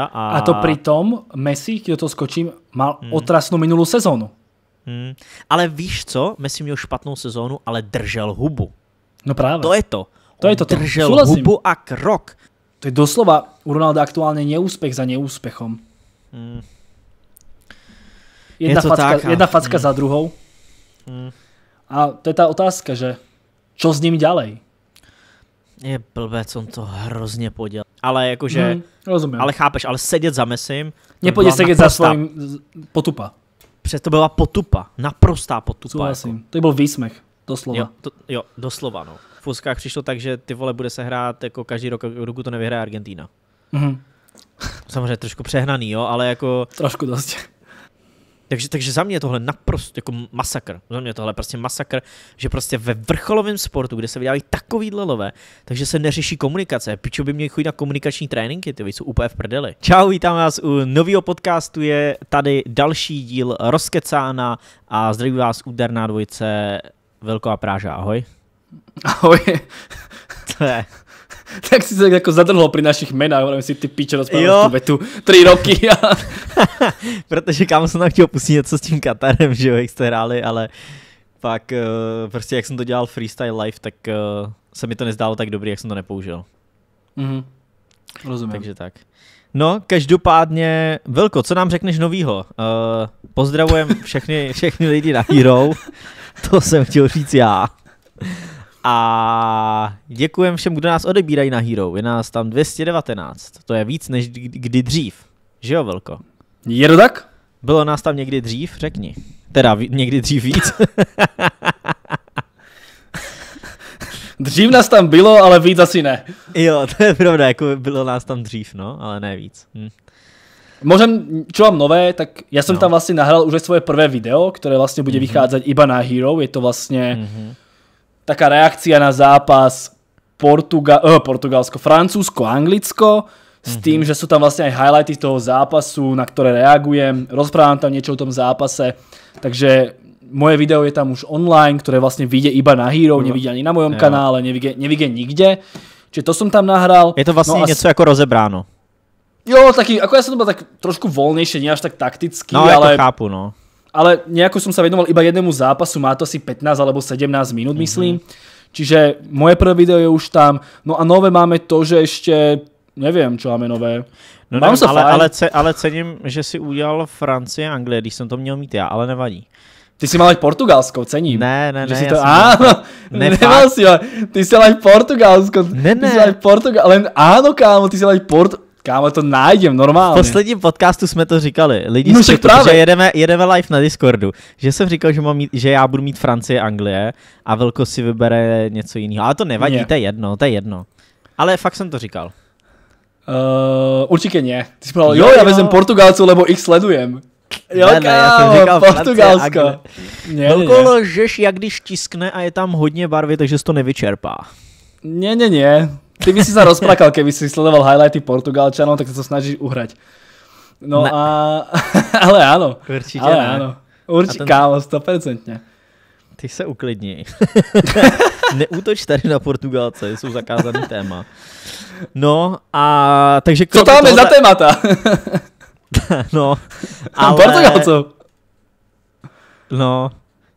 A, a to pritom Messi, když to skočím, mal hmm. otrasnou minulou sezónu. Hmm. Ale víš co? Messi měl špatnou sezónu, ale držel hubu. No právě. To je to. To On je to. držel to. hubu a krok. To je doslova u Ronalda aktuálně neúspěch za neúspěchom. Hmm. Jedna, je facka, tak, a... jedna facka hmm. za druhou. Hmm. A to je ta otázka, že čo s ním ďalej? Je blbec, on to hrozně podělal. Ale jakože, hmm, rozumím. ale chápeš, ale sedět za mesím. podě sedět za svým potupa. Přesto to byla potupa, naprostá potupa. Souhlasím, jako. to byl výsmech, doslova. Jo, to, jo doslova, no. V Fuskách přišlo tak, že ty vole bude se hrát jako každý rok, dokud to nevyhraje Argentína. Mm-hmm. Samozřejmě trošku přehnaný, jo, ale jako... Trošku dost. Takže, takže za mě je tohle naprosto jako masakr. Za mě je tohle prostě masakr, že prostě ve vrcholovém sportu, kde se vydávají takovýhle lové, takže se neřeší komunikace. Pičo by mě chodit na komunikační tréninky, ty jsou úplně v prdeli. Čau, vítám vás u nového podcastu, je tady další díl Rozkecána a zdraví vás úderná dvojice Velko a Práža, ahoj. Ahoj. to je tak si se jako zadrhlo pri našich menách, hovorím si, ty piče, rozprávám tu vetu tři roky. A... Protože kámo jsem tam chtěl pustit něco s tím Katarem, že jo, jak jste hráli, ale pak uh, prostě jak jsem to dělal freestyle live, tak uh, se mi to nezdálo tak dobrý, jak jsem to nepoužil. Mm-hmm. Rozumím. Takže tak. No, každopádně, velko. co nám řekneš novýho? Uh, pozdravujem všechny, všechny lidi na Hero, to jsem chtěl říct já. A děkujem všem, kdo nás odebírají na Hero. Je nás tam 219. To je víc než kdy dřív. Že jo, Velko? Je to tak? Bylo nás tam někdy dřív, řekni. Teda někdy dřív víc. dřív nás tam bylo, ale víc asi ne. Jo, to je pravda, jako bylo nás tam dřív, no, ale ne víc. Hm. Možem, čo mám nové, tak ja som no. tam vlastne nahral už svoje prvé video, ktoré vlastne bude mm -hmm. vychádzať iba na Hero, je to vlastne mm -hmm taká reakcia na zápas Portuga- eh, Portugalsko, Francúzsko, Anglicko, s tým, mm-hmm. že sú tam vlastne aj highlighty toho zápasu, na ktoré reagujem, rozprávam tam niečo o tom zápase, takže moje video je tam už online, ktoré vlastne vyjde iba na Hero, nevidí ani na mojom jo. kanále, nevidí nikde, čiže to som tam nahral. Je to vlastne no niečo ako rozebráno. Jo, taky, ako ja som to mal tak trošku voľnejšie, nie až tak takticky, no, ale... No, chápu, no ale nejako som sa venoval iba jednému zápasu, má to asi 15 alebo 17 minút, mm-hmm. myslím. Čiže moje prvé video je už tam. No a nové máme to, že ešte nevím, čo máme nové. No Mám nevím, ale, ale, ce, ale cením, že si udělal Francie a Anglie, když jsem to měl mít já, ale nevadí. Ty jsi mal i portugalskou, cením. Ne, ne, že ne. Jsi to... Áno, ne, nemal si, ale ty jsi mal i portugalskou. Ne, ne. Ty jsi mal i portugal... Len áno, kámo, ty jsi mal i port... Kámo, to nájdem, normálně. V posledním podcastu jsme to říkali, lidi no, z že jedeme, jedeme live na Discordu, že jsem říkal, že, mám mít, že já budu mít Francie, Anglie a Velko si vybere něco jiného, ale to nevadí, nie. to je jedno, to je jedno. Ale fakt jsem to říkal. Uh, určitě ne. Ty jsi jo, jo, já vezmem Portugalců, lebo ich sledujem. Jo, ne, ne, já jsem říkal Portugalsko. Velko lžeš, jak když tiskne a je tam hodně barvy, takže to nevyčerpá. Ne, ne, ne. Ty by si sa rozplakal, keby si sledoval highlighty Portugalčanov, tak sa snažíš uhrať. No ne. a... ale áno. Určite ale áno. Určite, kámo, 100%. Ty se uklidni. Neútoč tady na Portugalce, jsou zakázaný téma. No a takže... Co tam je za témata? no, ale... Portugalcov. No,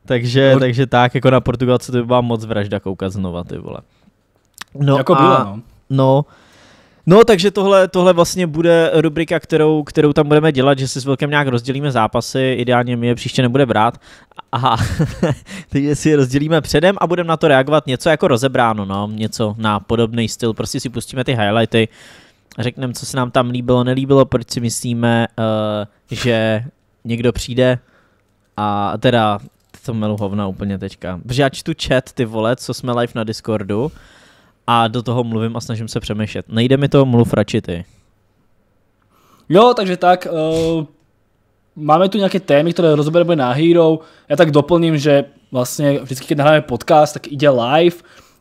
takže, takže tak, jako na Portugalce to by byla moc vražda koukat znova, ty vole. No jako a, byla, no. no. No, takže tohle, tohle vlastně bude rubrika, kterou, kterou tam budeme dělat, že si s Velkem nějak rozdělíme zápasy, ideálně mi je příště nebude brát. A teď si je rozdělíme předem a budeme na to reagovat něco jako rozebráno, no, něco na podobný styl, prostě si pustíme ty highlighty, řekneme, co se nám tam líbilo, nelíbilo, proč si myslíme, uh, že někdo přijde a teda to melu hovna úplně teďka. Protože já čtu chat, ty vole, co jsme live na Discordu a do toho mluvím a snažím se přemýšlet. Nejde mi to, mluv radši ty. Jo, takže tak, uh, máme tu nějaké témy, které rozobereme na Hero. Já tak doplním, že vlastně vždycky, když nahráme podcast, tak jde live,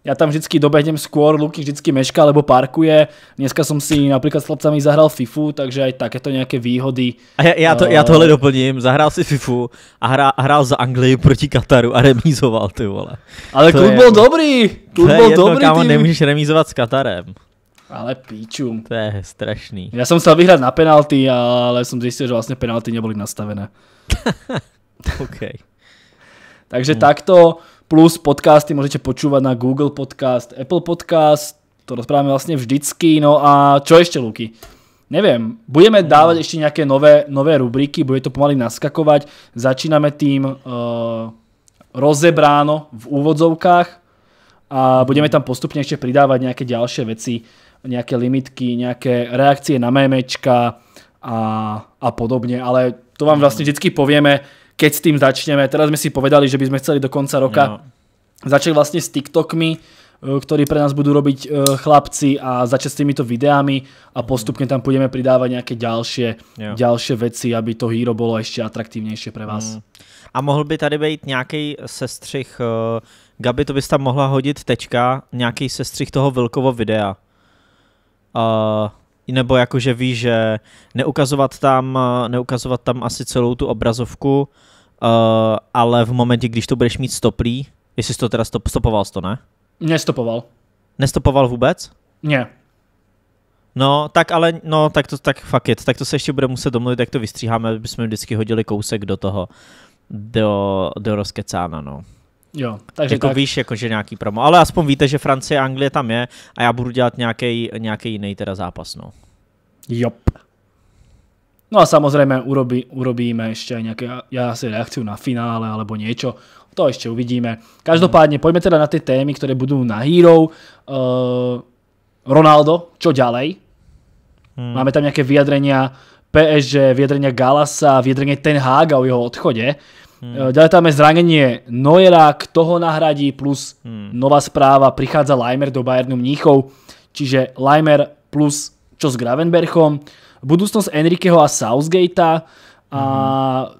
já tam vždycky dobehnem skôr, Luky vždycky mešká, lebo parkuje. Dneska jsem si například s chlapcami zahrál FIFU, takže aj takéto nějaké výhody. A já, já, to, já eh, tohle doplním, zahrál si FIFU a hrál hrál za Anglii proti Kataru a remízoval ty vole. Ale to klub je, byl dobrý, kluk byl jedno, dobrý. Kámo, nemůžeš remízovat s Katarem. Ale píču. To je strašný. Já jsem chtěl vyhrát na penalty, ale jsem zjistil, že vlastně penalty nebyly nastavené. OK. takže hmm. takto Plus podcasty môžete počúvať na Google Podcast, Apple Podcast, to rozprávame vlastne vždycky. No a čo ešte, Luky? Neviem, budeme hmm. dávať ešte nejaké nové, nové rubriky, bude to pomaly naskakovať. Začíname tým uh, rozebráno v úvodzovkách a hmm. budeme tam postupne ešte pridávať nejaké ďalšie veci, nejaké limitky, nejaké reakcie na memečka a, a podobne, ale to vám hmm. vlastne vždycky povieme keď s tým začneme. Teraz sme si povedali, že by sme chceli do konca roka no. začať vlastne s TikTokmi, e, ktorí pre nás budú robiť e, chlapci a začať s týmito videami a mhm. postupne tam budeme pridávať nejaké ďalšie, jo. ďalšie veci, aby to hero bolo ešte atraktívnejšie pre vás. Mm. A mohl by tady být nějaký sestřih, e, Gabi, to bys tam mohla hodit tečka, nějaký sestřih toho Vilkovo videa. Uh, nebo jakože ví, že neukazovat tam, eh, neukazovat tam asi celou tu obrazovku, uh, ale v momentě, když to budeš mít stoplý, jestli jsi to teda stop, stopoval jsi to, ne? Nestopoval. Nestopoval vůbec? Ne. No, tak ale, no, tak to, tak fuck it, tak to se ještě bude muset domluvit, jak to vystříháme, abychom vždycky hodili kousek do toho, do, do rozkecána, no. Jo, takže jako tak. víš, jako, že nějaký promo. Ale aspoň víte, že Francie a Anglie tam je a já budu dělat nějaký jiný teda zápas. No. Jop. No a samozřejmě urobí, urobíme ještě nějaké já ja asi reakci na finále alebo něco. To ještě uvidíme. Každopádně pojďme teda na ty témy, které budou na Hero. Uh, Ronaldo, čo ďalej? Hmm. Máme tam nějaké vyjadrenia PSG, vyjadrenia Galasa, vyjadrenie Ten Haga o jeho odchode. Hmm. Eh, ďalej tam je zranenie Noera, kto ho nahradí, plus hmm. nová správa, prichádza Leimer do Bayernu Mníchov, čiže Leimer plus čo s Gravenberchom, budúcnosť Enriqueho a Southgatea a hmm.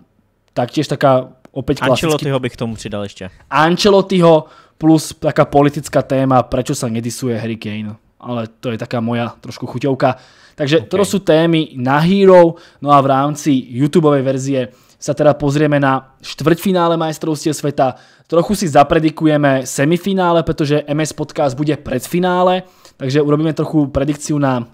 taktiež taká opäť klasický... Ancelottiho bych k tomu přidal ještě. Ancelottiho plus taká politická téma, prečo sa nedisuje Harry Kane. Ale to je taká moja trošku chuťovka. Takže okay. to sú témy na Hero, no a v rámci YouTube verzie sa teda pozrieme na štvrťfinále majstrovstie sveta, trochu si zapredikujeme semifinále, pretože MS Podcast bude predfinále, takže urobíme trochu predikciu na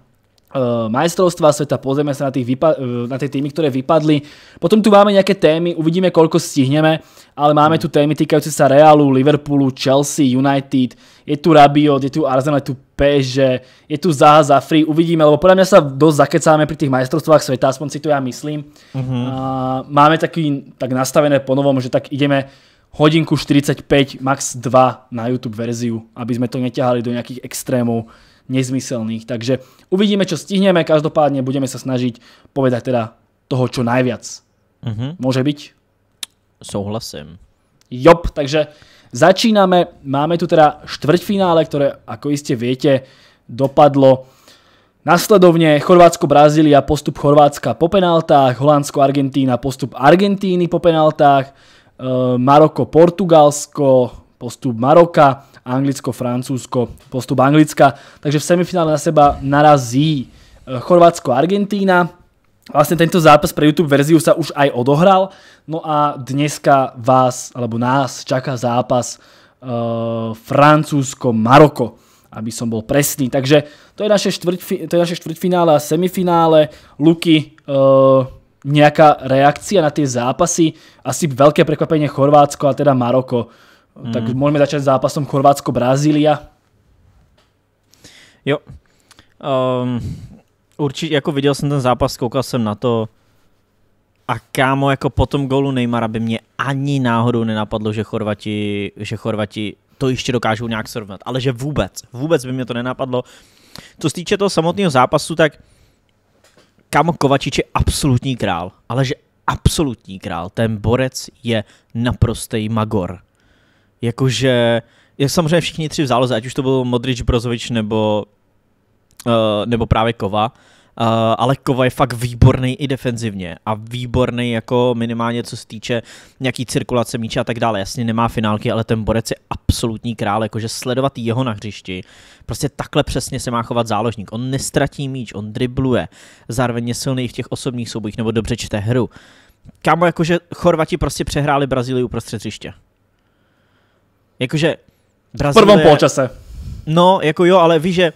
Eh, majstrovstva sveta, pozrieme sa na, tých vypa- eh, na tie týmy, ktoré vypadli. Potom tu máme nejaké témy, uvidíme, koľko stihneme, ale máme tu témy týkajúce sa Realu, Liverpoolu, Chelsea, United, je tu Rabiot, je tu Arsenal, je tu PSG, je tu Zaha za free, uvidíme, lebo podľa mňa sa dosť zakecáme pri tých majstrovstvách sveta, aspoň si to ja myslím. Uh-huh. Mhm. Eh, A máme taký, tak nastavené ponovom, že tak ideme hodinku 45, max 2 na YouTube verziu, aby sme to neťahali do nejakých extrémov nezmyselných. Takže uvidíme, čo stihneme, každopádne budeme sa snažiť povedať teda toho, čo najviac. Mm -hmm. Môže byť? Souhlasím. Jop, takže začínáme. Máme tu teda štvrťfinále, ktoré, ako iste viete, dopadlo Nasledovne Chorvátsko, Brazília, postup Chorvátska po penaltách, Holandsko, Argentína, postup Argentíny po penaltách, e, ehm, Maroko, Portugalsko, postup Maroka, Anglicko-Francúzsko, postup Anglicka. Takže v semifinále na seba narazí eh, Chorvátsko-Argentína. Vlastne tento zápas pre YouTube verziu sa už aj odohral. No a dneska vás, alebo nás, čaká zápas eh, Francúzsko-Maroko aby som bol presný. Takže to je naše, štvrtfinále, štvrťfinále a semifinále. Luky, eh, nejaká reakcia na tie zápasy? Asi veľké prekvapenie Chorvátsko a teda Maroko. Mm. Tak môžeme hmm. začať zápasom Chorvátsko-Brazília. Jo. Um, ehm, určitě, jako viděl jsem ten zápas, koukal jsem na to a kámo, jako po tom golu Neymara by mě ani náhodou nenapadlo, že Chorvati, že Chorvati to ještě dokážou nějak srovnat, ale že vůbec, vůbec by mě to nenapadlo. Co se týče toho samotného zápasu, tak kámo Kovačič je absolutní král, ale že absolutní král, ten borec je naprostý magor. Jakože, jak samozřejmě všichni tři v záloze, ať už to byl Modrič, Brozovič nebo, uh, nebo právě Kova, Uh, ale Kova je fakt výborný i defenzivně a výborný jako minimálně co se týče nějaký cirkulace míče a tak dále. Jasně nemá finálky, ale ten borec je absolutní král, jakože sledovat jeho na hřišti. Prostě takhle přesně se má chovat záložník. On nestratí míč, on dribluje, zároveň je silný v těch osobních soubojích nebo dobře čte hru. Kámo, jakože Chorvati prostě přehráli Brazílii uprostřed hřiště. Jakože Brazílie... V prvom polčase. No, jako jo, ale víš, že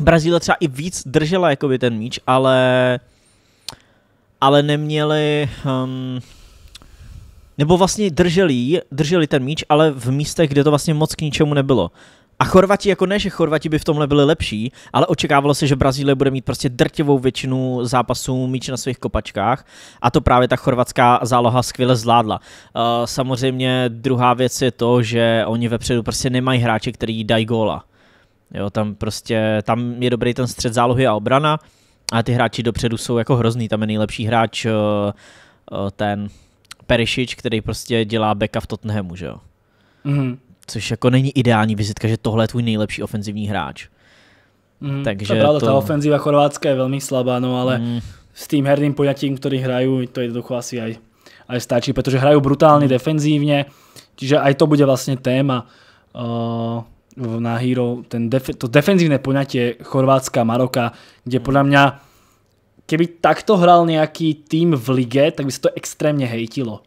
Brazílie třeba i víc držela jakoby ten míč, ale ale neměli um, nebo vlastně drželi, drželi ten míč, ale v místech, kde to vlastně moc k ničemu nebylo. A Chorvati, jako ne, že Chorvati by v tomhle byli lepší, ale očekávalo se, že Brazílie bude mít prostě drtivou většinu zápasů míč na svých kopačkách a to právě ta chorvatská záloha skvěle zvládla. Eh, samozřejmě druhá věc je to, že oni vepředu prostě nemají hráče, který dají góla. Jo, tam prostě, tam je dobrý ten střed zálohy a obrana, a ty hráči dopředu jsou jako hrozný, tam je nejlepší hráč eh, eh, ten Perišič, který prostě dělá backa v Tottenhamu, že jo. Mm. Což jako není ideální vizitka, že tohle je tvůj nejlepší ofenzivní hráč. Mm, Takže pravda, to... ta ofenzíva chorvátská je velmi slabá, no ale mm. s tým herným poňatím, který hrají, to je jednoducho asi aj, aj stačí, protože hrají brutálně mhm. defenzívně, čiže aj to bude vlastně téma uh, na Hero, ten def, to defenzívne poňatie Chorvátska, Maroka, kde podle mě, mhm. keby takto hral nějaký tým v lige, tak by se to extrémně hejtilo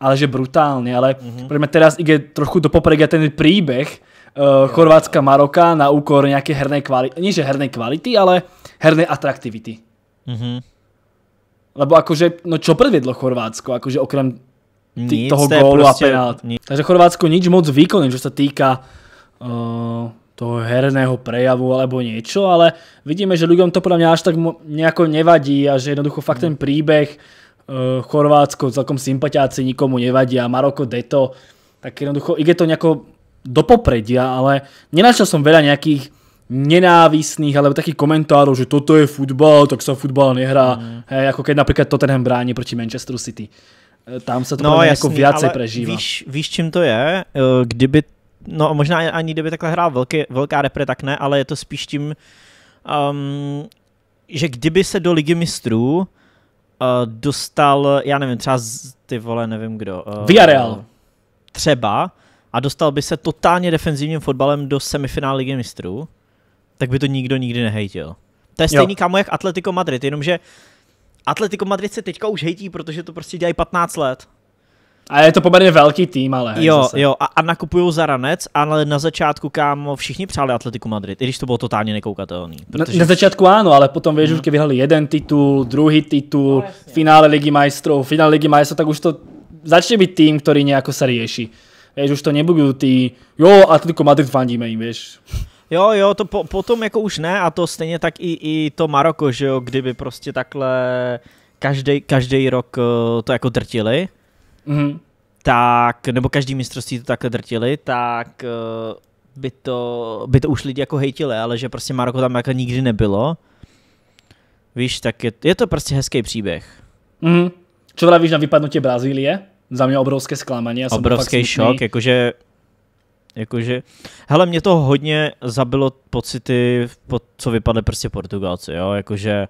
ale že brutálne, ale mm-hmm. teraz ide trochu do popredia ten príbeh uh, Chorvátska Maroka na úkor nejaké hernej kvality, nie že hernej kvality, ale hernej atraktivity. Mm-hmm. Lebo akože, no čo predviedlo Chorvátsko, akože okrem nic, toho gólu prostě... a penált. Nic. Takže Chorvátsko nič moc výkonné, čo sa týka uh, toho herného prejavu alebo niečo, ale vidíme, že ľuďom to podľa mňa až tak nejako nevadí a že jednoducho fakt mm. ten príbeh Eh, Chorvátsko celkom sympatiáci, nikomu nevadí a Maroko deto, tak jednoducho ide to nejako do popredia, ale nenašel som veľa nejakých nenávistných alebo takých komentárov, že toto je futbal, tak sa futbal nehrá. Mm. Hej, ako keď napríklad Tottenham brání proti Manchesteru City. Eh, tam se to no, jasný, jako viacej prežívá. Víš, víš, čím to je? Eh, kdyby, no možná ani kdyby takhle hrál velký, velká repre, tak ne, ale je to spíš tím, um, že kdyby se do ligy mistrů Eh, dostal, já nevím, třeba z, ty vole, nevím kdo. Uh, Villarreal. Třeba. A dostal by se totálně defenzivním fotbalem do semifinále Ligy mistrů, tak by to nikdo nikdy nehejtil. To je stejný jo. kamo jak Atletico Madrid, jenomže Atletico Madrid se teďka už hejtí, protože to prostě dělají 15 let. A je to poměrně velký tým, ale. jo, zase. jo, a, a nakupují za ranec, ale na začátku kámo všichni přáli Atletiku Madrid, i když to bylo totálně nekoukatelný. Protože... Na, na začátku ano, ale potom víš, hmm. vyhráli jeden titul, druhý titul, no, finále Ligy mistrů, finále Ligy mistrů, tak už to začne být tým, který nějak se rieši. Víš, už to nebudou ty, jo, Atletiku Madrid fandíme jim, víš. Jo, jo, to po, potom jako už ne a to stejně tak i, i to Maroko, že jo, kdyby prostě takhle každý, každý rok eh, to jako drtili, mm-hmm. tak, nebo každý mistrovství to takhle drtili, tak uh, by, to, by to už lidi jako hejtili, ale že prostě Maroko tam jako nikdy nebylo. Víš, tak je, je to prostě hezký příběh. Mm-hmm. teda víš na vypadnutí Brazílie? Za mě obrovské zklamání. Obrovský obrovský šok, jakože Jakože, hele, mě to hodně zabilo pocity, po, co vypadly prostě Portugalci, jo, jakože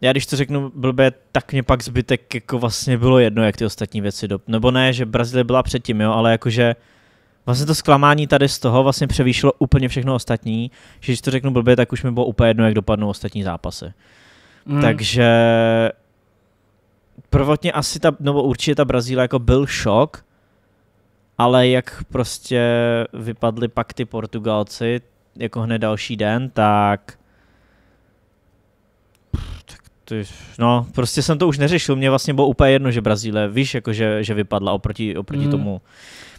já když to řeknu blbě, tak mě pak zbytek jako vlastně bylo jedno, jak ty ostatní věci do... Nebo ne, že Brazílie byla předtím, jo, ale jakože vlastně to zklamání tady z toho vlastně převýšilo úplně všechno ostatní, že když to řeknu blbě, tak už mi bylo úplně jedno, jak dopadnou ostatní zápasy. Mm. Takže prvotně asi ta, nebo určitě ta Brazílie jako byl šok, ale jak prostě vypadli pak ty Portugalci jako hned další den, tak ty, no, prostě jsem to už neřešil, mě vlastně bylo úplně jedno, že Brazílie, víš, jako že, že vypadla oproti, oproti mm. tomu.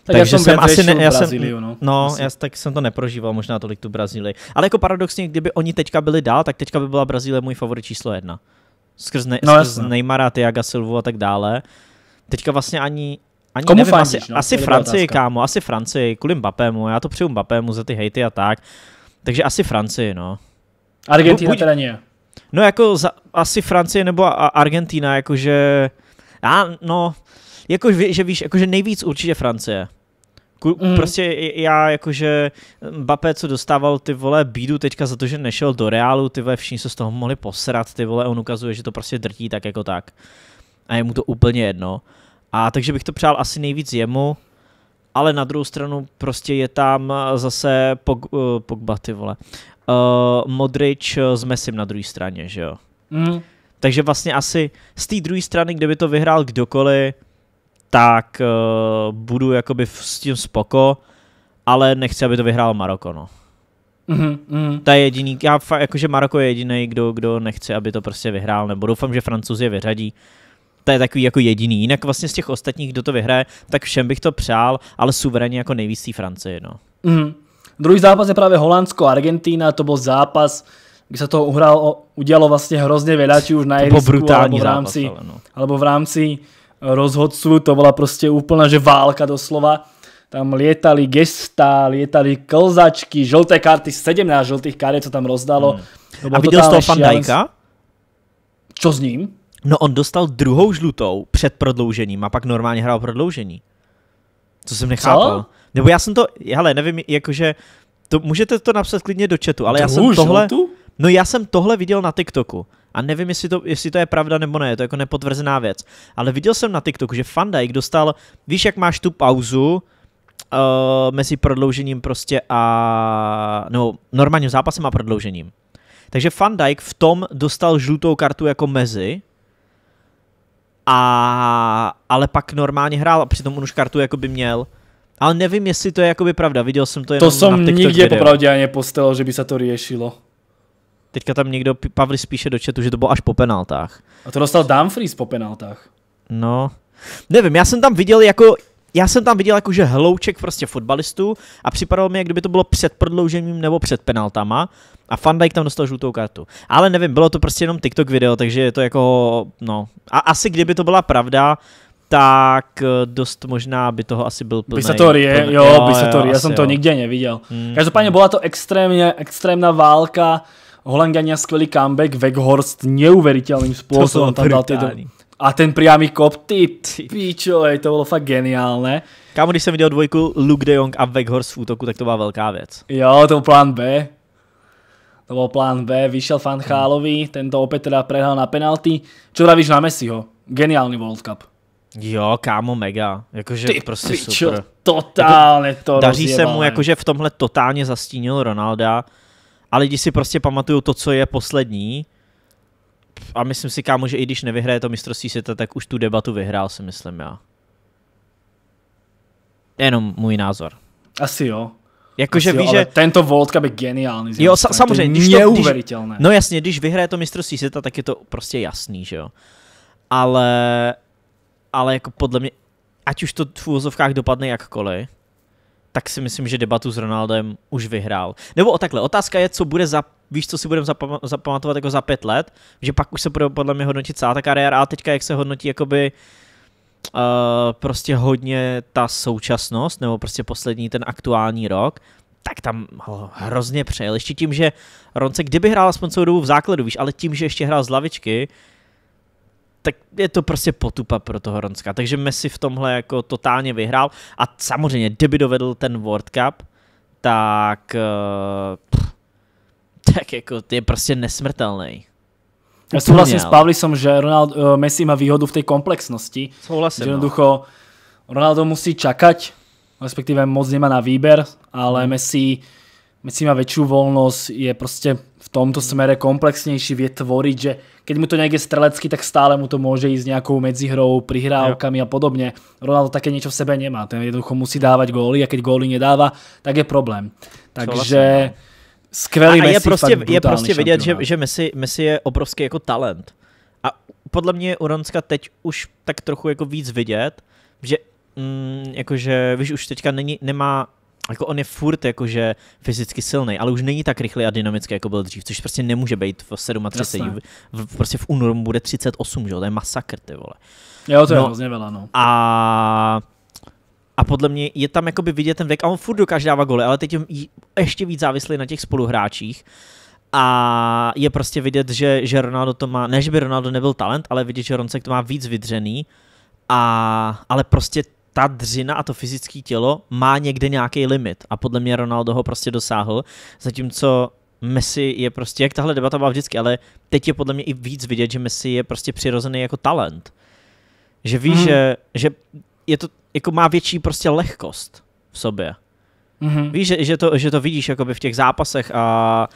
Tak Takže jsem, jsem asi ne, já jsem, Brazíliu, no. No, já tak jsem to neprožíval možná tolik tu Brazílii. Ale jako paradoxně, kdyby oni teďka byli dál, tak teďka by byla Brazílie můj favorit číslo jedna. Skrz, ne, no, skrz Neymara, Tiaga Silvu a tak dále. Teďka vlastně ani, ani Komu nevím, fandíš, asi, no? asi Francii, kámo, asi Francii, kvůli Mbappému, já to přeju Mbappému za ty hejty a tak. Takže asi Francii, no. Argentina buď, teda nie. No jako za, asi Francie nebo a, Argentina, jakože... Já, no, jako, že víš, jakože nejvíc určitě Francie. Ku, mm. Prostě já jakože Bapé, co dostával ty vole bídu teďka za to, že nešel do Reálu, ty vole všichni se z toho mohli posrat, ty vole on ukazuje, že to prostě drtí tak jako tak. A je mu to úplně jedno. A takže bych to přál asi nejvíc jemu, ale na druhou stranu prostě je tam eh, zase eh, Pogba, ty vole uh, Modrič eh, s Messim na druhé straně, že jo. Mm. Takže vlastně asi z té druhé strany, kdyby to vyhrál kdokoliv, tak uh, budu jakoby s tím spoko, ale nechci, aby to vyhrál Maroko, no. Mm-hmm. Mhm. Ta je jediný, já fakt, jakože Maroko je jediný, kdo, kdo nechce, aby to prostě vyhrál, nebo doufám, že Francouzi je vyřadí. To je takový jako jediný, jinak vlastně z těch ostatních, kdo to vyhraje, tak všem bych to přál, ale suverénně jako nejvíc té Francii, no. Mm. Druhý zápas je právě Holandsko Argentina. Argentína, to byl zápas, kde se toho uhrál, udělalo vlastně hrozně veľa, či už na ihrisku, alebo v rámci, zápas, ale no. alebo v rámci eh, rozhodců, to byla prostě úplná že válka doslova. Tam lietali gesta, lietali klzačky, žlté karty, 17 žltých karet, co tam rozdalo. Hmm. A viděl z toho Fandajka? Čo s ním? No on dostal druhou žlutou před prodloužením a pak normálně hrál prodloužení. Co jsem nechápal. Co? Nebo já jsem to, hele, nevím, jakože, to, můžete to napsat klidně do chatu, ale já jsem Už, tohle... tu? No já jsem tohle viděl na TikToku a nevím, jestli to, jestli to je pravda nebo ne, je to jako nepotvrzená věc, ale viděl jsem na TikToku, že Fandijk dostal, víš, jak máš tu pauzu uh, mezi prodloužením prostě a, no, normálním zápasem a prodloužením. Takže Fandijk v tom dostal žlutou kartu jako mezi, a, ale pak normálně hrál a přitom on už kartu jako by měl. Ale nevím, jestli to je jakoby pravda, viděl jsem to jenom To jsem nikdy video. popravdě ani postelo, že by se to riešilo. Teďka tam někdo, Pavlis spíše do chatu, že to bylo až po penaltách. A to dostal Dumfries po penaltách. No, nevím, já jsem tam viděl jako, já jsem tam viděl jakože hlouček prostě fotbalistů a připadalo mi, jak kdyby to bylo před prodloužením nebo před penaltama a Van Dijk tam dostal žlutou kartu. Ale nevím, bylo to prostě jenom TikTok video, takže je to jako, no, a asi kdyby to byla pravda, tak eh, dost možná by toho asi byl plný. Bysatory jo, jo jo, já jsem to nikde neviděl. Hmm. Každopádně byla to extrémně, extrémná válka, Holandiania skvělý comeback, Weghorst neuveritelným způsobem tam dal ty do... A ten priamy kop, ty, ty píčo, ej, to bylo fakt geniálne. Kámo, když jsem viděl dvojku Luke de Jong a Weghorst v útoku, tak to byla velká věc. Jo, to byl plán B. To byl plán B, vyšel Fanchálovi, ten to opět teda prehral na penalty. Čo vravíš na Messiho? Geniálny World Cup. Jo, kámo, mega. Jakože Ty prostě pičo, super. totálně to Daří rozjevané. se mu, jakože v tomhle totálně zastínil Ronalda a lidi si prostě pamatují to, co je poslední a myslím si, kámo, že i když nevyhraje to mistrovství světa, tak už tu debatu vyhrál, si myslím já. Jenom můj názor. Asi jo. Jakože víš, že... Tento Voltka by geniální. Jo, sa- samozřejmě. To když to, když, no jasně, když vyhraje to mistrovství světa, tak je to prostě jasný, že jo. Ale ale jako podle mě, ať už to v úvozovkách dopadne jakkoliv, tak si myslím, že debatu s Ronaldem už vyhrál. Nebo o takhle, otázka je, co bude za, víš, co si budeme zapam- zapamatovat jako za pět let, že pak už se bude podle mě hodnotit celá ta kariéra a teďka jak se hodnotí jakoby uh, prostě hodně ta současnost, nebo prostě poslední ten aktuální rok, tak tam ho hrozně přejel. Ještě tím, že Ronce, kdyby hrál aspoň celou dobu v základu, víš, ale tím, že ještě hrál z lavičky, tak je to prostě potupa pro toho Ronska. Takže Messi v tomhle jako totálně vyhrál a samozřejmě, kdyby dovedl ten World Cup, tak eh, pff, tak jako je prostě nesmrtelný. Já souhlasím s Pavlisom, že Ronald, uh, Messi má výhodu v té komplexnosti. Souhlasím. Že no. jednoducho Ronaldo musí čakať, respektive moc nemá na výber, ale mhm. Messi myslím, má väčšiu voľnosť, je proste v tomto smere komplexnejší, vie tvoriť, že keď mu to je strelecky, tak stále mu to môže ísť nejakou medzihrou, prihrávkami a podobne. Ronaldo také niečo v sebe nemá, ten jednoducho musí dávať góly a keď góly nedáva, tak je problém. Takže skvělý a Messi, prostě- je prostě, je prostě vidět, že, že Messi, Messi je obrovský jako talent. A podle mě je Ronska teď už tak trochu jako víc vidět, že mm, jakože, víš, už teďka není, nemá jako on je furt jakože fyzicky silný, ale už není tak rychlý a dynamický, jako byl dřív, což prostě nemůže být v 37. V, v, prostě v únoru bude 38, že jo, to je masakr, ty vole. Jo, to no, je hrozně vela, no. A a podle mě je tam jakoby vidět ten věk a on furt dokáže dávat goly, ale teď je ještě víc závislý na těch spoluhráčích. A je prostě vidět, že, že Ronaldo to má, ne že by Ronaldo nebyl talent, ale vidět, že Roncek to má víc vydřený. A, ale prostě ta dřina a to fyzické tělo má někde nějaký limit a podle mě Ronaldo ho prostě dosáhl, zatímco Messi je prostě, jak tahle debata byla vždycky, ale teď je podle mě i víc vidět, že Messi je prostě přirozený jako talent. Že ví, mm. že, že je to, jako má větší prostě lehkost v sobě. Mm-hmm. Víš, že, že, to, že to vidíš jakoby v těch zápasech a,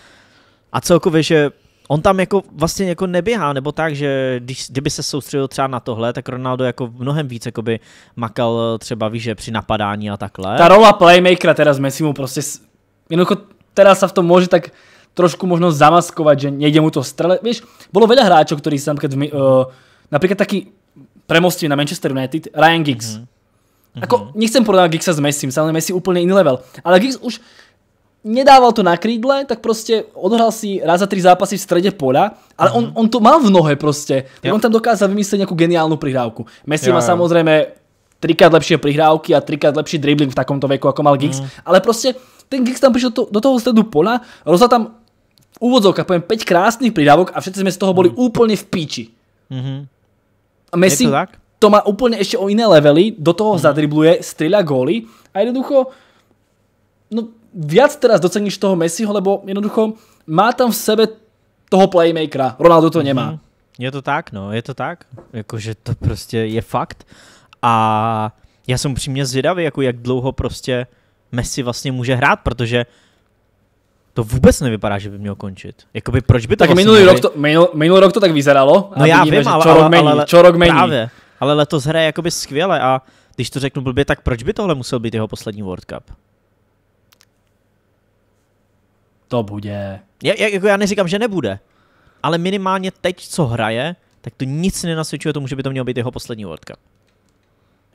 a celkově, že on tam jako vlastně jako neběhá, nebo tak, že když, kdyby se soustředil třeba na tohle, tak Ronaldo jako mnohem víc jakoby makal eh, třeba, víš, že při napadání a takhle. Ta rola playmakera Messi mu prostě, jenom teda se v tom může tak trošku možno zamaskovat, že nejde mu to strele. Víš, bylo veľa hráčov, ktorí sa napríklad, uh, eh, například taky premostí na Manchester United, Ryan Giggs. Mm. -hmm. Ako, mhm. nechcem porovnávat Giggsa s Messi, samozřejmě Messi úplně jiný level, ale Giggs už nedával to na krídle, tak prostě odhral si raz za tri zápasy v strede pola, ale mm -hmm. on, mhm. on to mal v nohe prostě. Tak on tam dokázal vymyslet nějakou geniálnu prihrávku. Messi jo, má samozřejmě trikrát lepšie prihrávky a trikrát lepší dribbling v takomto veku, jako mal Giggs, mm -hmm. ale prostě ten Giggs tam přišel to, do toho stredu pola, rozhodl tam úvodzovka, poviem 5 krásných prihrávok a všetci sme z toho boli mm. úplne v píči. Mm-hmm. A Messi to, to má úplne ešte o iné levely, do toho mm. zadribluje, strieľa góly a jednoducho, no viac teraz doceníš toho Messiho, lebo jednoducho má tam v sebe toho playmakera. Ronaldo to nemá. Mm-hmm. Je to tak, no, je to tak. Jakože to prostě je fakt. A já jsem přímě zvědavý, jako jak dlouho prostě Messi vlastně může hrát, protože to vůbec nevypadá, že by měl končit. Jakoby proč by to Tak vlastně minulý, měli... rok to, minul, minulý rok to tak vyzeralo. No já vidíme, vím, ale, čo ale, rok mení, ale, čo rok mení. Právě, ale letos hraje jakoby skvěle a když to řeknu blbě, tak proč by tohle musel být jeho poslední World Cup? To bude. Já, jako já neříkám, že nebude, ale minimálně teď, co hraje, tak to nic nenasvědčuje tomu, že by to mělo být jeho poslední World Cup.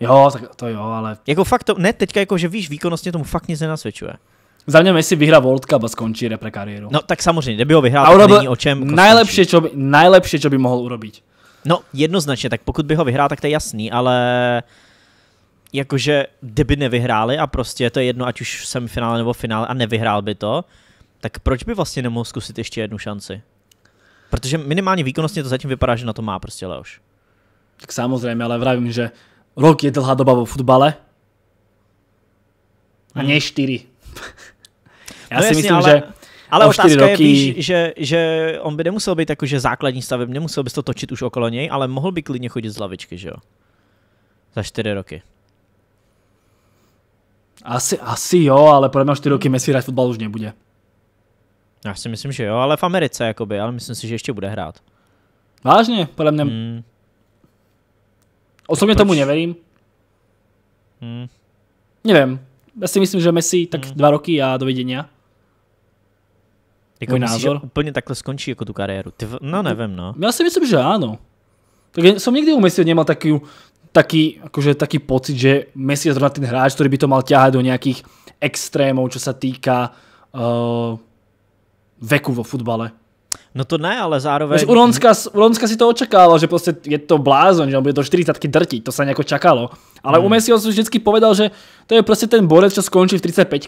Jo, tak to jo, ale... Jako fakt to, ne teďka, jako že víš, výkonnostně tomu fakt nic nenasvědčuje. Za mě Messi vyhrá World Cup a skončí repre kariéru. No tak samozřejmě, kdyby ho vyhrál, a urobil, není o čem. Jako Nejlepší, co by, najlepšie, co by mohl urobiť. No jednoznačně, tak pokud by ho vyhrál, tak to je jasný, ale jakože kdyby nevyhráli a prostě to je jedno, ať už v semifinále nebo v finále a nevyhrál by to, tak proč by vlastně nemohl zkusit ještě jednu šanci? Protože minimálně výkonnostně to zatím vypadá, že na to má prostě Leoš. Tak samozřejmě, ale vravím, že rok je dlhá doba vo futbale a ne hmm. čtyři. Já no si jasně, myslím, ale... že ale o otázka roky... je, víš, že, že on by nemusel být že základní staveb, nemusel bys to točit už okolo něj, ale mohl by klidně chodit z lavičky, že jo? Za čtyři roky. Asi, asi jo, ale podle mě čtyři roky Messi hrát fotbal už nebude. Já si myslím, že jo, ale v Americe jakoby, ale myslím si, že ještě bude hrát. Vážně, podle mě. Hmm. Osobně tomu nevěřím. Hmm. Nevím. Já si myslím, že Messi tak hmm. dva roky a dovidenia. Jako Můj myslíš, názor. Že úplně takhle skončí jako tu kariéru. Ty, no nevím, no. Já si myslím, že ano. Tak jsem nikdy u Messi nemal taký, taký, akože, taký pocit, že Messi je zrovna ten hráč, který by to mal ťahať do nějakých extrémů, co se týká. uh, veku vo futbale. No to ne, ale zároveň... Lonska, u Lonska si to očakával, že prostě je to blázon, že on bude do 40 drtiť, to sa nejako čakalo. Ale mm. u Messiho si vždycky povedal, že to je prostě ten borec, čo skončí v 35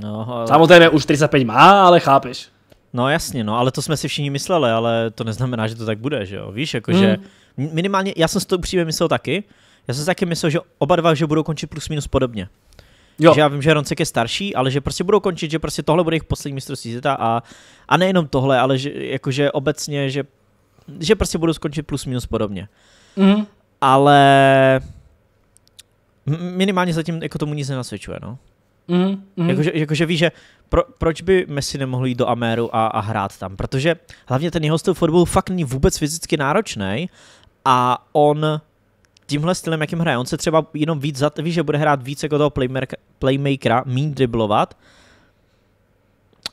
No, ale... Samozřejmě už 35 má, ale chápeš. No jasně, no, ale to jsme si všichni mysleli, ale to neznamená, že to tak bude, že jo. Víš, jakože hmm. minimálně, já jsem si to upřímně myslel taky, já jsem si taky myslel, že oba dva, že budou končit plus minus podobně. Jo. Že já vím, že Roncek je starší, ale že prostě budou končit, že prostě tohle bude jejich poslední mistrovství světa a, a nejenom tohle, ale že, jakože obecně, že, že prostě budou skončit plus minus podobně. Mm. Ale minimálně zatím jako tomu nic nenasvědčuje, no. Mm, mm. Jakože, jakože ví, že pro, proč by Messi nemohl jít do Améru a, a hrát tam? Protože hlavně ten jeho styl fotbalu fakt není vůbec fyzicky náročný a on tímhle stylem, jakým hraje, on se třeba jenom víc, zat, ví, že bude hrát více, jako toho playmakera, playmakera mín driblovat,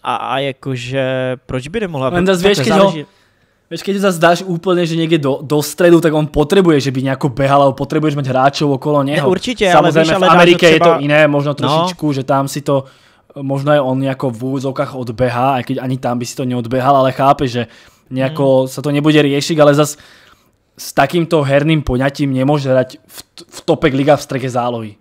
a, a jakože, proč by nemohla? Len zase vieš, keď, ho, zase dáš úplně, že někde do, do středu, tak on potřebuje, že by nějakou behal, ale potřebuješ mít hráčů okolo neho. Ne, samozřejmě Samozrejme, ale, víš, ale v Americe třeba... je to jiné, možno no. trošičku, no. že tam si to možno je on jako v úzokách odbehá, aj když ani tam by si to neodbehal, ale chápe, že nejako hmm. se to nebude řešit, ale zase s takýmto herným poňatím nemôže hrať v, v topek liga v strede zálohy.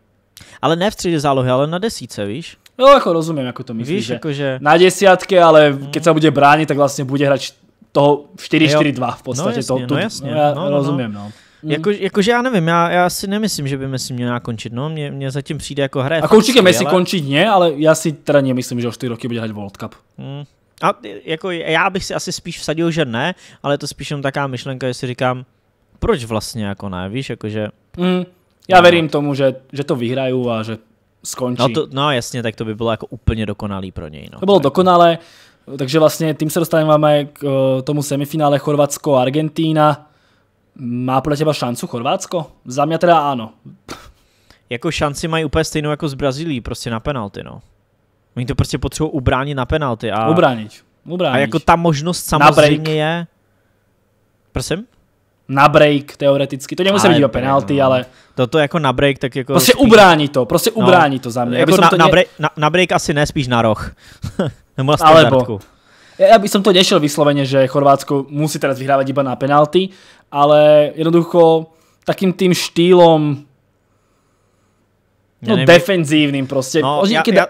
Ale ne v strede zálohy, ale na desíce, víš? No, jako rozumím, jako to myslíš. Víš, že akože... Na desiatke, ale hmm. keď sa bude bránit, tak vlastně bude hrať toho 4-4-2 v no podstatě. No jasně, to, tu, no jasně. No, já no, no, no, rozumím, no. no. Jako, jakože já nevím, já, já si nemyslím, že by Messi měl končit, no, mě, mě zatím přijde jako hra. Jako určitě Messi ale... končit ne, ale já si teda nemyslím, že už ty roky bude hrát World Cup. Hmm. A jako já bych si asi spíš vsadil, že ne, ale to spíš jenom taká myšlenka, že si říkám, proč vlastně jako ne, víš, jakože... Mm, já no, no, verím tomu, že, že to vyhrajou a že skončí. No, to, no jasně, tak to by bylo jako úplně dokonalý pro něj. No. To bylo dokonalé, takže vlastně tím se dostáváme k eh, tomu semifinále Chorvatsko Argentína. Má pro těba šancu Chorvatsko? Za mě teda ano. Jako šanci mají úplně stejnou jako z Brazílií, prostě na penalty, no. Oni to prostě potřebují ubránit na penalty. A, ubránit, ubránit. A jako ta možnost samozřejmě je... Prosím? na break teoreticky, to nemusí být penalty, no. ale... Toto jako na break, tak jako... Prostě spíš... ubrání to, prostě no, ubrání no. to za mě. Jako na, to na, break, na, na, break asi ne, spíš na roh. Nebo na Alebo. Ja bych to nešel vysloveně, že Chorvátsko musí teraz vyhrávat iba na penalty, ale jednoducho takým tým štýlom no, ja neviem. defenzívnym prostě. No, ja, ja...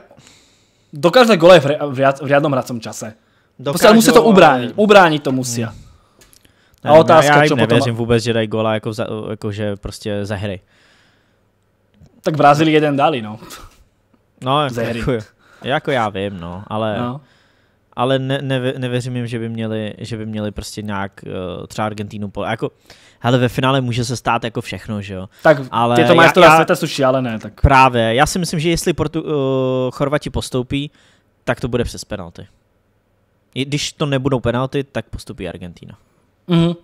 Dokážu gole v, riad, v riadnom hracom čase. Dokážu... prostě, ale to ubránit, ubránit to musí. Hmm. A otázka, já jim nevěřím potom... vůbec, že dají gola jako, za, jako že prostě ze hry. Tak v Brazílii jeden dali, no. No, jako, jako, jako já vím, no, ale... No. Ale ne, ne, nevěřím jim, že by měli, že by měli prostě nějak eh, třeba Argentínu pole. Jako, hele, ve finále může se stát jako všechno, že jo. Tak ale tyto majstrovství světa jsou šialené. Tak... Právě, já si myslím, že jestli Portu, uh, Chorvati postoupí, tak to bude přes penalty. když to nebudou penalty, tak postupí Argentina. Mm-hmm.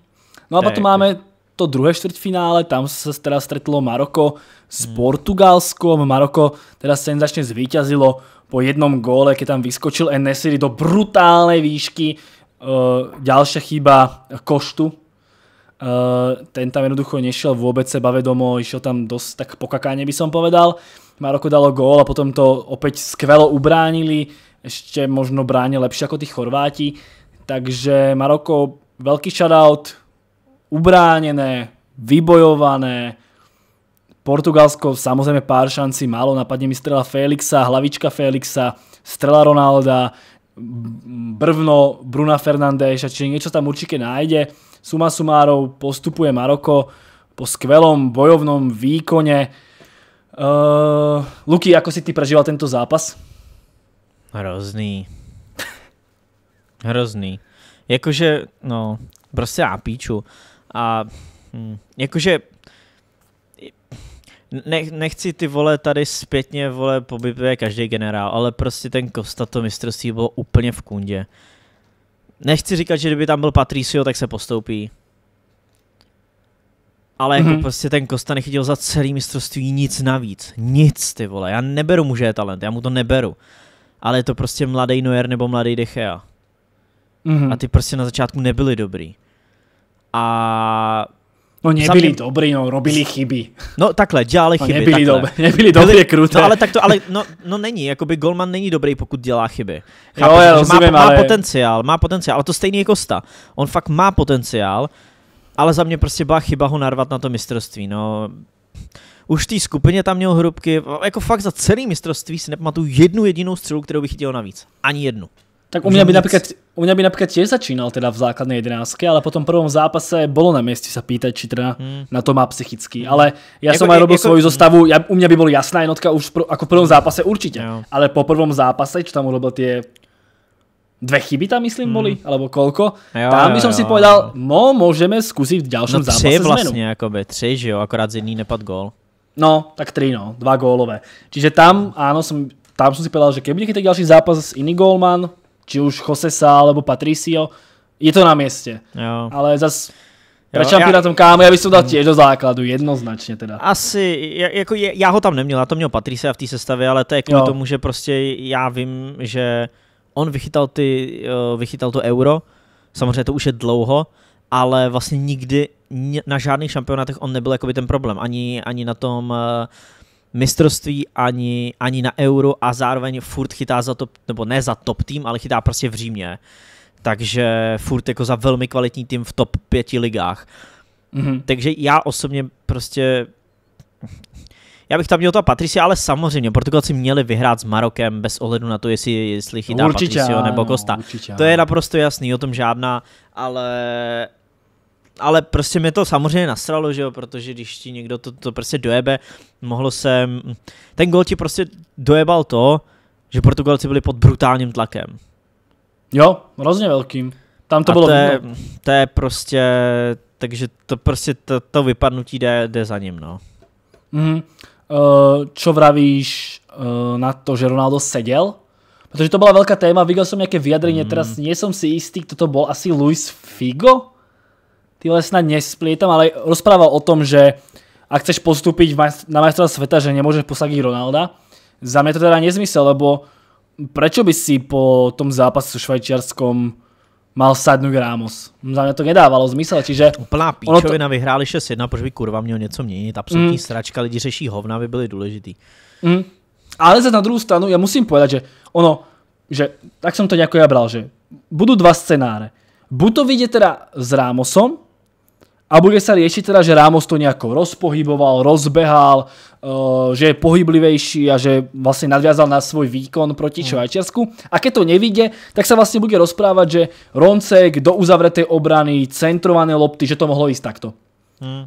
No a potom jako- máme to druhé čtvrtfinále. tam se teda stretlo Maroko s mm. Portugalskom. Maroko teda senzačně zvíťazilo po jednom góle, keď tam vyskočil Enesiri do brutálnej výšky. Uh, ďalšia chyba Koštu. Uh, ten tam jednoducho nešiel vôbec sebavedomo, išiel tam dosť tak pokakáne by som povedal. Maroko dalo gól a potom to opäť skvelo ubránili. Ešte možno bráne lepšie ako tí Chorváti. Takže Maroko Velký shoutout, ubránené, vybojované, Portugalsko samozrejme pár šancí malo, napadne mi strela Felixa, hlavička Felixa, strela Ronalda, brvno Bruna Fernandéša, čiže niečo tam určite nájde. Suma sumárov postupuje Maroko po skvelom bojovnom výkone. Uh, Luky, ako si ty prežíval tento zápas? Hrozný. Hrozný. Jakože, no, prostě já píču. A hm, jakože ne, nechci ty vole tady zpětně vole pobytuje každý generál, ale prostě ten Kosta to mistrovství bylo úplně v kundě. Nechci říkat, že kdyby tam byl Patricio, tak se postoupí. Ale jako mm-hmm. prostě ten Kosta nechytil za celý mistrovství nic navíc. Nic ty vole. Já neberu mu, že je talent, já mu to neberu. Ale je to prostě mladý Neuer nebo mladý Dechea. Mm-hmm. A ty prostě na začátku nebyly dobrý. A No nebyli mě... dobrý, no, robili chyby. No takhle, dělali no, chyby. Nebyli, Dobrý, nebyli dobrý, je kruté. No ale tak to, ale no, no není, jakoby Goldman není dobrý, pokud dělá chyby. Chápu, jo, já rozumím, má, ale... má potenciál, má potenciál, ale to stejný je jako Kosta. On fakt má potenciál, ale za mě prostě byla chyba ho narvat na to mistrovství, no. Už v té skupině tam měl hrubky, jako fakt za celý mistrovství si nepamatuju jednu jedinou střelu, kterou bych chtěl navíc. Ani jednu. Tak u mňa, by napríklad, u mňa by napríklad tiež začínal teda v základnej jedenáctke, ale po tom prvom zápase bolo na mieste sa pýtať, či teda hmm. na to má psychicky. Ale ja jako, som aj robil jako, svoju zostavu, ja, u mňa by bol jasná jednotka už pro, ako v prvom hmm. zápase určite. Jo. Ale po prvom zápase, čo tam urobil tie dve chyby tam, myslím, hmm. boli, alebo koľko. Jo, tam by som jo, si povedal, no môžeme skúsiť v ďalšom no, zápase zmenu. vlastne, akoby, tři, že jo, akorát z jedný nepad gól. No, tak tri, no, dva gólové. Čiže tam, áno, som, tam som si povedal, že keby bude chytať ďalší zápas s iný gólman, či už Josesa alebo Patricio, je to na mieste. Jo. Ale zas na tom kámo, já bych to dal těž do základu, jednoznačně teda. Asi, jako je, já ho tam neměl, já to měl Patrice v té sestavě, ale to je kvůli jo. tomu, že prostě já vím, že on vychytal, ty, eh, vychytal to euro, samozřejmě to už je dlouho, ale vlastně nikdy na žádných šampionátech on nebyl jakoby ten problém, ani, ani na tom uh, mistrovství ani, ani na euro a zároveň furt chytá za top, nebo ne za top tým, ale chytá prostě v Římě. Takže furt jako za velmi kvalitní tým v top pěti ligách. Mm-hmm. Takže já osobně prostě já bych tam měl to Patricia, ale samozřejmě Portugalci měli vyhrát s Marokem bez ohledu na to, jestli, jestli chytá určitě, Patricio nebo Costa. Určitě, to je naprosto jasný, o tom žádná, ale ale prostě mě to samozřejmě nasralo, že jo, protože když ti někdo to, to prostě dojebe, mohlo se, ten gol ti prostě dojebal to, že Portugalci byli pod brutálním tlakem. Jo, hrozně velkým. Tam to a bylo to je, to je prostě, takže to prostě to, to vypadnutí jde, jde za ním, no. Mm. Uh, čo vravíš uh, na to, že Ronaldo seděl? Protože to byla velká téma, viděl jsem nějaké vyjadrení, mm. teraz nie si jistý, kdo to byl, asi Luis Figo? tyhle snad nesplietam, ale rozprával o tom, že ak chceš postúpiť na majstra sveta, že nemôžeš posadiť Ronalda. Za mňa to teda nezmysel, lebo prečo by si po tom zápase so Švajčiarskom mal sadnúť Ramos. Za mňa to nedávalo zmysel, čiže... Úplná píčovina, to... vyhráli 6-1, proč by kurva měl něco měnit, absolutní mm. sračka, lidi řeší hovna, by byli důležitý. Mm. Ale za na druhou stranu, já musím povedať, že ono, že tak jsem to nejako ja bral, že budou dva scénáře. Buď to vyjde teda s Ramosom, a bude sa riešiť teda, že Ramos to nejako rozpohyboval, rozbehal, eh, že je pohyblivejší a že vlastne nadviazal na svoj výkon proti hmm. Švajčiarsku. A keď to nevíde, tak sa vlastne bude rozprávať, že Roncek do uzavretej obrany, centrované lopty, že to mohlo ísť takto. Hmm.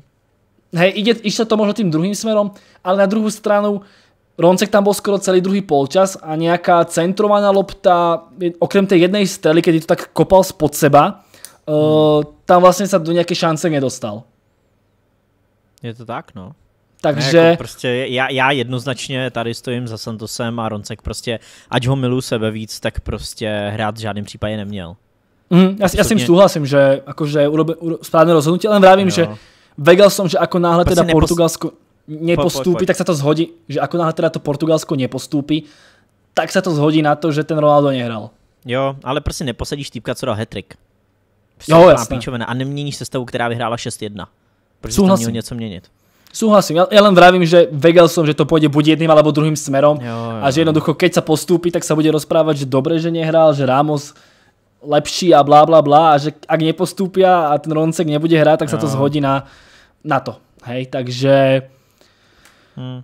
Hej, ide, sa to možno tým druhým smerom, ale na druhú stranu Roncek tam bol skoro celý druhý polčas a nejaká centrovaná lopta, okrem tej jednej strely, keď to tak kopal spod seba, Eh, tam vlastně se do nějaké šance nedostal. Je to tak, no. Takže... jako prostě já, já jednoznačně tady stojím za Santosem a Roncek prostě, ať ho milu sebe víc, tak prostě hrát v žádném případě neměl. Mm, já, já s souhlasím, že jakože urobe, uro, správné rozhodnutí, ale vravím, že vedel som, že jako náhle prostě teda nepos... Portugalsko nepostupí, po, tak se to zhodí, že jako náhle teda to Portugalsko nepostupí, tak se to zhodí na to, že ten Ronaldo nehral. Jo, ale prostě neposadíš týpka, co dal hetrik. Prostě jo, jasné. píčovina a neměníš sestavu, která vyhrála 6-1. Proč Souhlasím. měl něco měnit. Súhlasím, ja, ja len vravím, že vegel jsem, že to půjde buď jedným alebo druhým smerom jo, jo. a že jednoducho, keď se postupí, tak se bude rozprávat, že dobré, že nehrál, že Ramos lepší a blá, blá, blá a že ak nepostupí a ten Roncek nebude hrát, tak se to zhodí na, na to. Hej, takže... Hmm.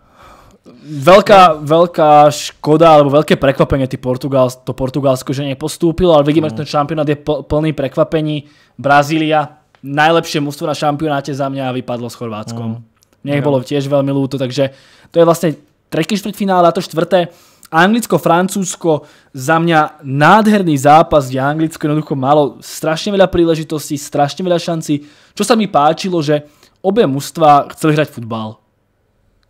Veľká, veľká škoda, alebo veľké prekvapenie ty Portugál, to Portugalsko, že nepostúpilo, ale vidíme, že no. ten šampionát je plný prekvapení. Brazília, najlepšie mužstvo na šampionáte za mňa a vypadlo s Chorvátskom. Mm. No. Mne ich bolo tiež veľmi ľúto, takže to je vlastne tretí finále a to štvrté. Anglicko-Francúzsko za mňa nádherný zápas, kde Anglicko jednoducho malo strašne veľa príležitostí, strašne veľa šancí. Čo sa mi páčilo, že obe mužstva chceli hrať futbal.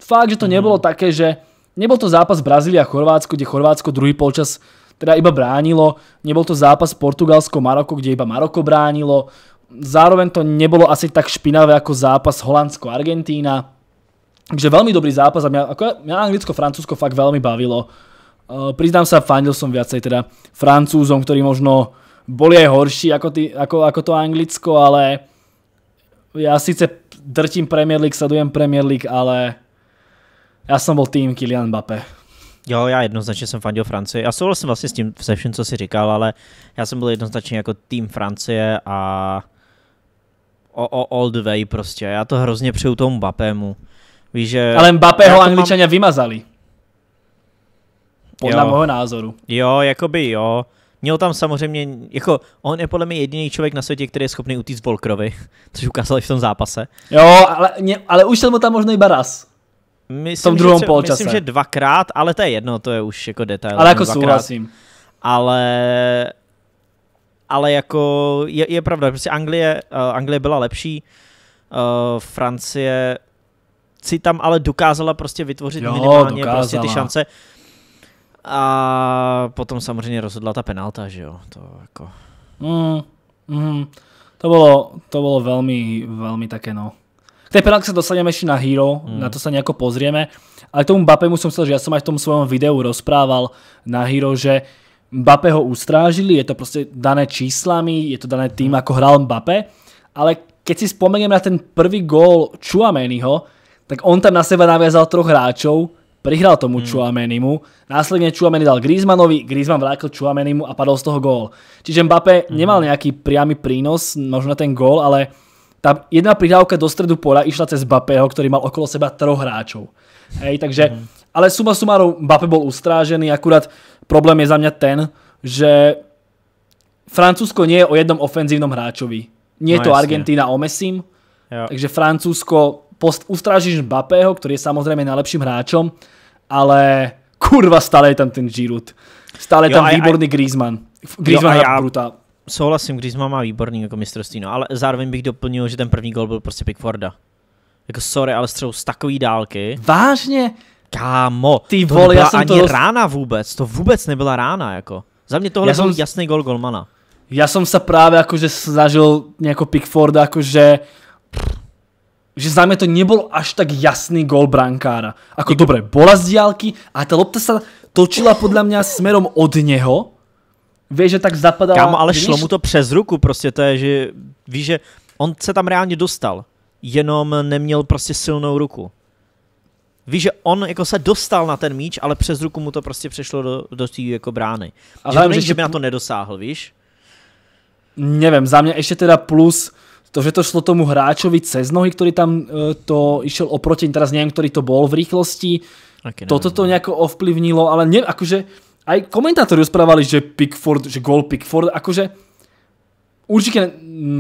Fakt, že to mhm. nebolo také, že nebol to zápas Brazília a Chorvátsko, kde Chorvátsko druhý polčas teda iba bránilo, nebol to zápas Portugalsko-Maroko, kde iba Maroko bránilo, zároveň to nebolo asi tak špinavé ako zápas Holandsko-Argentína, takže veľmi dobrý zápas a mňa, jako Anglicko-Francúzsko fakt veľmi bavilo. Eh, priznám sa, fandil som viacej teda Francúzom, ktorí možno boli aj horší ako, ako, ako to Anglicko, ale ja síce drtím Premier League, sledujem Premier League, ale já jsem byl tým Kylian Mbappé. Jo, já jednoznačně jsem fandil Francii. Já souhlasím vlastně s tím, se všem, co jsi říkal, ale já jsem byl jednoznačně jako tým Francie a o, o, all the way prostě. Já to hrozně přeju tomu Mbappému. Víš, že... Ale Mbappé ho angličaně mám... vymazali. Podle jo. mého názoru. Jo, jako by jo. Měl tam samozřejmě, jako on je podle mě jediný člověk na světě, který je schopný utíct Volkrovi, což ukázal i v tom zápase. Jo, ale, ale už jsem mu tam možná i Baras. Myslím, tom druhém polčase. Myslím, že dvakrát, ale to je jedno, to je už jako detail. Ale jako souhlasím. Ale ale jako je, je pravda, prostě Anglie, uh, Anglie byla lepší, uh, Francie si tam ale dokázala prostě vytvořit jo, minimálně dokázala. prostě ty šance. A potom samozřejmě rozhodla ta penalta, že jo, to jako... Mm, mm, to bylo, to bylo velmi, velmi také no, k tej penálke sa dostaneme ešte na Hero, mm. na to sa nejako pozrieme. Ale k tomu Mbappému som chcel, že ja som aj v tom svojom videu rozprával na Hero, že Bape ho ustrážili, je to proste dané číslami, je to dané tým, hmm. ako hral Bape, ale keď si spomeniem na ten prvý gól Chuamenyho, tak on tam na seba naviazal troch hráčov, prihral tomu hmm. Chuamenimu, následne Chuameny dal Griezmannovi, Griezmann vrátil Chuamenymu a padol z toho gól. Čiže Mbappé hmm. nemal nejaký priamy prínos, možno ten gól, ale tam jedna prihrávka do stredu pola išla cez Bapého, ktorý mal okolo seba troch hráčov. Hej, takže, mm-hmm. ale suma sumárov Bape bol ustrážený, akurát problém je za mňa ten, že Francúzsko nie je o jednom ofenzívnom hráčovi. Nie je no, to Argentína o Messim, jo. takže Francúzsko post, ustrážiš Bapého, ktorý je samozrejme najlepším hráčom, ale kurva stále je tam ten Giroud. Stále je tam jo, výborný Griezmann. Griezmann je brutál souhlasím, Griezmann má výborný jako mistrovství, no, ale zároveň bych doplnil, že ten první gol byl prostě Pickforda. Jako sorry, ale střelou z takový dálky. Vážně? Kámo, Ty vole, to nebyla já jsem ani to... rána vůbec, to vůbec nebyla rána, jako. Za mě tohle já byl jsem... jasný gol golmana. Já jsem se právě jakože snažil jako, jako Pickforda, jakože že za mě to nebyl až tak jasný gol brankára. Ako Děkuji. Jako- dobré, bola z diálky a ta lopta se točila podle mňa směrem od něho. Víš, že tak zapadala. Kámo, ale šlo mu to přes ruku prostě, to je, že víš, že on se tam reálně dostal, jenom neměl prostě silnou ruku. Víš, že on jako se dostal na ten míč, ale přes ruku mu to prostě přešlo do, do té jako brány. Ale že to že by na to nedosáhl, víš? Nevím, za mě ještě teda plus to, že to šlo tomu hráčovi cez nohy, který tam eh, to išel oproti, teraz neviem, který to bol v rýchlosti. Toto to no. nějak ovplyvnilo, ale ne, akože aj komentátori rozprávali, že Pickford, že gol Pickford, akože určite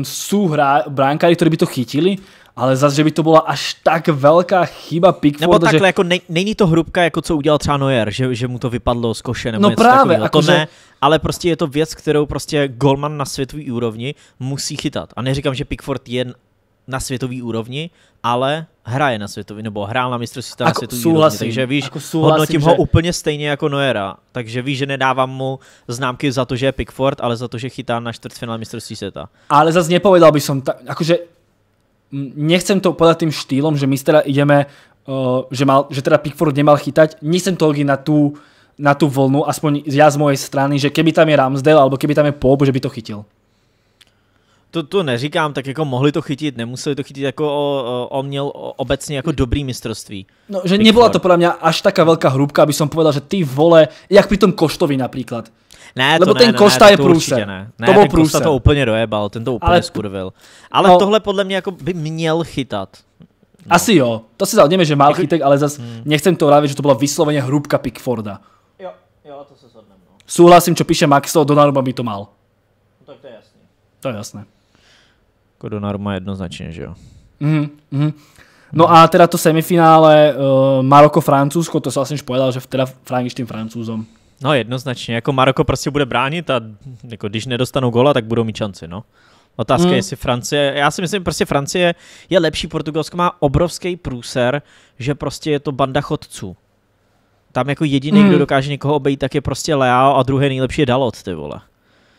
sú hra, bránkari, ktorí by to chytili, ale zase, že by to byla až tak velká chyba Pickforda, Nebo takhle, že... jako ne, není to hrubka, jako co udělal třeba Neuer, že, že mu to vypadlo z koše nebo no něco právě, takového. Jako to že... ne, ale prostě je to věc, kterou prostě golman na světový úrovni musí chytat. A neříkám, že Pickford je na světový úrovni, ale hraje na světový, nebo hrál na mistrovství na světový souhlasím, úrovni, takže víš, jako souhlasím, hodnotím že... ho úplně stejně jako Noera, takže víš, že nedávám mu známky za to, že je Pickford, ale za to, že chytá na čtvrtfinále mistrovství světa. Ale zase nepovedal bych som, ta, akože nechcem to podať tým štýlom, že my teda ideme, uh, že, mal, že teda Pickford nemal chytať, nechcem to na tú, na tú vlnu, aspoň ja z mojej strany, že keby tam je Ramsdale, alebo keby tam je Pope, že by to chytil to, to neříkám, tak jako mohli to chytit, nemuseli to chytit, jako o, o, měl obecně jako dobrý mistrovství. No, že Pick nebola to podle mě až taká velká hrubka, aby som povedal, že ty vole, jak pri tom Koštovi například. Ne, to Lebo ne, ten ne, Košta ne, je průse. Ne. ne, to byl průse. to úplně dojebal, ten to úplně Ale... skurvil. Ale no, tohle podle mě jako by měl chytat. No. Asi jo, to si zadněme, že mal jako- chytek, ale zase hmm. nechcem to rávit, že to byla vysloveně hrubka Pickforda. Jo, jo, to se zhodneme. No. Souhlasím, co píše Maxo, Donnarumma by to mal. No, tak to je jasné. To je jasné. Jako Naruma jednoznačně, že jo. Mm-hmm. Mm. No a teda to semifinále uh, eh, Maroko-Francúzsko, to se vlastně už povedal, že teda Frank tým Francúzom. No jednoznačně, jako Maroko prostě bude bránit a jako když nedostanou gola, tak budou mít šanci, no. Otázka mm. jestli Francie, já si myslím prostě Francie je lepší, Portugalsko má obrovský průser, že prostě je to banda chodců. Tam jako jediný, mm. kdo mhm. dokáže někoho obejít, tak je prostě Leao a druhý nejlepší je Dalot, ty vole.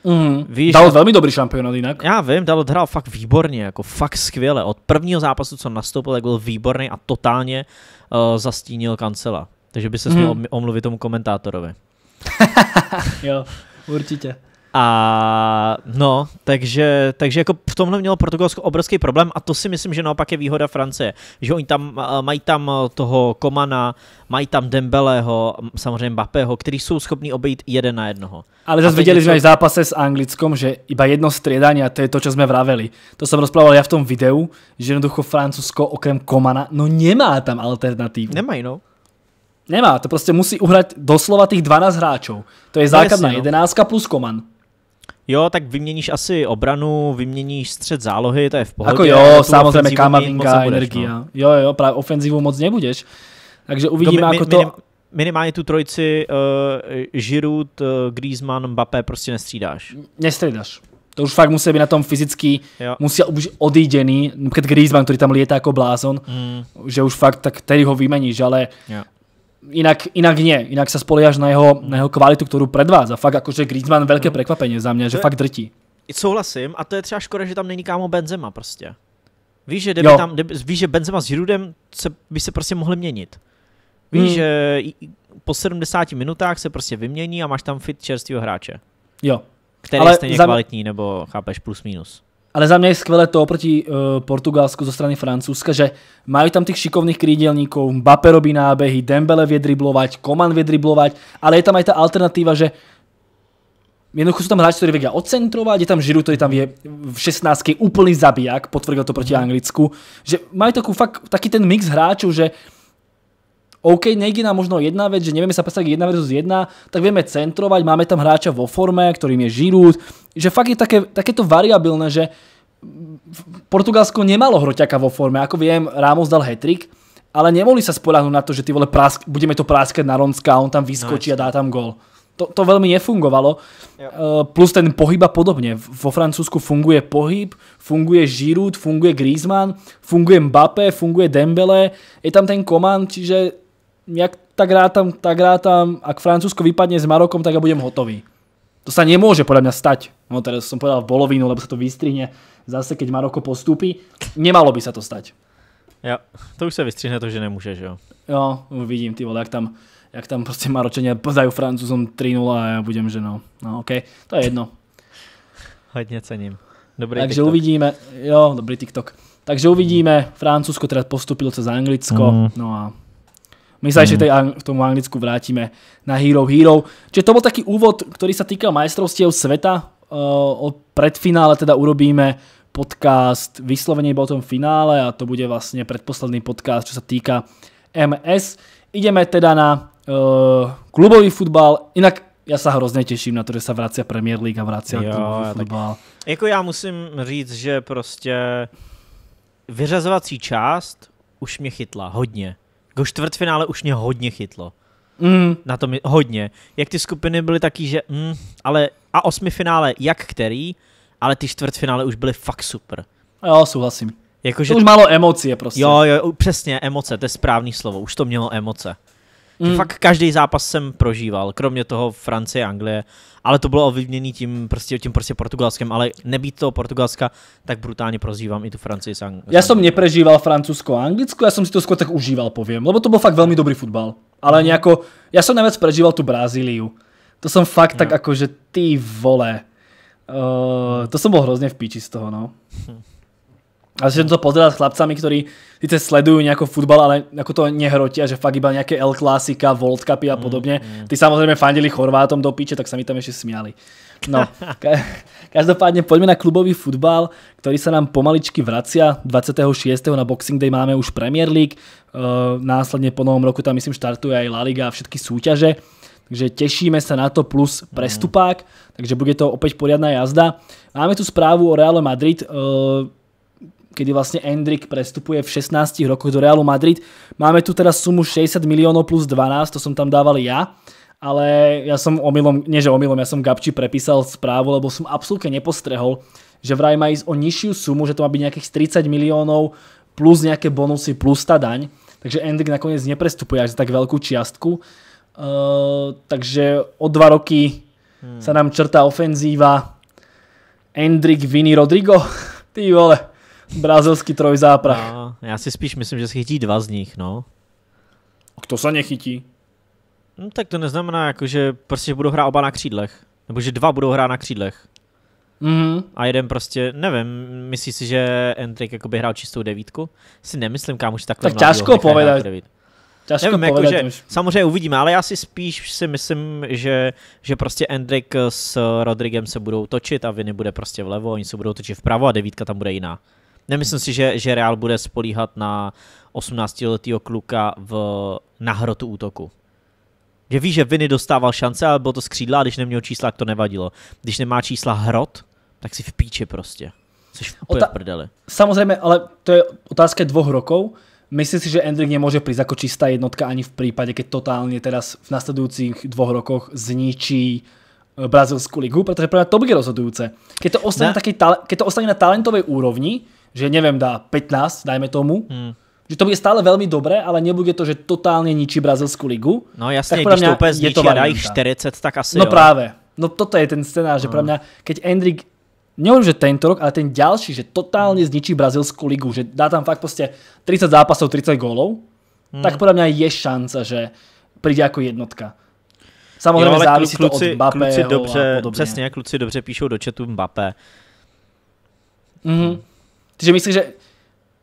Mm. Víš, dal velmi dobrý šampionát jinak. Já vím, Dalot hrál fakt výborně, jako fakt skvěle. Od prvního zápasu, co nastoupil, tak byl výborný a totálně uh, zastínil kancela. Takže by se mm. měl mhm. omluvit tomu komentátorovi. jo, určitě. A no, takže, takže jako v tomhle mělo Portugalsko obrovský problém a to si myslím, že naopak je výhoda Francie, že oni tam mají tam toho Komana, mají tam Dembeleho, samozřejmě Bapého, kteří jsou schopní obejít jeden na jednoho. Ale zase viděli jsme něco... v zápase s Anglickom, že iba jedno střídání a to je to, co jsme vraveli. To jsem rozprával já v tom videu, že jednoducho Francusko okrem Komana, no nemá tam alternativu. Nemají, no. Nemá, to prostě musí uhrať doslova tých 12 hráčov. To je no základná no, jedenáctka plus Koman. Jo, tak vyměníš asi obranu, vyměníš střed zálohy, to je v pohodě. Jako jo, samozřejmě kamavinka, energia. No. Jo, jo, právě ofenzivu moc nebudeš. Takže jako uvidíme, jako to... minimálně tu trojici uh, Giroud, uh, Griezmann, Mbappé prostě nestřídáš. Nestřídáš. To už fakt musí být na tom fyzicky, jo. musí už odjídený, například Griezmann, který tam lietá jako blázon, mm. že už fakt tak tady ho vymeníš, ale jo inak, inak nie, inak sa spoliaš na jeho, na jeho kvalitu, ktorú predvádza. Fakt akože Griezmann veľké no. Mm. prekvapenie za mňa, že je, fakt drtí. Souhlasím a to je třeba škoda, že tam není kámo Benzema prostě. Víš, že, tam, víš, že Benzema s Žirudem se, by se prostě mohli měnit. Víš, hmm. že po 70 minutách se prostě vymění a máš tam fit čerstvého hráče. Jo. Který Ale je stejně za... kvalitní, nebo chápeš, plus minus. Ale za mňa je skvelé to oproti eh, Portugalsku zo strany Francúzska, že majú tam tých šikovných krídelníkov, Mbappé robí nábehy, Dembele vie driblovať, Koman vie driblovať, ale je tam aj tá alternatíva, že Jednoducho sú tam hráči, ktorí vedia odcentrovať, je tam Žiru, ktorý tam je v 16 úplný zabijak, potvrdil to proti Anglicku. Že majú takový fakt, taký ten mix hráčov, že OK, nejde nám možno jedna vec, že nevieme sa predstaviť jedna versus jedna, tak vieme centrovať, máme tam hráča vo forme, ktorým je Žirút, že fakt je také, takéto variabilné, že Portugalsko nemalo hroťaka vo forme, ako viem, Ramos dal hetrik, ale nemohli sa spolahnúť na to, že ty vole prask, budeme to práskať na Ronska a on tam vyskočí no, a dá tam gól. To, to veľmi nefungovalo. Jo. Eh, plus ten pohyb a podobne. Vo Francúzsku funguje pohyb, funguje Giroud, funguje Griezmann, funguje Mbappé, funguje Dembele, je tam ten komand, čiže jak tak rátam, tak rátam, ak Francúzsko vypadne s Marokom, tak ja budem hotový. To sa nemôže podľa mňa stať. No teraz som povedal v bolovinu, lebo sa to vystrihne zase, keď Maroko postupí. Nemalo by sa to stať. Ja, to už se vystrihne to, že nemôže, že jo? Jo, vidím, ty vole, jak tam, jak tam prostě Maročania podají Francouzům 3-0 a ja budem, že no. No, OK, to je jedno. Hodne cením. Dobrý Takže TikTok. uvidíme, jo, dobrý TikTok. Takže uvidíme, Francúzsko teda postupilo cez Anglicko, mm. no a my sa ešte mm. tady k tomu Anglicku vrátime na Hero Hero. Čiže to bol taký úvod, ktorý sa týkal majstrovstiev sveta. Eh, o predfinále teda urobíme podcast vyslovene iba o tom finále a to bude vlastne predposledný podcast, čo sa týka MS. Ideme teda na uh, klubový futbal, inak ja sa hrozne teším na to, že se vracia Premier League a vrací fotbal. Jako já musím říct, že prostě vyřazovací část už mě chytla hodně. Jako čtvrtfinále už mě hodně chytlo. Mm. Na tom hodně. Jak ty skupiny byly taky, že mm, ale a osmi finále jak který, ale ty čtvrtfinále už byly fakt super. Jo, souhlasím. Jako, to už už málo emoce prostě. Jo, jo, přesně, emoce, to je správný slovo, už to mělo emoce. Mm. Fakt každý zápas jsem prožíval, kromě toho Francie, Anglie, ale to bylo ovlivněné tím prostě, tím prostě portugalském, ale nebýt toho Portugalska, tak brutálně prožívám i tu Francii. Sang- já jsem neprežíval Francúzsko a Anglicko, já jsem si to skoro tak užíval, povím, lebo to byl fakt velmi dobrý fotbal, Ale mhm. nějako, já jsem nejvíc prežíval tu Brazíliu. To jsem fakt tak no. Mhm. Jako, tak ty vole. Uh, to jsem byl hrozně v píči z toho, no. Hm. A že som to pozeral s chlapcami, ktorí síce sledujú nejako futbal, ale ako to nehrotia, že fakt iba nejaké L Clásica, World Cupy a podobne. Mm, mm. Tí samozrejme fandili Chorvátom do piče, tak sa mi tam ešte smiali. No, každopádne poďme na klubový futbal, ktorý sa nám pomaličky vracia. 26. na Boxing Day máme už Premier League, eh, následne po novom roku tam myslím štartuje aj La Liga a všetky súťaže. Takže tešíme se na to plus mm. prestupák, mm. takže bude to opět poriadná jazda. Máme tu zprávu o Real Madrid. Uh, kedy vlastne Endrick prestupuje v 16 rokoch do Realu Madrid. Máme tu teda sumu 60 miliónov plus 12, to som tam dával ja, ale ja som omylom, nie že omylom, ja som Gabči prepísal správu, lebo som absolútne nepostrehol, že vraj má ísť o nižšiu sumu, že to má byť nejakých 30 miliónov plus nejaké bonusy, plus tá daň. Takže Endrick nakoniec neprestupuje až za tak veľkú čiastku. Eh, takže o dva roky hmm. sa nám črtá ofenzíva Endrick, Vini, Rodrigo. Ty vole brazilský trojzáprah. No, já si spíš myslím, že se chytí dva z nich, no. Kdo se nechytí? No, tak to neznamená, jako, že prostě budou hrát oba na křídlech. Nebo že dva budou hrát na křídlech. Mm-hmm. A jeden prostě, nevím, myslíš si, že Entrik by hrál čistou devítku? Si nemyslím, kam už takhle Tak těžko povedat. nevím, jako, že, samozřejmě uvidíme, ale já si spíš si myslím, že, že prostě Endrik s Rodrigem se budou točit a Viny bude prostě vlevo, oni se budou točit vpravo a devítka tam bude jiná. Nemyslím si, že, že Real bude spolíhat na 18-letého kluka v, nahrotu útoku. Že ví, že Viny dostával šance, ale bylo to skřídla a když neměl čísla, tak to nevadilo. Když nemá čísla hrot, tak si v píči prostě. Jsi úplně Ota- prdeli. Samozřejmě, ale to je otázka dvou rokov. Myslím si, že Endrick nemůže přijít jako čistá jednotka ani v případě, když totálně teraz v následujících dvou rokoch zničí eh, brazilskou ligu, protože právě to bude rozhodující. Když to ostane, to ostane na talentové úrovni, že neviem, dá 15, dajme tomu, hmm. že to bude stále veľmi dobré, ale nebude to, že totálne ničí brazilskú ligu. No jasne, tak když to úplne zničí a dá ich 40, tak asi No jo. práve. No toto je ten scénář, že hmm. pre mňa, keď Endrick nehovorím, že tento rok, ale ten ďalší, že totálne zničí brazilskú ligu, že dá tam fakt proste 30 zápasov, 30 gólov, hmm. tak pre mňa je šanca, že príde ako jednotka. Samozřejmě závisí kluci, to od Mbappého kluci dobře, a podobně. Přesně, kluci dobře píšou do chatu Mbappé. Mm. Takže myslíš, že,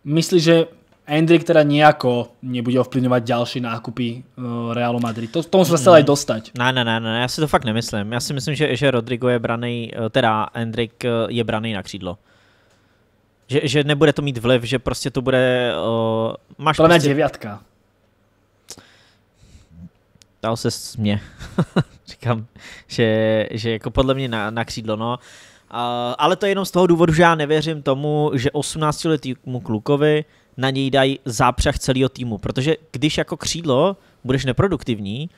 myslí, že Endrik teda nejako nebude ovplyvňovať ďalšie nákupy uh, Realu Madrid. To, tomu sa chcel aj mhm. dostať. Ne, ne, ne, ne, já si to fakt nemyslím. Já si myslím, že, že Rodrigo je braný, eh, teda Endrik eh, je braný na křídlo. Že, že nebude to mít vliv, že prostě to bude... Uh, máš to prostě... deviatka. Dal se mě. Říkám, že, že jako podle mě na, na křídlo, no. Uh, Eh, ale to je jenom z toho důvodu, že já nevěřím tomu, že 18-letýmu klukovi na něj dají zápřah celého týmu, protože když jako křídlo budeš neproduktivní,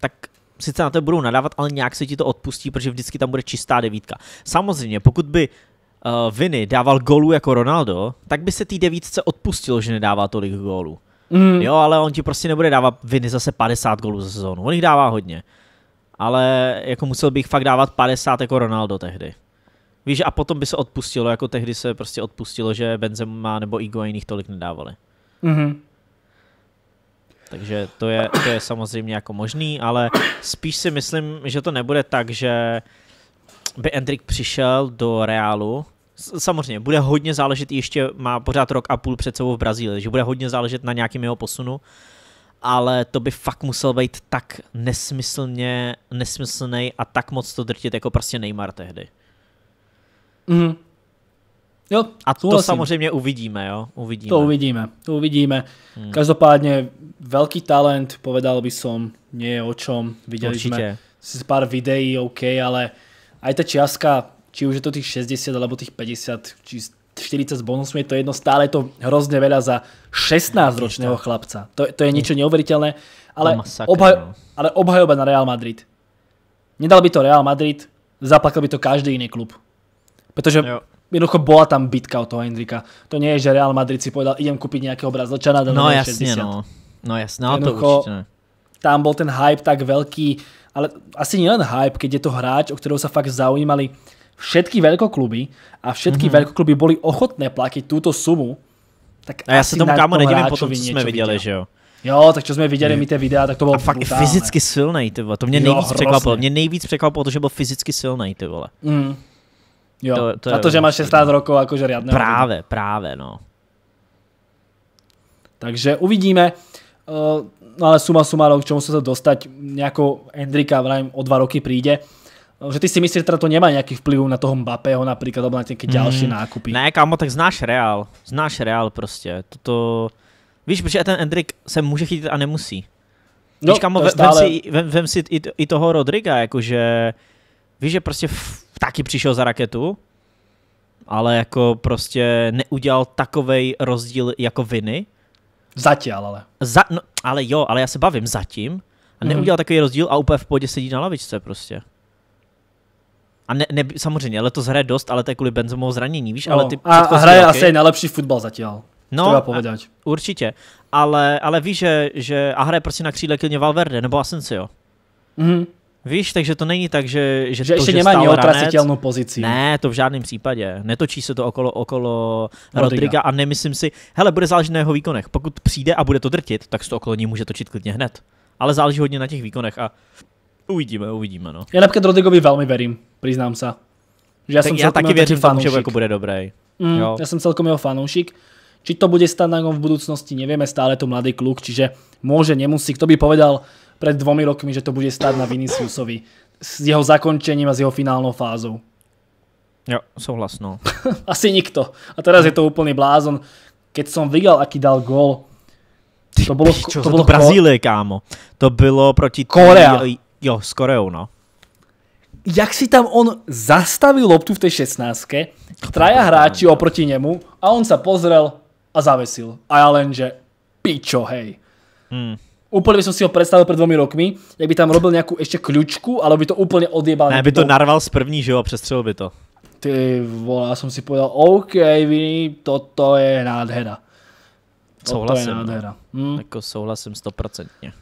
tak sice na to budou nadávat, ale nějak se ti to odpustí, protože vždycky tam bude čistá devítka. Samozřejmě, pokud by uh, Viny dával golu jako Ronaldo, tak by se té devítce odpustilo, že nedává tolik gólů. Mm. Jo, ale on ti prostě nebude dávat Viny zase 50 gólů za sezónu. On jich dává hodně. Ale jako musel bych fakt dávat 50 jako Ronaldo tehdy. Víš, a potom by se odpustilo, jako tehdy se prostě odpustilo, že Benzema nebo Igo a jiných tolik nedávali. Mm-hmm. Takže to je, to je samozřejmě jako možný, ale spíš si myslím, že to nebude tak, že by Endrick přišel do Realu. Samozřejmě, bude hodně záležet, ještě má pořád rok a půl před sebou v Brazílii, že bude hodně záležet na nějakém jeho posunu, ale to by fakt musel být tak nesmyslně, nesmyslný a tak moc to drtit jako prostě Neymar tehdy. Mm. Jo, a to souhlasím. samozřejmě uvidíme, jo? Uvidíme. To uvidíme, to uvidíme. Hmm. Každopádně velký talent, povedal by som, nie je o čom. Videli jsme si pár videí, OK, ale aj ta čiastka, či už je to tých 60 alebo tých 50, či 40 s bonusmi, je to jedno, stále je to hrozně veľa za 16-ročného chlapca. To, to je niečo hmm. neuveriteľné, ale, obhaj, no. ale obhajoba na Real Madrid. Nedal by to Real Madrid, zaplakal by to každý jiný klub. Pretože jo. jednoducho bola tam bitka o toho Hendrika. To nie je, že Real Madrid si povedal, idem kúpiť nejakého Brazilčana. No jasne, no. No jasne, no to určite ne. Tam bol ten hype tak veľký, ale asi nielen hype, keď je to hráč, o ktorého sa fakt zaujímali všetky veľkokluby a všetky mm-hmm. veľkokluby boli ochotné platiť túto sumu, tak a já se tomu kámo nedivím po tom, co jsme viděli, že jo. Jo, tak co jsme viděli mi ty videa, tak to bylo fakt fyzicky silný, ty vole. To mě nejvíc překvapilo. Mě nejvíc překvapilo to, že byl fyzicky silný, ty vole. Mm. Jo, to, to a to, že máš 16 rokov, jakože riadne. Právě, právě, no. Takže uvidíme. Eh, no ale suma sumárom, k čemu se dostať, nějakou Hendrika vrajím o dva roky přijde. Eh, že ty si myslíš, že teda to nemá nějaký vplyv na toho Mbappého například, nebo na nějaké další mm. nákupy? Ne, kámo, tak znáš Real. Znáš Real prostě. Toto... Víš, protože ten Hendrik se může chytit a nemusí. No, víš, kámo, vem, stále... vem, si, vem, vem si i, i toho Rodriga, jakože... Víš, že prostě f taky přišel za raketu, ale jako prostě neudělal takovej rozdíl jako viny. Zatím ale. Za, no, ale jo, ale já se bavím zatím. A mhm. neudělal mm. takový rozdíl a úplně v podě sedí na lavičce prostě. A ne, ne, samozřejmě, letos hraje dost, ale to je kvůli Benzomovou zranění, víš? No, ale ty a, a hraje asi nejlepší fotbal zatím. No, a, určitě. Ale, ale víš, že, že a hraje prostě na křídle klidně Valverde nebo Asensio. Mm. Víš, takže to není tak, že... Že, že to, ještě že nemá neotrasitelnou pozici. Ne, to v žádném případě. Netočí se to okolo, okolo Rodriga. a nemyslím si, hele, bude záležet na jeho výkonech. Pokud přijde a bude to drtit, tak se to okolo ní může točit klidně hned. Ale záleží hodně na těch výkonech a uvidíme, uvidíme, no. Já například Rodrigovi velmi verím, přiznám se. Že já tak jsem já taky věřím tomu, že jako bude dobrý. Mm, jo. Já jsem celkom jeho fanoušik. Či to bude Stanagom v budoucnosti, nevíme, stále to mladý kluk, čiže může, nemusí, kdo by povedal, pred dvomi rokmi, že to bude stát na Viniciusovi s jeho zakončením a s jeho finálnou fázou. Jo, souhlasno. Asi nikto. A teraz je to úplný blázon. Keď som vygal aký dal gól, to bylo, pičo, to bylo Brazílie, kámo. To bylo proti... Korea. Tý, jo, s Koreou, no. Jak si tam on zastavil loptu v té 16 traja hráči oproti němu a on sa pozrel a zavesil. A já len, že pičo, hej. Hmm. Úplne by som si ho predstavil pred dvomi rokmi, jak by tam robil nejakú ešte kľučku, ale by to úplne odjebal. Ne, by to narval z první, že jo, a přestřelil by to. Ty vole, já jsem si povedal, OK, Vini, toto je nádhera. Toto je no. nádhera. Hm. Jako souhlasím stoprocentně.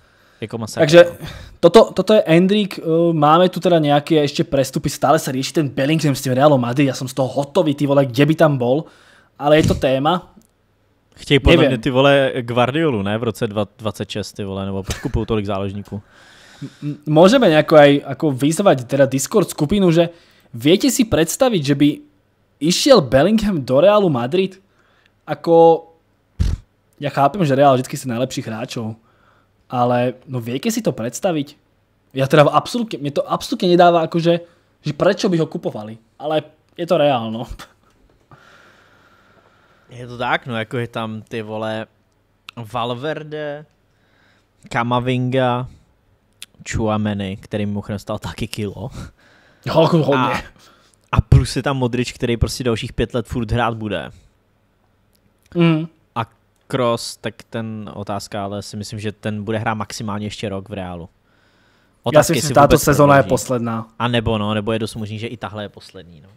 Jako Takže no. toto, toto je Endrik, eh, máme tu teda nějaké ještě prestupy, stále se rieši ten Bellingham s tím Realom Madrid, já jsem z toho hotový, ty vole, kde by tam bol, ale je to téma, Chtějí podle Nevím. mě ty vole Guardiolu, ne? V roce 26 ty vole, nebo kupujú tolik záložníků. Můžeme nejako aj jako vyzvať teda Discord skupinu, že viete si představit, že by išiel Bellingham do Realu Madrid? Ako ja chápem, že Real vždycky si najlepších hráčov, ale no viete si to Já Ja teda absolutně, mě to absolutně nedává, jakože, že prečo by ho kupovali, ale je to reálno. Je to tak, no jako je tam ty vole Valverde, Kamavinga, Chuameni, který mu stal taky kilo. Jo, hodně. A, a plus je tam Modrič, který prostě dalších pět let furt hrát bude. Mm. A Kroos, tak ten otázka, ale si myslím, že ten bude hrát maximálně ještě rok v Reálu. Otázky Já si myslím, že tato sezóna je posledná. A nebo no, nebo je dost možný, že i tahle je poslední. No.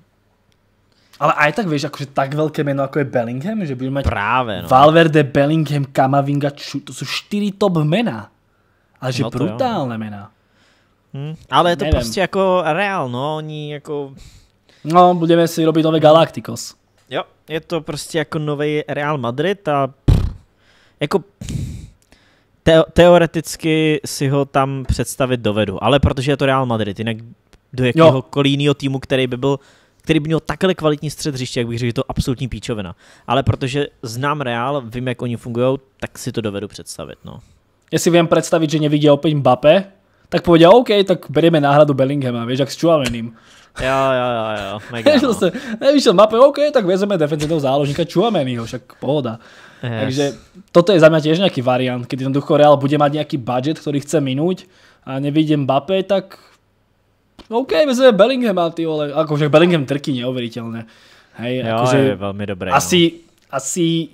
Ale aj tak vieš, akože tak veľké meno ako je Bellingham, že budeme mať Práve, no. Valverde, Bellingham, Kamavinga, Ču, to sú štyri top mená. Ale že no brutálne jo. mená. Hm. Ale je to Neviem. proste ako reál, no oni ako... No, budeme si robiť nové Galacticos. Jo, je to prostě jako nový Real Madrid a jako te, teoreticky si ho tam představit dovedu, ale protože je to Real Madrid, jinak do jakéhokoliv jiného týmu, který by byl který by měl takhle kvalitní střed hřiště, jak bych řekl, že to absolutní píčovina. Ale protože znám Real, vím, jak oni fungují, tak si to dovedu představit. No. Jestli vím představit, že nevidí opět Mbappé, tak pověděl, OK, tak bereme náhradu Bellinghama, víš jak s Čuameným. Jo, jo, jo, jo, mega, no. se, nevyšiel Mbappé, OK, tak vezeme defensivního záložníka Čuamenýho, však pohoda. Yes. Takže toto je za mě těž nějaký variant, keď jednoducho Real bude mít nějaký budget, který chce minout, a nevidím Mbappé, tak OK, vezme Bellinghama, ty vole. že jako Bellingham trky neuvěřitelné. Hej, jo, akože je velmi dobré. No. Asi, no. asi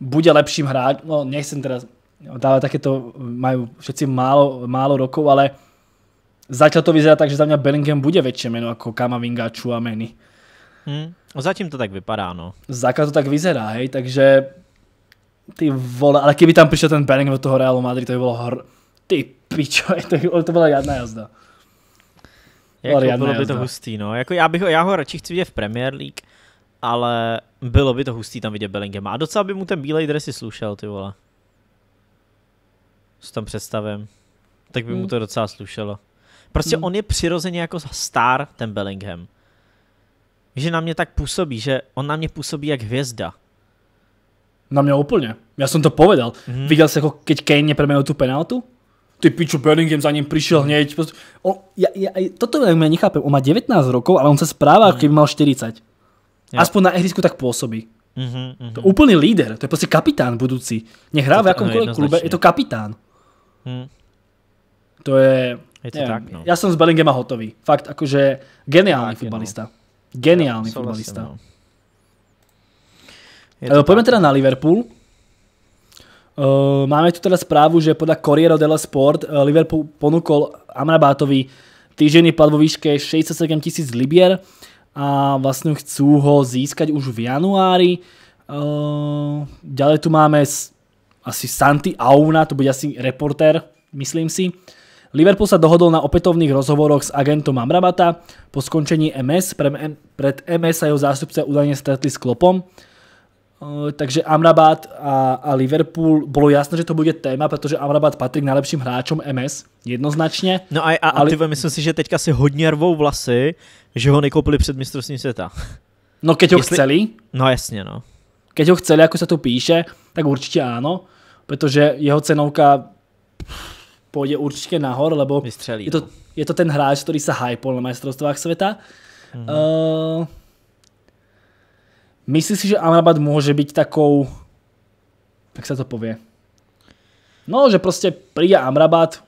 bude lepším hráč, no nechcem teraz no, také to mají všetci málo, málo rokov, ale zatiaľ to vyzerá tak, že za mě Bellingham bude väčšie meno ako Kamavinga, Chuameni. Hmm, no zatím to tak vypadá, no. Zatím to tak vyzerá, hej, takže ty vole, ale kdyby tam přišel ten Bellingham do toho Realu Madrid, to by bylo hor... Ty pičo, to, by, to byla jazda. Jako Variant bylo by to hustý, no. Jako já, bych, já ho radši chci vidět v Premier League, ale bylo by to hustý tam vidět Bellingham. A docela by mu ten bílej dresy slušel, ty vole. S tam představem. Tak by hmm. mu to docela slušelo. Prostě hmm. on je přirozeně jako star, ten Bellingham. Že na mě tak působí, že on na mě působí jak hvězda. Na mě úplně. Já jsem to povedal. Hmm. Viděl jsi, jako keď Kane mě tu penaltu? ty pičo, Bellingham za ním prišiel hneď. On, prostě- ja, ja, toto ja nechápem, on má 19 rokov, ale on sa správa, mm. keby mal 40. Ja. Aspoň na ihrisku tak pôsobí. Mm-hmm, mhm, mm-hmm. To je úplný líder, to je proste kapitán budúci. Nehrá v no, klube, je to kapitán. Mm. To je... Je to neviem, tak, no. Ja som z Bellingema hotový. Fakt, akože geniálny tak, futbalista. No. Geniálny no, futbalista. no. poďme teda na Liverpool. Eh, máme tu teda správu, že podľa Corriere della Sport eh, Liverpool ponúkol Amrabátovi týždenný plat vo výške 67 tisíc libier a vlastne chcú ho získať už v januári. Eh, ďalej tu máme asi Santi Auna, to bude asi reportér, myslím si. Liverpool sa dohodol na opätovných rozhovoroch s agentom Amrabata. Po skončení MS, pred MS sa jeho zástupce údajne stretli s Klopom. Eh, takže Amrabat a, a Liverpool, bylo jasné, že to bude téma, protože Amrabat patří k nejlepším hráčům MS, jednoznačně. No a, a, ale... a ty myslím si, že teďka si hodně rvou vlasy, že ho nekoupili před mistrovstvím světa. No keď ho Jestli... chceli. No jasně, no. Keď ho chceli, jako se to píše, tak určitě ano, protože jeho cenovka půjde určitě nahor, lebo Vystřelí, je, to, no. je to ten hráč, který se hypol na mistrovstvách světa. Mm-hmm. Uh, Myslíš si, že Amrabat môže byť takou, jak se to povie? No, že prostě príde Amrabat,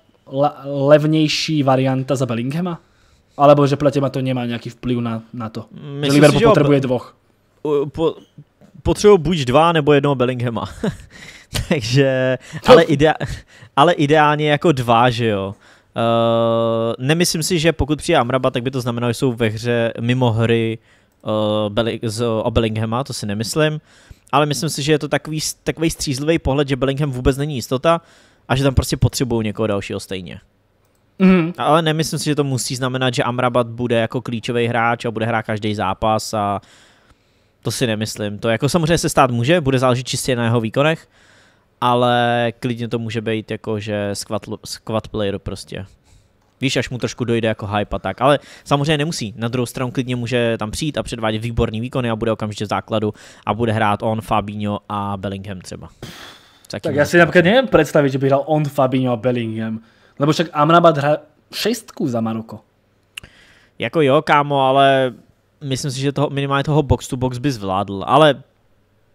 levnější varianta za Bellinghama? Alebo že pro teba to nemá nějaký vplyv na, na to? Myslím že Liverpool si, že potřebuje dvoch. Po, buď dva nebo jednoho Bellinghama. Takže, ale, idea, ale ideálně jako dva, že jo. Uh, nemyslím si, že pokud přijde Amraba, tak by to znamenalo, že jsou ve hře mimo hry Eh, z uh, to si nemyslím, ale myslím si, že je to takový, takový střízlivý pohled, že Bellingham vůbec není jistota a že tam prostě potřebují někoho dalšího stejně. Mm. Ale nemyslím si, že to musí znamenat, že Amrabat bude jako klíčový hráč a bude hrát každý zápas a to si nemyslím. To jako samozřejmě se stát může, bude záležet čistě na jeho výkonech, ale klidně to může být jako, že squad, squad player prostě. Víš, až mu trošku dojde jako hype a tak. Ale samozřejmě nemusí. Na druhou stranu klidně může tam přijít a předvádět výborný výkony a bude okamžitě v základu a bude hrát on, Fabinho a Bellingham třeba. Tak, tak já si například nevím představit, že by hrál on, Fabinho a Bellingham. Lebo však Amrabat hraje šestku za Maroko. Jako jo, kámo, ale myslím si, že toho, minimálně toho box to box by zvládl. Ale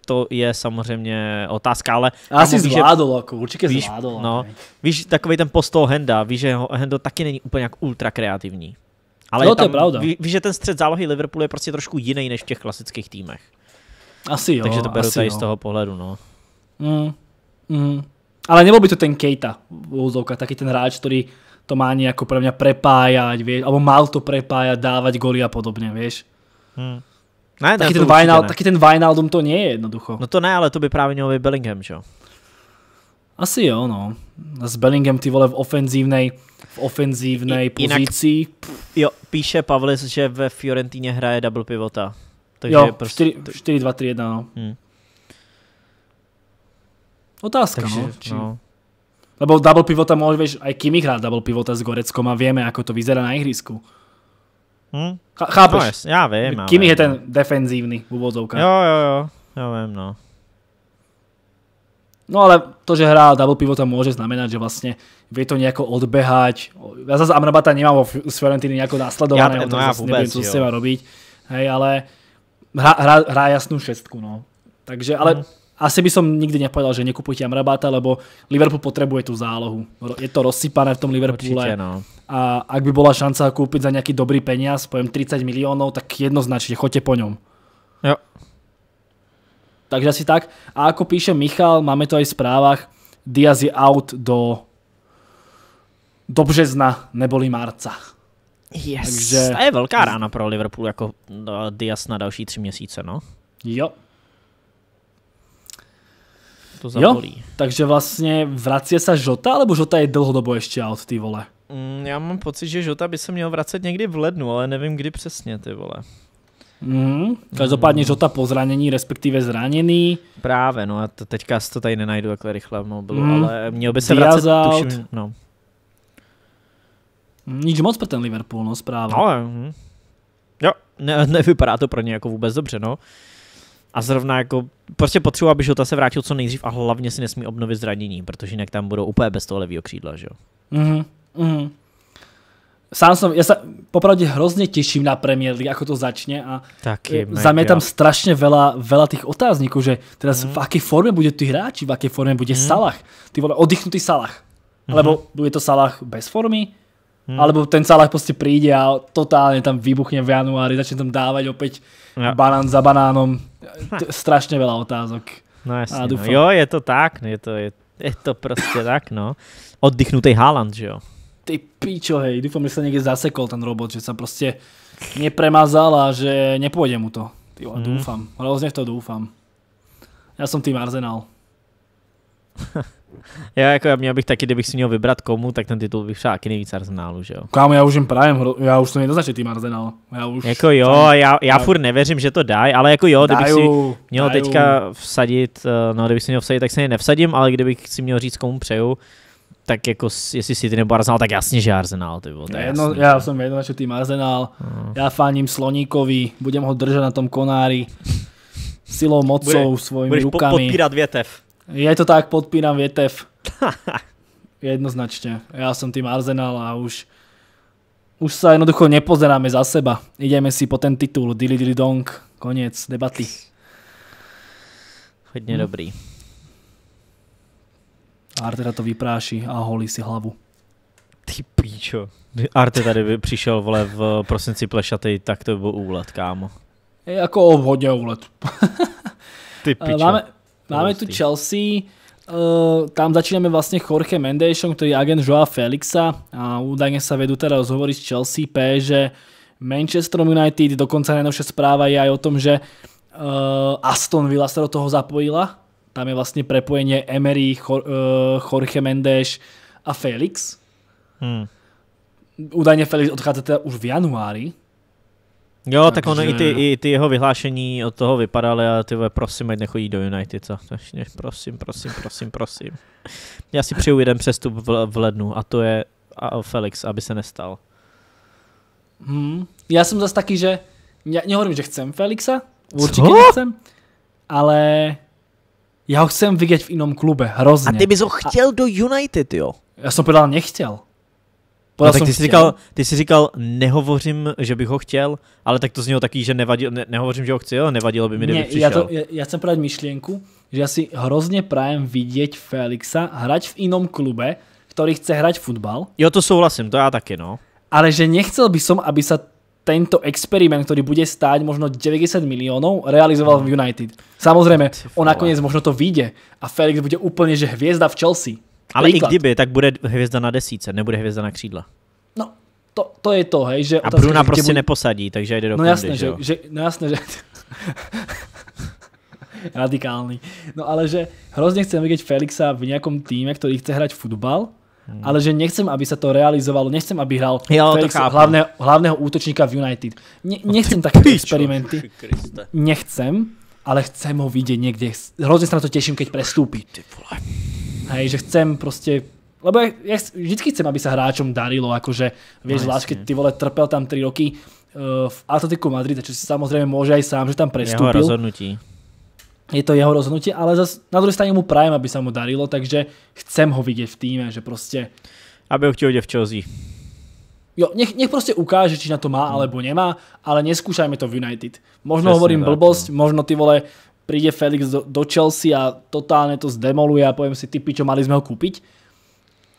to je samozřejmě otázka, ale... Asi víš, zvládol, jako určitě víš, zvládol. No, jako, jako. víš, takový ten post toho Henda, víš, že Hendo taky není úplně jak ultra kreativní. Ale no, je tam, to je pravda. Ví, víš, že ten střed zálohy Liverpoolu je prostě trošku jiný než v těch klasických týmech. Asi jo. Takže to beru tady jo. z toho pohledu, no. Mm, mm. Ale nebol by to ten Kejta v úzovkách, taký ten hráč, ktorý to má nejako pre mňa prepájať, alebo mal to prepájať, dávať goly a podobne, vieš. Hmm. Ne, taky, ne, ten Vinal, ne. taky ten Vinaldum to není je jednoducho. No to ne, ale to by právě mělo být Bellingham, že jo? Asi jo, no. S Bellingham ty vole v ofenzívnej, v ofenzívnej I, jinak, pozici. Jo, píše Pavlis, že ve Fiorentině hraje double pivota. Takže jo, prostě... 4-2-3-1, no. Hmm. Otázka, Takže, no. Či... no. Lebo double pivota můžeš, aj Kimi hrá double pivota s Goreckom a víme, jak to vyzerá na ihrisku. Hm? Chápeš? No, jas, já vím. kimi je ten no. defenzívny v úvodzovkách. Jo, jo, jo, já vím, no. No ale to, že hrá double pivota môže znamenať, že vlastne vie to nejako odbehať. Ja zase Amrabata nemám vo Fiorentiny nejako následované, ja, no ja vôbec, neviem, co s teba robiť. Hej, ale hrá, hrá, hrá jasnú šestku, no. Takže, ale mm. asi by som nikdy nepovedal, že nekupujte Amrabata, lebo Liverpool potrebuje tú zálohu. Je to rozsypané v tom Liverpoole. Určite, no a ak by bola šanca kúpiť za nejaký dobrý peniaz, poviem 30 miliónov, tak jednoznačne choďte po ňom. Jo. Takže asi tak. A ako píše Michal, máme to aj v správach, Diaz je out do, do března neboli marca. Yes. Takže... A je velká rána pro Liverpool jako no, Diaz na další tři měsíce, no. Jo. To Jo, takže vlastně vracie se Žota, alebo Žota je dlhodobo ještě out, ty vole? Mm, já mám pocit, že Žota by se měl vracet někdy v lednu, ale nevím kdy přesně, ty vole. Mm, každopádně mm. Žota po zranění, respektive zraněný. Právě, no a to teďka si to tady nenajdu takhle rychle v mobilu, mm. ale měl by se Diaz vracet, tuším, no. Mm, nic moc pro ten Liverpool, no správně. No, mm. Jo, ne, nevypadá to pro ně jako vůbec dobře, no. A zrovna jako, prostě potřebuji, aby Žota se vrátil co nejdřív a hlavně si nesmí obnovit zranění, protože jinak tam budou úplně bez toho levýho křídla, že jo. Mm-hmm. Mm. Sám som, ja sa popravde hrozně těším na Premier League, ako to začne a Taky, za mě tam strašně veľa, veľa tých otáznikov, že teraz mm. v jaké formě bude tí hráči, v jaké formě bude mm. Salah, ty vole, oddychnutý Salah, mm. alebo bude to Salah bez formy, mm. Alebo ten Salah prostě přijde a totálně tam vybuchne v januári, začne tam dávat opět ja. No. banán za banánom. strašně veľa otázok. No jasně, no. jo, je to tak, no, je to, je, je to prostě tak, no. Oddychnutý Haaland, že jo? ty píčo, hej, dúfam, že sa niekde zasekol ten robot, že sa proste nepremazal a že nepôjde mu to. Ty vole, mhm. dúfam, hrozne to dúfam. Já jsem tým Arsenal. já jako já měl bych taky, kdybych si měl vybrat komu, tak ten titul bych však nejvíc Arsenálu, že jo. Kámo, já už jim prajem, já už to jednoznačně tým Arsenal. Já už jako jo, já, já furt nevěřím, že to daj, ale jako jo, kdybych daju, si měl daju. teďka vsadit, eh, no kdybych si měl vsadit, tak se nevsadím, ale kdybych si měl říct, komu přeju, tak jako jestli City nebo Arsenal, tak jasně, že Arsenal. Ty bylo, to je jedno, jasný, no, já že? jsem jedno, že tým Arsenal. Uh. Já fáním Sloníkovi, budem ho držet na tom konári. Silou, mocou, Bude, svojimi budeš rukami. Budeš podpírat větev. Je to tak, podpírám větev. Jednoznačne. Ja som tým Arsenal a už už sa jednoducho nepozeráme za seba. Ideme si po ten titul. Dili dili dong. konec debaty. Hodně hm. dobrý. Arteta to vypráší a holí si hlavu. Ty píčo. Arte tady by přišel, vole, v prosinci plešatej, tak to by byl úlet, kámo. Je jako hodně úlet. Ty píčo. Máme, máme tu Chelsea, eh, tam začínáme vlastně Jorge Mendejšom, který je agent Joa Felixa a údajně sa vedú teda rozhovory s Chelsea P, že Manchester United, dokonca najnovšia správa je aj o tom, že eh, Aston Villa sa do toho zapojila, tam je vlastně prepojenie Emery, eh, Jorge Mendes a Felix. Hmm. Údajně Felix odchádza teda už v januári. Jo, tak, tak ono že... i ty, i ty jeho vyhlášení od toho vypadaly a ty prosím, ať nechodí do United. Co? Prosím, prosím, prosím, prosím. Já si přeju jeden přestup v, v lednu a to je a Felix, aby se nestal. Hmm. Já jsem zase taky, že já nehovorím, že chcem Felixa, určitě chcem, ale já ho chcem vidět v jinom klube, hrozně. A ty bys ho chtěl a... do United, jo? Já jsem podal nechtěl. no, tak ty, jsi říkal, ty jsi říkal, nehovořím, že bych ho chtěl, ale tak to znělo taký, že nevadil, ne, nehovořím, že ho chci, jo, nevadilo by mi, kdyby přišel. Já, to, já, já chcem podat myšlenku, že já si hrozně prajem vidět Felixa hrať v jinom klube, který chce hrať fotbal. Jo, to souhlasím, to já taky, no. Ale že nechcel by som, aby sa tento experiment, ktorý bude stáť možno 90 miliónov, realizoval v United. Samozrejme, on nakoniec možno to vyjde a Felix bude úplne že hviezda v Chelsea. Ale i kdyby, tak bude hvězda na desíce, nebude hvězda na křídla. No, to, je to, hej. Že a Bruna prostě neposadí, takže jde do no kundy, že, jo? No jasné, že... Radikálny. No ale že hrozně chcem vidieť Felixa v nejakom týme, který chce hrať futbal, Hmm. Ale že nechcem, aby sa to realizovalo, nechcem, aby hral ja, Felix, hlavného, hlavného útočníka v United. Ne, no nechcem také pičo, experimenty. Kriste. Nechcem, ale chcem ho vidieť niekde. Hrozne sa na to teším, keď prestúpi. Hej, že chcem proste lebo ja, ja vždycky chcem, aby sa hráčom darilo, akože, vieš, no, zvlášť, keď ty vole trpel tam 3 roky uh, v Atletiku Madrid, čo si samozrejme môže aj sám, že tam prestúpil. Jeho rozhodnutí je to jeho rozhodnutie, ale zas, na druhej strane mu prajem, aby sa mu darilo, takže chcem ho vidieť v týme, že proste... Aby ho chtěl v Chelsea. Jo, nech, nech prostě ukáže, či na to má no. alebo nemá, ale neskúšajme to v United. Možno Přesně hovorím tak, no. možno ty vole, príde Felix do, do Chelsea a totálně to zdemoluje a povím si, ty pičo, mali jsme ho kúpiť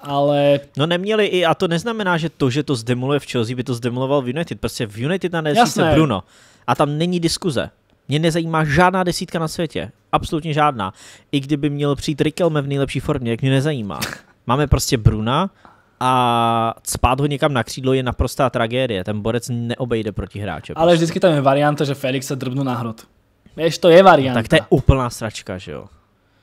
ale... No neměli i, a to neznamená, že to, že to zdemoluje v Chelsea, by to zdemoloval v United. Prostě v United na se Bruno. A tam není diskuze. Mě nezajímá žádná desítka na světě. Absolutně žádná. I kdyby měl přijít Rikelme v nejlepší formě, jak mě nezajímá. Máme prostě Bruna a spát ho někam na křídlo je naprostá tragédie. Ten borec neobejde proti hráče. Ale prostě. vždycky tam je varianta, že Felix se drbnu na hrot. Víš, to je varianta. No, tak to je úplná sračka, že jo.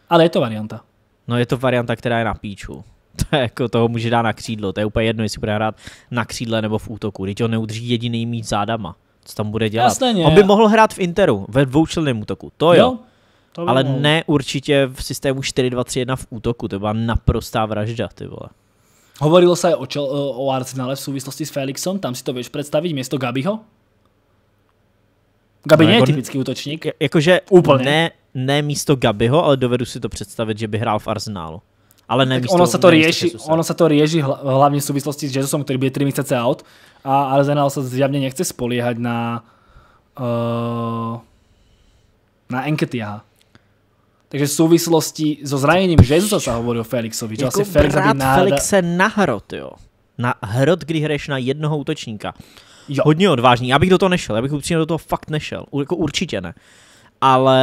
Ale je to varianta. No je to varianta, která je na píču. To je jako toho může dát na křídlo, to je úplně jedno, jestli bude hrát na křídle nebo v útoku, Když ho neudrží jediný mít zádama co tam bude dělat. Jasně, On by mohl hrát v Interu, ve dvoučlenném útoku, to jo. jo to ale mohl. ne určitě v systému 4-2-3-1 v útoku, to byla naprostá vražda, ty vole. Hovorilo se o, o Arsenale v souvislosti s Felixem. tam si to vieš představit město Gabiho? Gabi no, je jako, typický útočník. Jakože úplně. Ne, ne místo Gabiho, ale dovedu si to představit, že by hrál v Arsenálu. Ale ne, ono, sa to rieši, ono sa to rieši hlavne v súvislosti s Jesusom, ktorý bude 3 mesiace out a Arsenal sa zjavne nechce spoliehať na uh, na Enketia. Takže v súvislosti so zranením Jezusa sa hovorí o Felixovi. Jako Felix brát náhrada... Felixe na hrot, jo. Na hrot, kdy hraješ na jednoho útočníka. Jo. Hodně odvážný. Já bych do toho nešel. Já bych upřímně do toho fakt nešel. jako určitě ne. Ale...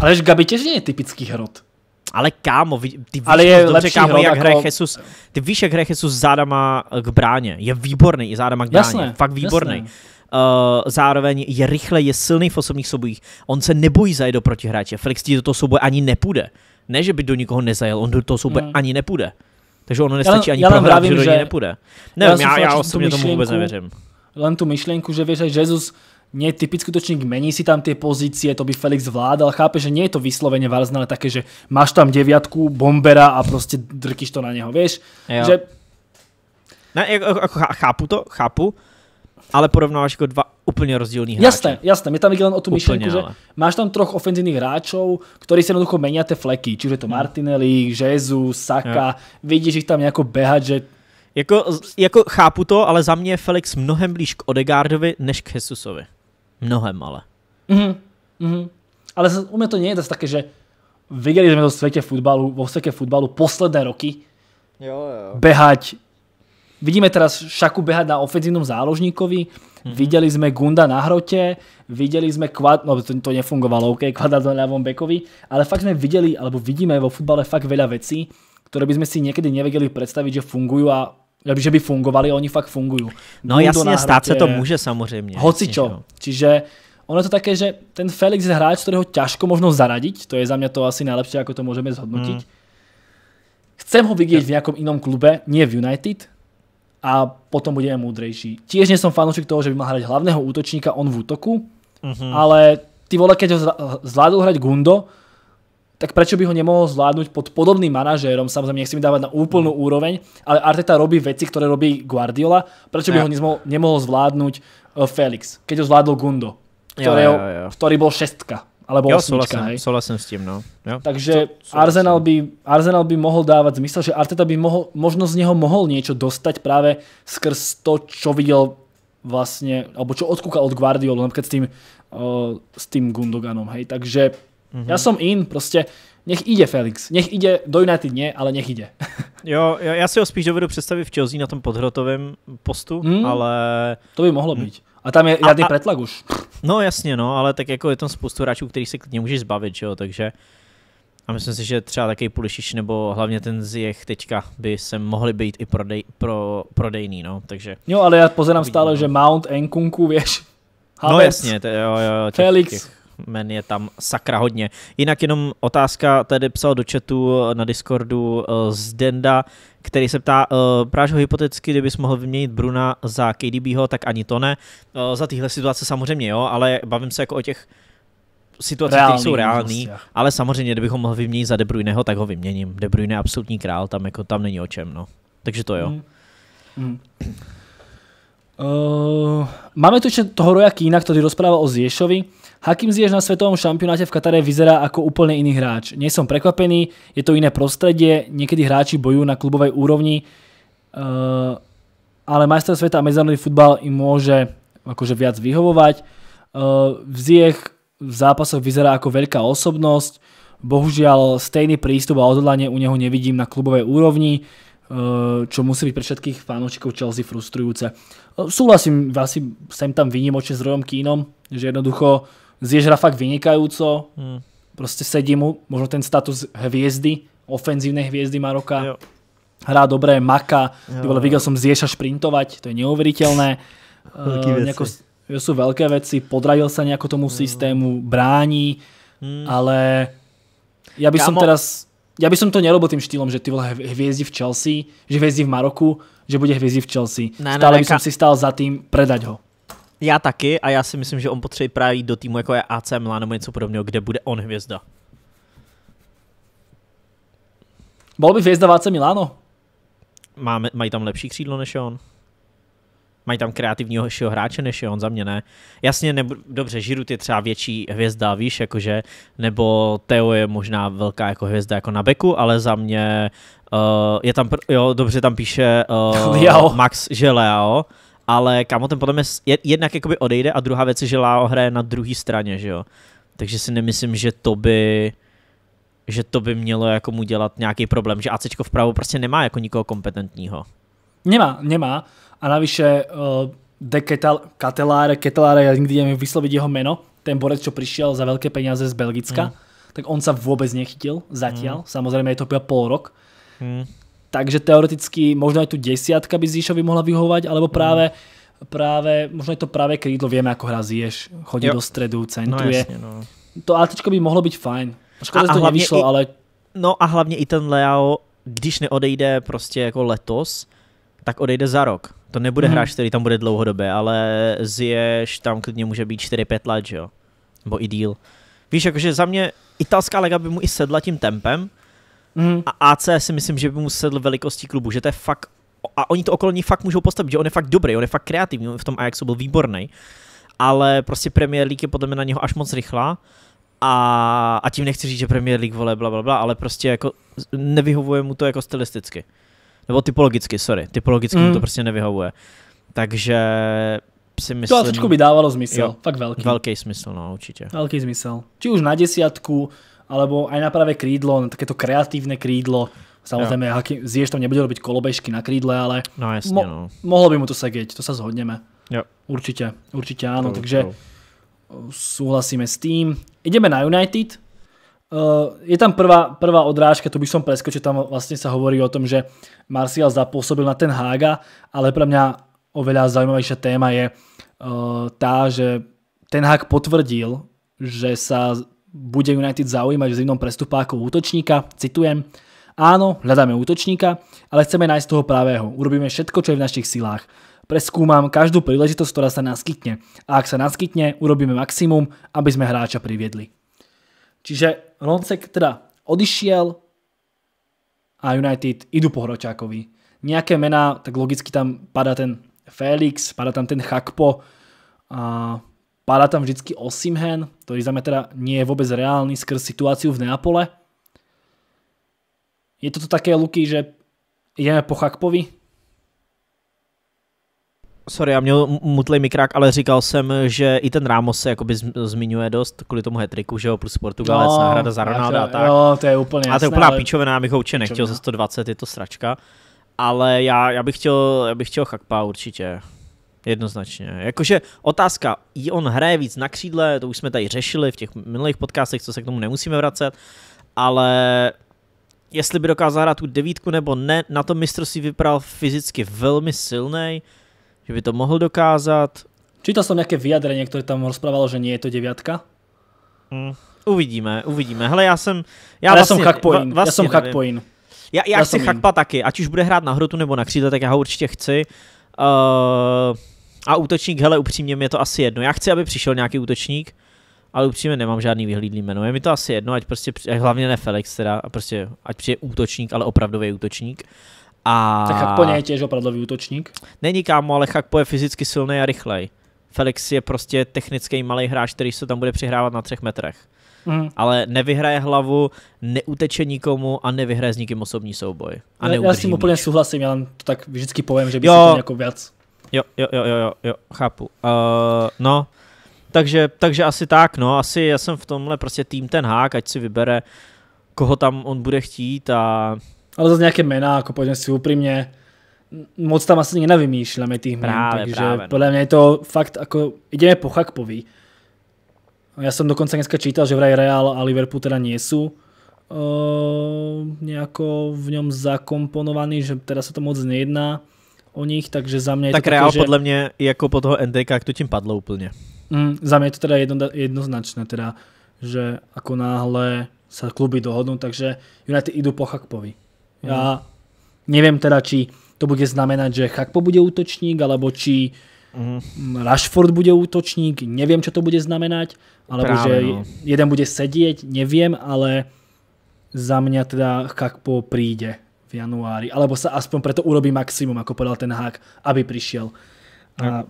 Ale Gabi těžně je typický hrot. Ale kámo, ty víš ale je dobře, kámo, jak hraje jako... Jesus, ty víš, jak hraje Jesus zádama eh, k bráně. Je výborný i zádama k bráně. Jasné, Fakt výborný. Jasné. Uh, zároveň je rychle, je silný v osobních soubojích. On se nebojí zajít do protihráče. Felix ti do toho souboje ani nepůjde. Ne, že by do nikoho nezajel, on do toho souboje mm. ani nepůjde. Takže ono nestačí já, ani já prohrát, že do něj nepůjde. Nevím, já, já, já osobně tomu vůbec nevěřím. Len tu myšlenku, že vieš, že Jesus nie, typický útočník mení si tam tie pozície, to by Felix vládal, chápe, že nie je to vyslovene ale také, že máš tam deviatku, bombera a prostě drkíš to na něho, vieš? Jo. Že... Ne, jako, chápu to, chápu, ale porovnáváš jako dva úplně rozdílní hráče. Jasné, jasné, mě tam vidí len o tu myšlenku, že máš tam troch ofenzívnych hráčov, ktorí si jednoducho menia tie fleky, čiže to hm. Martinelli, Jesus, Saka, jo. vidíš ich tam nejako behať, že jako, jako chápu to, ale za mě je Felix mnohem blíž k Odegaardovi než k Jesusovi. Mnohem mhm, mhm. ale. Mm -hmm. Ale u mě to není je zase také, že viděli jsme to v světě futbalu, vo světě futbalu posledné roky jo, jo. behať. Vidíme teraz Šaku behať na ofenzívnom záložníkovi, mm-hmm. videli sme Gunda na hrote, videli sme Kvad, no to, to nefungovalo, OK, Kvada na ľavom bekovi, ale fakt sme videli, alebo vidíme vo futbale fakt veľa vecí, ktoré by sme si niekedy nevedeli predstaviť, že fungujú a že by fungovali, oni fakt fungují. No Budu jasně, stát se to může samozřejmě. Hoci čo. Čiže ono je to také, že ten Felix je hráč, kterého ťažko možno zaradiť, to je za mě to asi nejlepší, jako to můžeme zhodnotit. Hmm. Chcem ho vidět v nějakom jinom klube, nie v United, a potom budeme múdrejší. Tiež nie som fanoušek toho, že by mal hrať hlavného útočníka on v útoku, mm-hmm. ale ty vole, keď ho zvládl hrať Gundo, tak prečo by ho nemohol zvládnuť pod podobným manažérom, samozrejme nechci mi dávať na úplnú mm. úroveň, ale Arteta robí veci, ktoré robí Guardiola, prečo by ja. ho nemohol, nemohol zvládnuť e, Felix, keď ho zvládol Gundo, ktorého, ja, ja, ja. ktorý bol šestka alebo jo, osmička, souhlasím, hej. s tím, no. Takže Arsenal by, Arsenal by mohl dávat zmysel, že Arteta by možno z něho mohl něco dostať právě skrz to, čo viděl vlastně, alebo čo odkúkal od Guardiola, například s tým, uh, e, s tým Gundoganom, hej. Takže Mm-hmm. Ja som in, prostě nech jde Felix, nech jde do United ne, ale nech jde. jo, já, já si ho spíš dovedu představit v Chelsea na tom podhrotovém postu, mm, ale... To by mohlo mhm. být. A tam je žádný pretlak už. No jasně, no, ale tak jako je tam spoustu hráčů, kterých se klidně můžeš zbavit, jo, takže... A myslím si, že třeba takový Pulišič nebo hlavně ten Ziyech teďka by se mohli být i prodej, pro, prodejný, no, takže... Jo, ale já pozerám stále, no. že Mount, Enkunku, věš, no, Havertz, no, jasně, to, jo, jo, těch, Felix, těch men je tam sakra hodně. Jinak jenom otázka, tady psal do chatu eh, na Discordu eh, z Denda, který se ptá, ho eh, hypoteticky, kdybys mohl vyměnit Bruna za KDBho, tak ani to ne. Za tyhle situace samozřejmě jo, ale bavím se jako o těch situace, které jsou reální, ale samozřejmě, ho mohl vyměnit za De Bruyneho, tak ho vyměním. De Bruyne je absolutní král, tam, jako, tam není o čem, no. Takže to jo. Mm. Mm. Uh, máme tu ještě toho Roja Kína, který rozprával o Zješovi. Hakim Ziyech na svetovom šampionáte v Katare vyzerá ako úplne iný hráč. Nie som prekvapený, je to iné prostredie, niekedy hráči bojujú na klubovej úrovni, eh, ale majster sveta a medzinárodný futbal im môže akože viac vyhovovať. Uh, eh, Ziyech v zápasoch vyzerá ako veľká osobnosť, bohužiaľ stejný prístup a odhodlanie u neho nevidím na klubovej úrovni, eh, čo musí byť pre všetkých fanúčikov Chelsea frustrujúce. Súhlasím asi sem tam výnimočne s Rojom Kínom, že jednoducho zježra fakt vynikajúco, hmm. proste sedí mu možno ten status hviezdy, ofenzívnej hviezdy Maroka. Jo. Hrá dobré, maka, jo, videl som Zieša šprintovať, to je neuveriteľné. Uh, eh, jako sú veľké veci, podradil sa nejako tomu systému, bráni, hmm. ale ja by Kamo... som teraz, ja by som to nerobil tým štýlom, že ty vole hviezdi v Chelsea, že hviezdi v Maroku, že bude hviezdi v Chelsea. Ne, Stále ne, by som si stal za tým predať ho. Já taky a já si myslím, že on potřebuje právě do týmu jako je AC Milan nebo něco podobného, kde bude on hvězda. Bol by hvězda v AC Milano. Máme, mají tam lepší křídlo než on. Mají tam kreativního hráče než je on, za mě ne. Jasně, nebu, dobře, Žirut je třeba větší hvězda, víš, jakože, nebo Teo je možná velká jako hvězda jako na beku, ale za mě uh, je tam, jo, dobře, tam píše uh, Max, že Leo, ale kámo, ten potom je, jednak jakoby odejde a druhá věc je, že Lao hraje na druhé straně, že jo. Takže si nemyslím, že to by že to by mělo jako mu dělat nějaký problém, že ACčko vpravo prostě nemá jako nikoho kompetentního. Nemá, nemá. A navyše uh, De Ketal, Kateláre, Kateláre, já nikdy nevím vyslovit jeho jméno, ten borec, co přišel za velké peníze z Belgicka, mm. tak on se vůbec nechytil zatím, Mm. Samozřejmě je to byl pol rok. Mm takže teoreticky možno aj tu desiatka by Zíšovi mohla vyhovať, alebo mhm. práve práve, možno je to práve krídlo, vieme ako hra Zíš, chodí jo. do stredu, no, centruje. No, jasne, no. To ATčko by mohlo byť fajn. Škoda, že to nevyšlo, i, ale... No a hlavně i ten Leo, když neodejde prostě jako letos, tak odejde za rok. To nebude mm-hmm. hráč, který tam bude dlouhodobě, ale zíš tam klidně může být 4-5 let, že jo? Nebo i díl. Víš, jakože za mě italská lega by mu i sedla tím tempem, Mm. A AC si myslím, že by mu sedl velikostí klubu, že to je fakt a oni to okolo ní fakt můžou postavit, že on je fakt dobrý, on je fakt kreativní, v tom Ajaxu byl výborný, ale prostě Premier League je podle mě na něho až moc rychlá a, a tím nechci říct, že Premier League vole bla, bla, bla, ale prostě jako nevyhovuje mu to jako stylisticky. Nebo typologicky, sorry, typologicky mm. mu to mhm. prostě nevyhovuje. Takže si myslím... To by dávalo smysl, jo, fakt velký. Velký smysl, no určitě. Velký smysl. Či už na desiatku, alebo aj na práve krídlo, na takéto kreatívne krídlo. Samozrejme, ja. zješ tam nebude robiť kolobežky na krídle, ale no, jasne, mo- no. mohlo by mu to sedieť, to sa zhodneme. Ja. Určite, určite áno, to, takže to. E, súhlasíme s tým. Ideme na United. Uh, je tam prvá, prvá odrážka, tu by som preskočil, tam vlastne sa hovorí o tom, že Marcial zapôsobil na ten Haga, ale pre mňa oveľa zaujímavejšia téma je uh, tá, že ten Hag potvrdil, že sa bude United zaujímať v zimnom prestupáku jako útočníka, citujem, Áno, hľadáme útočníka, ale chceme nájsť toho pravého. Urobíme všetko, čo je v našich silách. Preskúmam každú príležitosť, ktorá sa naskytne. A ak sa naskytne, urobíme maximum, aby sme hráča priviedli. Čiže Roncek teda odišiel a United idú po Hročákovi. Nejaké mená, tak logicky tam padá ten Felix, padá tam ten Chakpo a Páda tam vždycky Osimhen, ktorý za mňa teda nie je vôbec reálny skrz situáciu v Neapole. Je toto také, Luky, že ideme po Chakpovi? Sorry, já měl mutlej mikrák, ale říkal jsem, že i ten Ramos se jakoby zmiňuje dost kvůli tomu hetriku, že jo, plus Portugalec, no, náhrada za Ronaldo a tak. Jo, to je úplně A to je úplná ale... já bych ho určitě nechtěl za 120, je to sračka. Ale já, já bych chtěl, já bych chtěl Chakpa určitě. Jednoznačně. Jakože otázka, i on hraje víc na křídle, to už jsme tady řešili v těch minulých podcastech, co se k tomu nemusíme vracet, ale jestli by dokázal hrát tu devítku nebo ne, na tom mistrovství vypadal fyzicky velmi silný, že by to mohl dokázat. Čítal jsem nějaké vyjadrení, které tam rozprávalo, že nie je to devítka? Mm, uvidíme, uvidíme. Hele, já jsem... Já, vlastně, já jsem Hakpoin. Vlastně já vlastně jsem Hakpoin. Já, já, já chci Hakpa taky, ať už bude hrát na hrotu nebo na křídle, tak já ho určitě chci. Uh, a útočník, hele, upřímně mi je to asi jedno. Já chci, aby přišel nějaký útočník, ale upřímně nemám žádný vyhlídlý jméno. Je mi to asi jedno, ať prostě, hlavně ne Felix teda, a prostě, ať přijde útočník, ale opravdový útočník. A... Tak po je těž opravdový útočník? Není kámo, ale Chakpo je fyzicky silný a rychlej. Felix je prostě technický malý hráč, který se tam bude přihrávat na třech metrech. Mm. Ale nevyhraje hlavu, neuteče nikomu a nevyhraje s nikým osobní souboj. A já, já s tím úplně souhlasím, já to tak vždycky povím, že by jo. si to jako víc Jo, jo, jo, jo, jo, chápu. Uh, no, takže, takže asi tak, no, asi já jsem v tomhle prostě tým ten hák, ať si vybere, koho tam on bude chtít a... Ale zase nějaké jména, jako pojďme si upřímně, moc tam asi nevymýšlíme těch jmen, právě, takže právě, no. podle mě je to fakt, jako jdeme po Chakpovi. Já jsem dokonce dneska čítal, že vraj Real a Liverpool teda nie sú uh, nějako v něm zakomponovaný, že teda se to moc nejedná o nich, takže za mě je Tak to Real že... podle mě jako po toho NDK to tím padlo úplně. Mm, za mě je to teda jedno, jednoznačné, teda, že ako náhle se kluby dohodnou, takže United idú po Chakpovi. Mm. Já nevím teda, či to bude znamenat, že Chakpo bude útočník, alebo či mhm. mm. Rashford bude útočník, Nevím, čo to bude znamenat, alebo že no. jeden bude sedět, Nevím, ale za mě teda Chakpo přijde januári, alebo sa aspoň preto urobí maximum, ako povedal ten hák, aby prišiel. A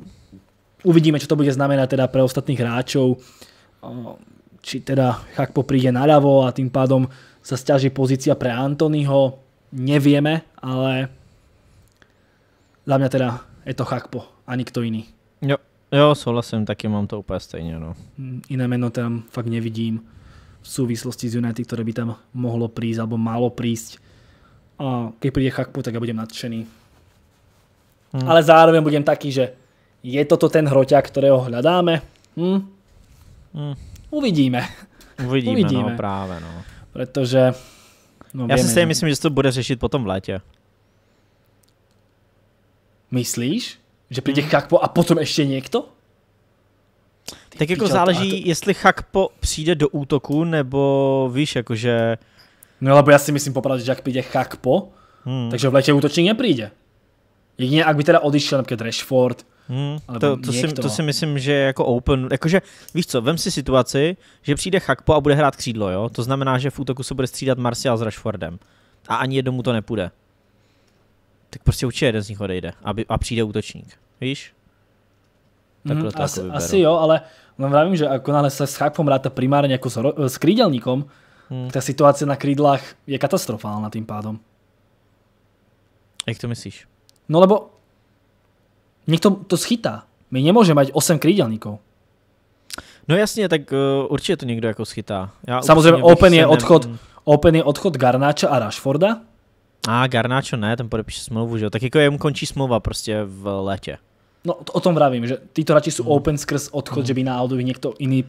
uvidíme, čo to bude znamenať teda pre ostatných hráčov, či teda Hakpo príde naľavo a tým pádom sa stiaží pozícia pre Antonyho, nevieme, ale za mňa teda je to Hakpo a nikto iný. Jo, jo, souhlasím, taky mám to úplne stejne. no. Mm, iné meno tam fakt nevidím v súvislosti s United, ktoré by tam mohlo prísť alebo malo prísť a keď príde Chakpu, tak ja budem nadšený. Hmm. Ale zároveň budem taký, že je toto ten hroťák, ktorého hľadáme? Hm? Hmm. Uvidíme. Uvidíme, Uvidíme. No, právě, no. Protože... No, Já si stejně no. myslím, že to bude řešit potom v lete. Myslíš? Že přijde hmm. Chakpo a potom ještě někdo? Ty tak jako záleží, to... jestli Chakpo přijde do útoku, nebo víš, jakože... No lebo ja si myslím popravde, že ak príde Chakpo, hmm. takže v lete útočník nepríde. Jedině, ak by teda odišel napríklad Rashford, Hmm, to, to, si, to no. si myslím, že je jako open, jakože víš co, vem si situaci, že přijde Chakpo a bude hrát křídlo, jo? To znamená, že v útoku se bude střídat Martial s Rashfordem. A ani jednomu to nepůjde. Tak prostě určitě jeden z nich odejde aby, a přijde útočník, víš? mm, to asi, jako asi jo, ale no, vravím, že ako náhle se s Chakpom ráta primárně jako s, s krídelníkom, Hmm. Ta situace na krídlách je katastrofálna tým pádom. Jak to myslíš? No lebo někdo to schytá. My nemůžeme mít 8 krídelníků. No jasně, tak uh, určitě to někdo jako schytá. Já Samozřejmě Open je, odchod, nem... Hmm. open je odchod Garnáča a Rashforda. A Garnáčo ne, ten podepíše smlouvu, že jo. Tak jako jemu končí smlouva prostě v létě. No to, o tom vravím, že títo radši jsou mm. open skrz odchod, mm. že by náhodou někdo jiný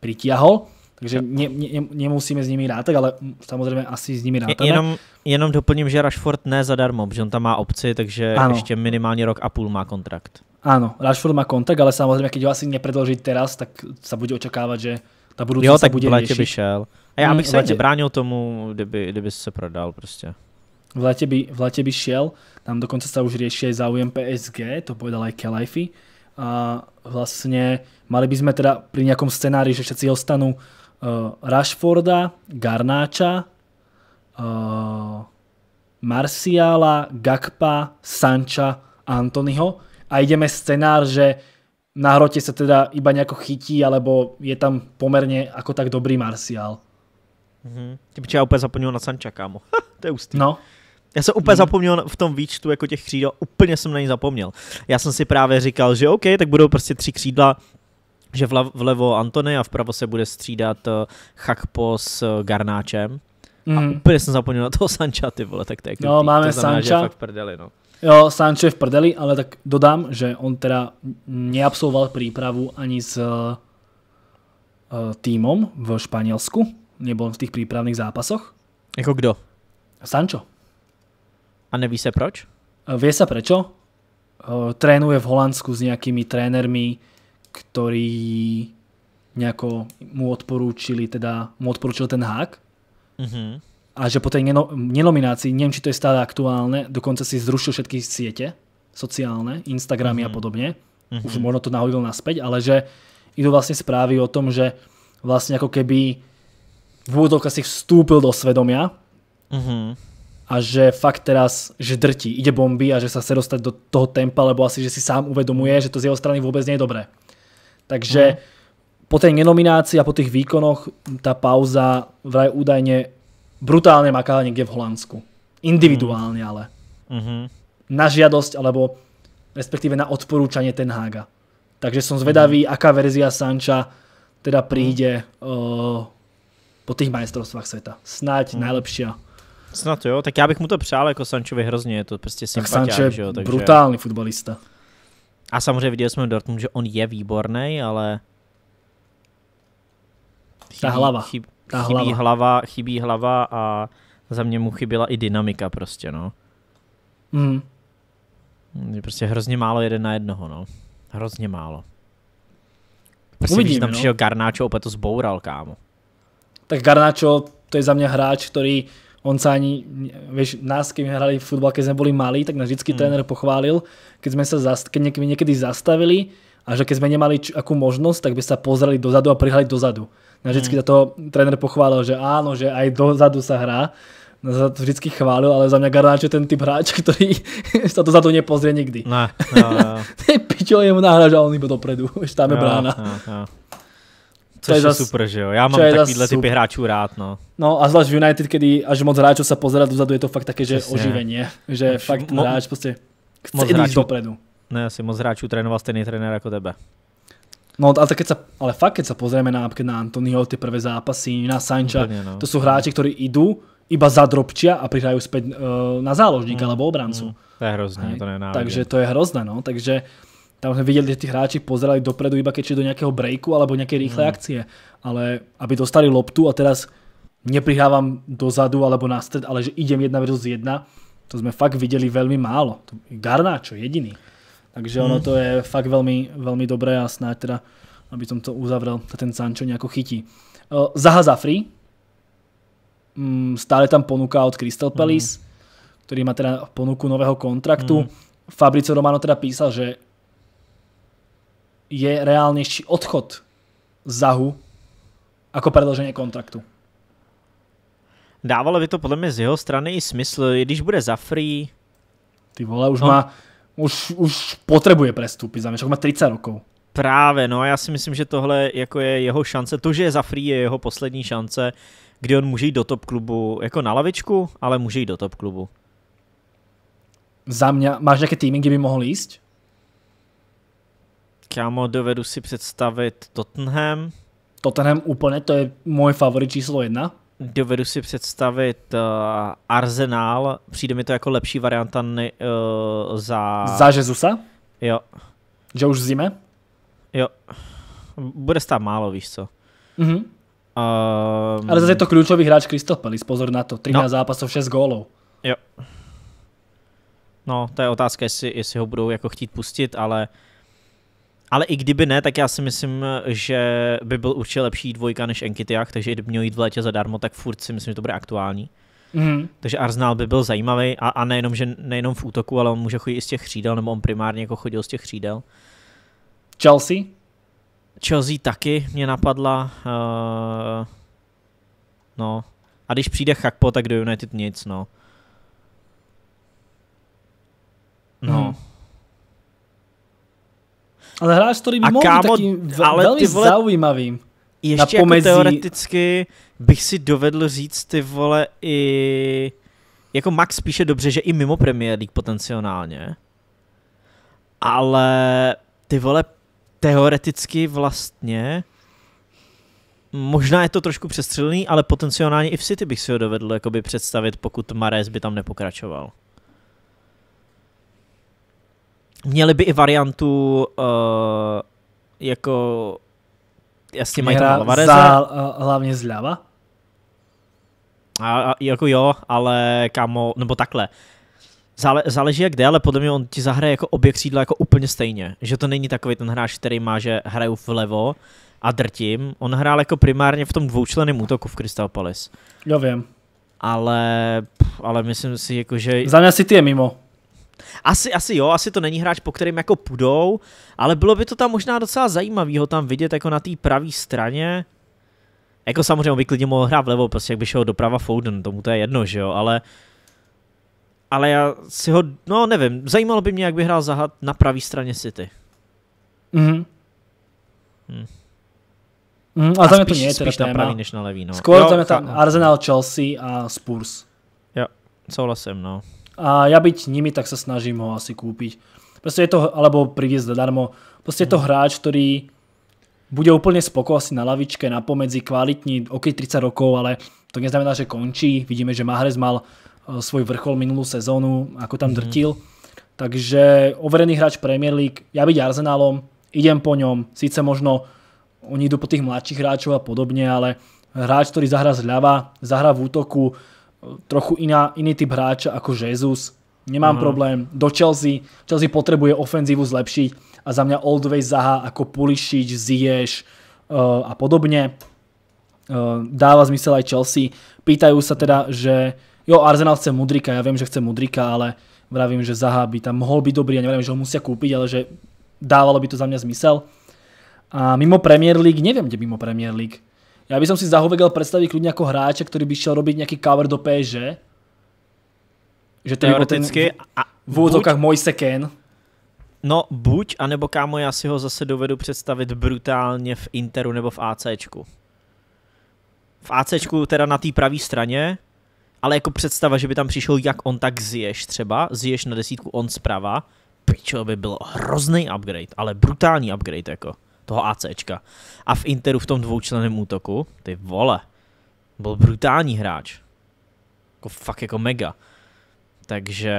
pritiahol. Takže ne ne, nemusíme s nimi dátek, ale samozřejmě asi s nimi dát. No. Jenom, jenom doplním, že Rashford ne zadarmo, protože on tam má obci, takže ano. ještě minimálně rok a půl má kontrakt. Ano, Rashford má kontrakt, ale samozřejmě, když ho asi nepredloží teraz, tak se bude očekávat, že ta budoucí jo, tak bude v létě by šel. A já hmm, bych hmm, se letě... tomu, kdyby, kdyby se prodal prostě. V létě, by, v létě by šel, tam dokonce se už řeší záujem PSG, to povedal i Kelajfi. A vlastně mali by sme teda pri nejakom scenári, že všetci ostanú Eh, Rashforda, Garnáča, eh, Marciala, Gakpa, Sancha, Antonyho a ideme scenár, že na hrote sa teda iba nejako chytí, alebo je tam pomerne ako tak dobrý Marcial. Mm-hmm. Ty bych já úplne zapomněl na Sanča, kámo. to je ústý. No. Já jsem úplně hmm. zapomněl v tom výčtu jako těch křídel, úplně jsem na ní zapomněl. Já jsem si právě říkal, že OK, tak budou prostě tři křídla že vlevo Antony a vpravo se bude střídat eh, Chakpo s eh, Garnáčem. Mm. A úplně jsem zapomněl na toho Sanča, ty vole, tak to je No, máme to znamená, Sanča. Že fakt prdeli, no. Jo, Sancho je v prdeli, ale tak dodám, že on teda neabsolvoval prípravu ani s uh, týmom v Španělsku. nebo v těch přípravných zápasoch. Jako kdo? Sancho. A neví se proč? Uh, vie sa prečo. Uh, trénuje v Holandsku s nějakými trénermi, ktorí nejako mu odporúčili, teda mu odporúčil ten hák. uh mhm. -huh. A že po tej nenominácii, neviem, či to je stále aktuálne, dokonce si zrušil všetky siete sociálne, Instagramy uh -huh. a mhm. podobne. Uh mhm. -huh. Už možno to nahodil naspäť, ale že idú vlastne správy o tom, že vlastne ako keby v úvodovka si vstúpil do svedomia uh -huh. a že fakt teraz, že drtí, ide bomby a že sa chce dostať do toho tempa, lebo asi, že si sám uvedomuje, že to z jeho strany vôbec nie je dobré. Takže mhm. po tej nenominácii a po tých výkonoch tá pauza vraj údajne brutálne maká niekde v Holandsku. Individuálne mhm. ale. Mhm. Na žiadosť alebo respektíve na odporúčanie Ten Haga. Takže som zvedavý, aká verzia Sanča teda príde eh, po těch majestrovstvách světa. Snáď najlepšia. Snáď Snad jo, tak já bych mu to přál jako Sančovi hrozne. je to prostě sympatiák, tak Sanče, že jo, takže... brutální fotbalista. A samozřejmě viděli jsme v Dortmund, že on je výborný, ale... Chybí, ta hlava. Chyb, ta chybí hlava. hlava. Chybí hlava a za mě mu chyběla i dynamika prostě, no. Mm. prostě hrozně málo jeden na jednoho, no. Hrozně málo. Prostě Uvidíme, když tam no. přišel Garnáčo, opět to zboural, kámo. Tak Garnáčo, to je za mě hráč, který on sa ani, vieš, nás, keď hrali futbal, keď sme boli malí, tak nás vždycky mm. tréner pochválil, keď sme sa zast, keď niekedy, niekedy zastavili a že keď sme nemali č, akú možnosť, tak by sa pozreli dozadu a prihali dozadu. Nás hmm. vždycky mm. za to tréner pochválil, že áno, že aj dozadu sa hrá. Nás za to vždycky chválil, ale za mě Garnáč je ten typ hráč, který sa to za to nepozrie nikdy. Ne, no, no. Pičo jemu nahražal, on iba dopredu, už tam je no, brána. No, no. Což je, je zas, super, že jo? Já mám takovýhle typy hráčů rád, no. No a zvlášť v United, kdy až moc hráčů se pozera dozadu, je to fakt také, že Přesně. oživení, že Až fakt mo- hráč prostě chce moc hráčů, dopredu. Ne, asi moc hráčů trénoval stejný trenér jako tebe. No, ale, keď sa, ale fakt, keď sa pozrieme na, na Antonio ty prvé zápasy, na Sancha, no. to jsou hráči, kteří idú, iba zadropčia a prihrajú späť uh, eh, na záložníka mm. alebo obrancu. Mm. To je hrozné, to nenávidím. Takže to je hrozné, no. Takže tam sme videli, že tí hráči pozerali dopredu iba keď do nejakého breaku alebo nejaké rýchle hmm. akcie. Ale aby dostali loptu a teraz neprihávam dozadu alebo na stred, ale že idem jedna versus jedna, to sme fakt videli veľmi málo. Garnáčo jediný. Takže ono hmm. to je fakt veľmi, veľmi dobré a snáď teda, aby som to uzavrel, to ten Sancho nejako chytí. Eh, Zaha Zafri, mm, stále tam ponuka od Crystal Palace, mm. ktorý má teda ponuku nového kontraktu. Mm. Fabricio Romano teda písal, že je reálnější odchod Zahu jako prodloužení kontraktu. Dávalo by to podle mě z jeho strany i smysl, když bude za free. Ty vole, už no. má, už, už potřebuje prestupy, za mě, má 30 rokov. Právě, no já si myslím, že tohle jako je jeho šance, to, že je za free, je jeho poslední šance, kdy on může jít do top klubu, jako na lavičku, ale může jít do top klubu. Za mě, máš nějaké týmy, kde by mohl jíst? Kámo, dovedu si představit Tottenham. Tottenham úplně, to je můj favorit číslo jedna. Dovedu si představit uh, Arsenal, přijde mi to jako lepší varianta ne, uh, za... Za Jezusa? Jo. Že už zime? Jo. Bude stát málo, víš co. Mhm. Mm um... Ale zase je to klíčový hráč Crystal Palace, pozor na to, 13 no. zápasů, 6 gólů. Jo. No, to je otázka, jestli, jestli ho budou jako chtít pustit, ale ale i kdyby ne, tak já si myslím, že by byl určitě lepší dvojka než Enkityach, takže i kdyby měl jít v létě zadarmo, tak furt si myslím, že to bude aktuální. Mm. Takže Arsenal by byl zajímavý a, a nejenom, že nejenom v útoku, ale on může chodit i z těch křídel, nebo on primárně jako chodil z těch křídel. Chelsea? Chelsea taky mě napadla. Uh, no. A když přijde Chakpo, tak do United nic, no. No. Mm. Ale hráč který by mohl kámo, být takým ale velmi ty vole, zaujímavým. Ještě na jako pomezí. jako teoreticky bych si dovedl říct ty vole i... Jako Max píše dobře, že i mimo Premier League potenciálně. Ale ty vole teoreticky vlastně možná je to trošku přestřelený, ale potenciálně i v City bych si ho dovedl jakoby představit, pokud Mares by tam nepokračoval. Měli by i variantu uh, jako jasně mají tam Alvareze. Za, uh, hlavně zleva. A, a, jako jo, ale kámo, nebo takhle. Zále, záleží jak jde, ale podle mě on ti zahraje jako obě křídla jako úplně stejně. Že to není takový ten hráč, který má, že hraju vlevo a drtím. On hrál jako primárně v tom dvoučleném útoku v Crystal Palace. Já vím. Ale, ale myslím si, jako, že... Za mě si ty je mimo. Asi, asi jo, asi to není hráč, po kterým jako půjdou, ale bylo by to tam možná docela zajímavý ho tam vidět jako na té pravé straně. Jako samozřejmě by klidně mohl hrát vlevo, prostě jak by šel doprava Foden, tomu to je jedno, že jo, ale ale já si ho, no nevím, zajímalo by mě, jak by hrál Zahat na pravé straně City. Mhm. Hm. mhm. Mm, a, a tam spíš, je to spíš, spíš téma. na pravý, než na levý, no. Skoro tam je tam Arsenal, Chelsea a Spurs. Jo, souhlasím, no a ja byť nimi, tak sa snažím ho asi kúpiť. Proste je to, alebo priviesť zadarmo. Proste je to hmm. hráč, ktorý bude úplne spoko asi na lavičke, na pomedzi, kvalitní, ok, 30 rokov, ale to neznamená, že končí. Vidíme, že Mahrez mal eh, svoj vrchol minulú sezónu, ako tam hmm. drtil. Takže overený hráč Premier League, ja byť Arsenálom, idem po ňom, síce možno oni idú po tých mladších hráčov a podobne, ale hráč, ktorý zahra zľava, zahra v útoku, trochu iná, iný typ hráča ako Jesus. Nemám mm-hmm. problém. Do Chelsea. Chelsea potrebuje ofenzívu zlepšiť a za mňa Oldway Zahá, ako Pulisic, Ziyech uh, a podobne. Uh, dáva zmysel aj Chelsea. Pýtajú sa teda, že jo, Arsenal chce Mudrika, ja viem, že chce Mudrika, ale vravím, že Zaha by tam mohol byť dobrý, ja neviem, že ho musia kúpiť, ale že dávalo by to za mňa zmysel. A mimo Premier League, neviem, kde mimo Premier League. Ja jako by som si zahovegal predstaviť kľudne ako hráča, ktorý by šiel robiť nejaký cover do PSG. Že to jako Teoreticky. By ten, v úvodzovkách Moise seken. No buď, anebo kámo, já si ho zase dovedu představit brutálně v Interu nebo v ACčku. V ACčku teda na té pravé straně, ale jako představa, že by tam přišel jak on, tak zješ třeba, zješ na desítku on zprava, pičo by byl hrozný upgrade, ale brutální upgrade jako toho ACčka. A v Interu v tom dvoučleném útoku, ty vole, byl brutální hráč. Jako fakt jako mega. Takže...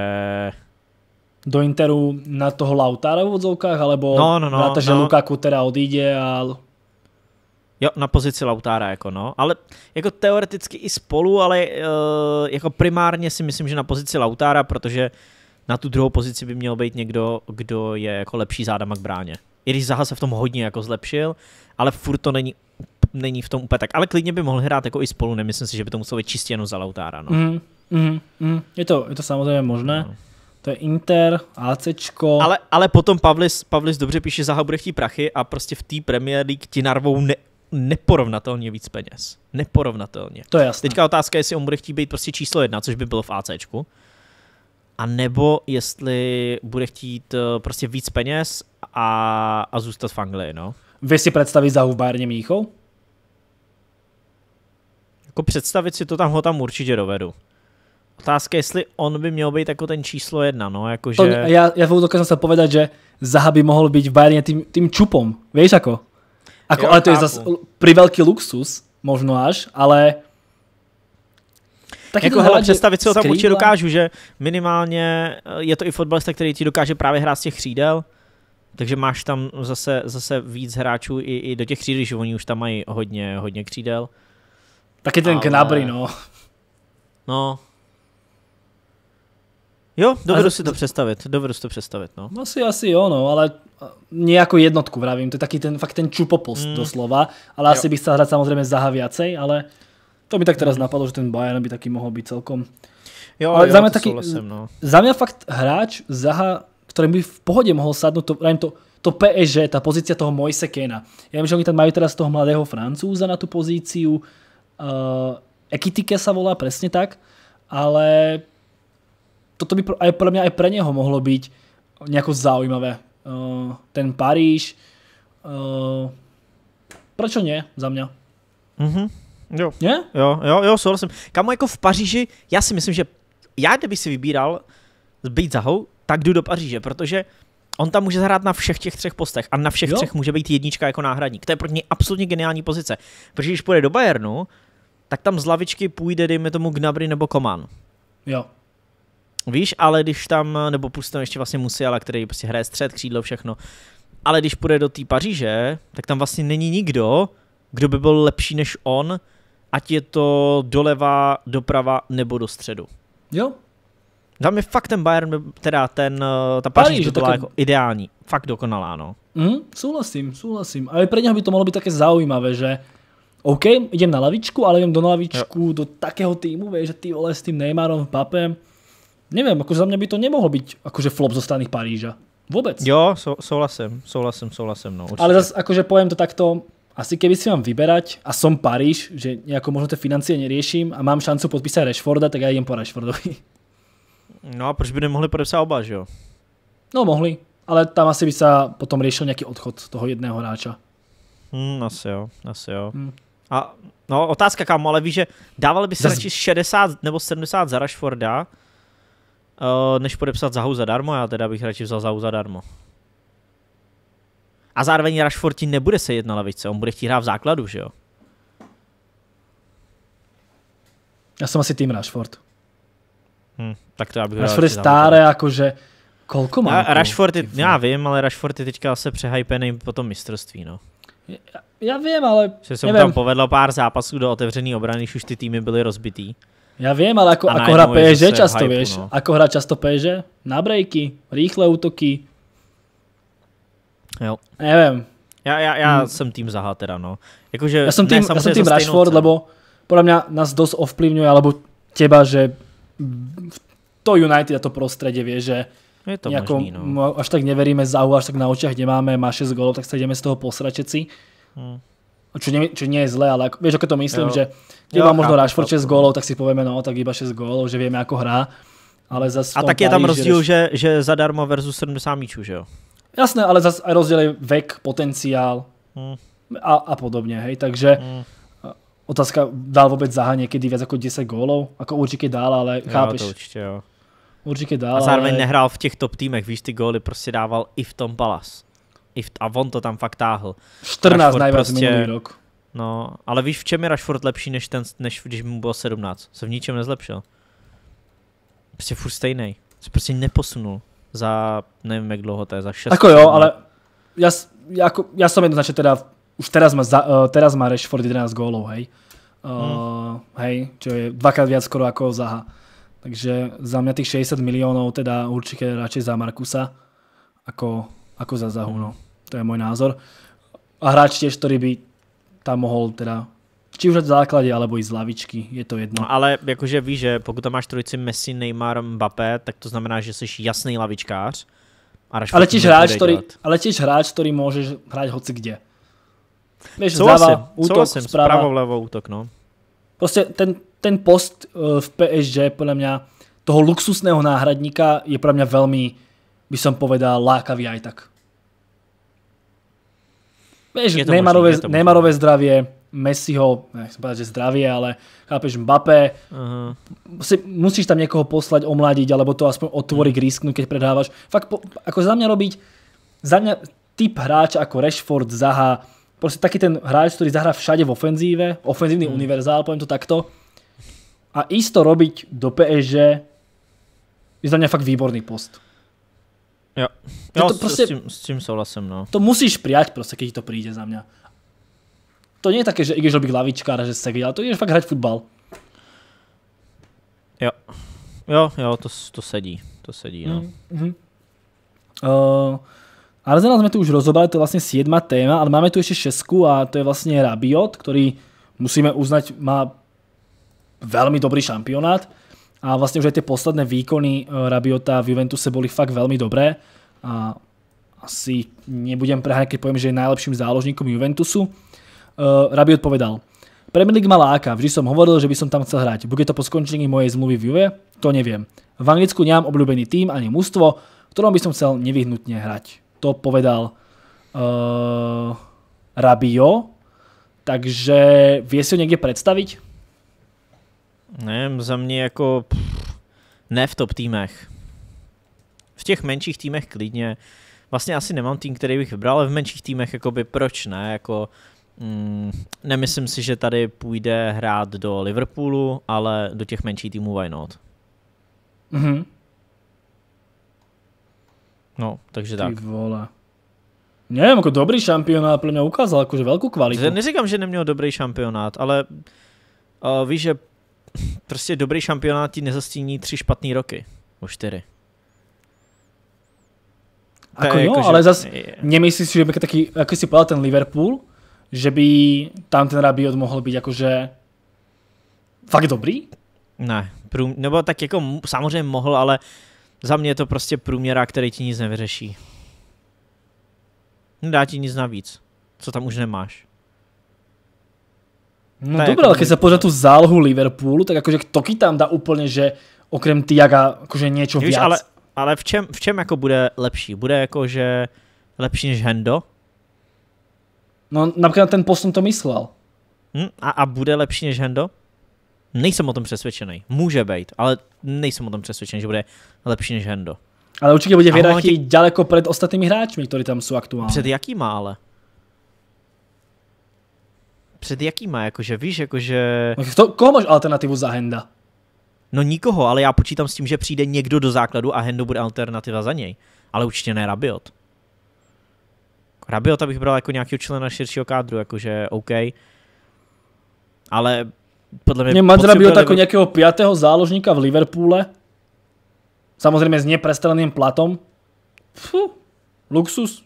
Do Interu na toho Lautara v odzovkách, alebo no, no, no, to, že no. Lukaku teda odjde a... Jo, na pozici Lautára jako no, ale jako teoreticky i spolu, ale uh, jako primárně si myslím, že na pozici Lautára, protože na tu druhou pozici by měl být někdo, kdo je jako lepší zádama k bráně. I když Zaha se v tom hodně jako zlepšil, ale furt to není není v tom úplně tak. Ale klidně by mohl hrát jako i spolu, nemyslím si, že by to muselo být čistě jenom za Lautára. No. Mm, mm, mm. Je, to, je to samozřejmě možné. No. To je Inter, ACčko. Ale, ale potom Pavlis, Pavlis dobře píše, Zaha bude chtít prachy a prostě v té Premier League ti narvou ne, neporovnatelně víc peněz. Neporovnatelně. To je jasné. Teďka otázka, jestli on bude chtít být prostě číslo jedna, což by bylo v ACčku a nebo jestli bude chtít eh, prostě víc peněz a, a zůstat v Anglii, no. Vy si představíš za Bayerně Míchou? Jako představit si to tam, ho tam určitě dovedu. Otázka, jestli on by měl být jako ten číslo jedna, no, jakože... To, já, já dokážu se povedat, že Zaha by mohl být v Bayerně tým, tým čupom, víš jako? Ako, jo, ale to chápu. je zase pri velký luxus, možno až, ale tak jako hele, představit si ho tam určitě dokážu, že minimálně eh, je to i fotbalista, který ti dokáže právě hrát z těch křídel, takže máš tam zase, zase víc hráčů i, i do těch křídel, že oni už tam mají hodně, hodně křídel. Taky ten Ale... Knabry, no. No. Jo, dovedu si to představit, dovedu si to představit, no. Asi, asi jo, no, ale nějakou eh, jednotku vravím, to je taky ten, fakt ten čupopost mm. doslova, ale jo. asi bych chtěl hrát samozřejmě zahaviacej, ale... To mi tak teraz napadlo, že ten Bayern by taky mohl být celkom. Jo, ale jo, za mě taky, souhlasím, no. za mě fakt hráč Zaha, který by v pohodě mohl sadnúť to, to, to PSG, ta pozícia toho Moise Kena. Já viem, že oni tam mají teraz toho mladého Francúza na tu pozíciu. Uh, Ekitike sa volá presne tak, ale toto by aj pre mňa aj pre neho mohlo byť nejako zaujímavé. Uh, ten Paríž, uh, prečo nie za mňa? Mm-hmm. Jo. Je? Jo, jo, jo, souhlasím. Kamo, jako v Paříži, já si myslím, že já, kdybych si vybíral být zahou, tak jdu do Paříže, protože on tam může zahrát na všech těch třech postech a na všech jo. třech může být jednička jako náhradník. To je pro něj absolutně geniální pozice. Protože když půjde do Bayernu, tak tam z lavičky půjde, dejme tomu, Gnabry nebo Koman. Jo. Víš, ale když tam, nebo tam ještě vlastně Musiala, který prostě hraje střed, křídlo, všechno. Ale když půjde do té Paříže, tak tam vlastně není nikdo, kdo by byl lepší než on ať je to doleva, doprava nebo do středu. Jo. Tam je fakt ten Bayern, teda ten, eh, ta Paříž, Paríž to byla takom... jako ideální. Fakt dokonalá, no. Mm, souhlasím, souhlasím. Ale pro něho by to mohlo být také zaujímavé, že OK, idem na lavičku, ale idem do lavičku jo. do takého týmu, vieš, že ty vole s tým Neymarom, Papem. Nevím, jakože za mě by to nemohlo být jakože flop zo Paríža. Vůbec. Jo, sou, souhlasím, souhlasím, souhlasím, no. Určitě. Ale zase jakože pojem to takto, asi keby si mám vyberať a som Paríž, že nejako možno tie financie neriešim a mám šancu podpísať Rashforda, tak ja idem po Rashfordovi. No a proč by nemohli podepsať oba, že jo? No mohli, ale tam asi by sa potom riešil nějaký odchod toho jedného hráča. Hmm, asi jo, asi jo. Hmm. A no otázka kam, ale víš, že dávali by se Zas... radši 60 nebo 70 za Rashforda, uh, než podepsat Zahu zadarmo, já teda bych radši vzal Zahu zadarmo. A zároveň Rashford ti nebude se jedna lavice, on bude chtít hrát v základu, že jo? Já jsem asi tým Rashford. Hm, tak to já bych Rashford je staré, jakože... Kolko má? Rashford, je, já vím, ale Rashford je teďka asi přehypený po tom mistrovství, no. Já, já vím, ale Že se mu tam povedlo pár zápasů do otevřený obrany, když už ty týmy byly rozbitý. Já vím, ale jako, jako, no. jako hra PSG často, hypu, víš. No. Ako hra často PSG, na breaky, rýchle útoky, Jo. Nevím. Já, já, já hmm. jsem tým Zaha teda, no. Jakože, já jsem tým, ne, já jsem tým Rashford, cenu. lebo podle mě nás dost ovplyvňuje, alebo těba, že to United a to prostředí vie, že je to nejako, možný, no. až tak neveríme Zahu, až tak na očiach nemáme, má 6 gólov, tak se jdeme z toho posračet si. Hmm. Čo, nie, čo nie je zlé, ale ako, vieš, ako to myslím, jo. že keď má možno Rashford 6 gólov, tak si povieme, no tak iba 6 gólov, že vieme, ako hrá. Ale a tak je tam rozdíl, že, že, že zadarmo versus 70 míčů, že jo? Jasné, ale zase aj rozdiel je vek, potenciál mm. a, a podobne. hej, takže mm. otázka, dal vôbec Zaha niekedy viac ako 10 gólov, Ako určite dál, ale chápeš. Jo, to určite, jo. Určite dál, A zároveň ale... nehrál v těch top týmech, víš, ty góly prostě dával i v tom Palace. I v, a on to tam fakt táhl. 14 najviac prostě, minulý rok. No, ale víš, v čem je Rashford lepší, než, ten, než když mu bylo 17? Se v ničem nezlepšil. Prostě furt stejný. Se prostě neposunul za, nevím jak dlouho to je, za 6 Jako jo, ale já, jako, já jsem jednoznačně teda, už teraz má, za, uh, eh, teraz má Rashford 11 gólov, hej. Uh, hmm. Hej, čo je dvakrát viac skoro ako Zaha. Takže za mě těch 60 milionů teda určitě radšej za Markusa ako, ako za Zahu, no. To je můj názor. A hráč tiež, který by tam mohl teda či už v základě, alebo i z lavičky, je to jedno. No, ale jakože víš, že pokud tam máš trojici Messi, Neymar, Mbappé, tak to znamená, že jsi jasný lavičkář. A ale tiež, hráč, ktorý, ale tiež hráč, který můžeš hrát hoci kde. Vieš, souhlasím, zdáva, útok, souhlasím, správa. Spravo, útok, no. Prostě ten, ten post eh, v PSG, podle mě toho luxusného náhradníka je pro mě velmi, by som povedal, lákavý aj tak. Víš, Neymarové, Neymarové zdravie, Messiho, nechcem povedať, že zdravie, ale chápeš, Mbappé, uh-huh. si, musíš tam niekoho poslať, omladiť, alebo to aspoň otvoriť, uh mhm. risknúť, keď predávaš. Fakt, po, ako za mňa robiť, za mňa typ hráča ako Rashford, Zaha, proste taký ten hráč, ktorý zahrá všade v ofenzíve, ofenzívny mhm. univerzál, poviem to takto, a isto robiť do PSG je za mňa fakt výborný post. Jo, jo to proste, s, tým prostě souhlasím, no. To musíš prijať proste, keď to príde za mňa. To nie je také, že ideš robiť lavička, že se ale to ideš fakt hrať futbal. Jo. Jo, jo, to, to sedí. To sedí, no. Mm-hmm. Uh, Arsenal jsme tu už rozobrali, to je vlastně siedma téma, ale máme tu ještě šestku a to je vlastně Rabiot, který musíme uznať, má velmi dobrý šampionát a vlastně už aj ty posledné výkony eh, Rabiota v Juventuse boli fakt velmi dobré a asi nebudem prehať, keď poviem, že je najlepším záložníkom Juventusu uh, Rabi odpovedal, Premier League ma láka, vždy som hovoril, že by som tam chcel hrať. Bude to po skončení mojej zmluvy v Juve? To neviem. V Anglicku nemám obľúbený tým ani mužstvo, ktorom by som chcel nevyhnutne hrať. To povedal uh, eh, Rabio. Takže vie si ho niekde predstaviť? Ne, za mě jako pff, ne v top týmech. V těch menších týmech klidně. Vlastně asi nemám tým, který bych vybral, ale v menších týmech by proč ne, jako Mm, nemyslím si, že tady půjde hrát do Liverpoolu, ale do těch menších týmů why not. Mm-hmm. No, takže Ty tak. Vole. Ne, jako dobrý šampionát pro mě ukázal jakože velkou kvalitu. neříkám, že neměl dobrý šampionát, ale uh, víš, že prostě dobrý šampionát ti nezastíní tři špatné roky. O čtyři. Ako jo, jako, ale že... zase nemyslíš si, že by taký, jako si povedal ten Liverpool, že by tam ten Rabiot mohl být jakože fakt dobrý? Ne, prům, nebo tak jako samozřejmě mohl, ale za mě je to prostě průměra, který ti nic nevyřeší. Nedá ti nic navíc, co tam už nemáš. No dobré, jako ale když se pořád tu zálohu Liverpoolu, tak jakože Toky tam dá úplně, že okrem jaka, jakože něco víc. Ale, ale v, čem, v čem jako bude lepší? Bude jakože lepší než Hendo? No například ten posun to myslel. Hmm, a, a bude lepší než Hendo? Nejsem o tom přesvědčený. Může být, ale nejsem o tom přesvědčený, že bude lepší než Hendo. Ale určitě bude v hierarchii tě... daleko před ostatními hráči, kteří tam jsou aktuálně. Před jakýma ale? Před jakýma, jakože víš, jakože... No, to, koho máš alternativu za Henda? No nikoho, ale já počítám s tím, že přijde někdo do základu a Hendo bude alternativa za něj. Ale určitě ne Rabiot. Rabiota bych bral jako nějakého člena širšího kádru, jakože OK. Ale podle mě... Mě Mad Rabiota jako nějakého pětého záložníka v Liverpoole. Samozřejmě s neprestraným platom. Fuh, luxus.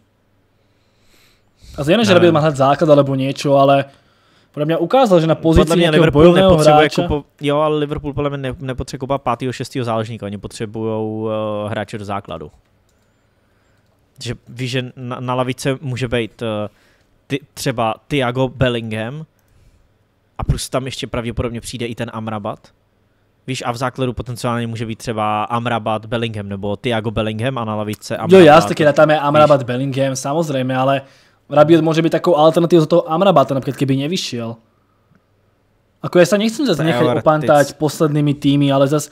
A zjene, že Rabiot má hned základ alebo niečo, ale podle mě ukázal, že na pozici nějakého bojovného jako hráče... Kupo... jo, ale Liverpool podle mě ne, nepotřebuje pátého, šestého záložníka, oni potřebují uh, hráče do základu že víš, že na, na lavice může být uh, ty, třeba Tiago Bellingham a plus tam ještě pravděpodobně přijde i ten Amrabat. Víš, a v základu potenciálně může být třeba Amrabat Bellingham nebo Tiago Bellingham a na lavice Amrabat. Jo, já taky tam je Amrabat víš? Bellingham, samozřejmě, ale Rabiot může být takovou alternativou za toho Amrabata, například kdyby nevyšel. Ako ja sa nechcem zase nechať opantať poslednými týmy, ale zase,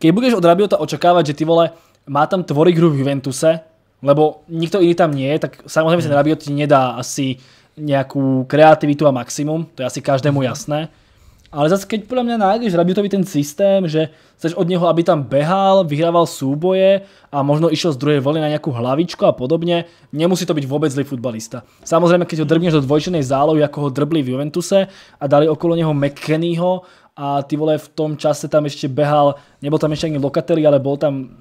keď budeš od Rabiota očakávať, že ty vole, má tam tvorí hru v Juventuse, lebo nikto iný tam nie je, tak samozrejme ten Rabiot ti nedá asi nejakú kreativitu a maximum, to je asi každému jasné. Ale zase keď podľa mňa nájdeš Rabiotovi ten systém, že chceš od neho, aby tam behal, vyhrával súboje a možno išiel z druhej voli na nejakú hlavičku a podobne, nemusí to byť vôbec zlý futbalista. Samozrejme, keď ho drbneš do dvojčenej zálohy, ako ho drbli v Juventuse a dali okolo neho McKennyho a ty vole v tom čase tam ešte behal, nebol tam ešte ani Locatelli, ale bol tam...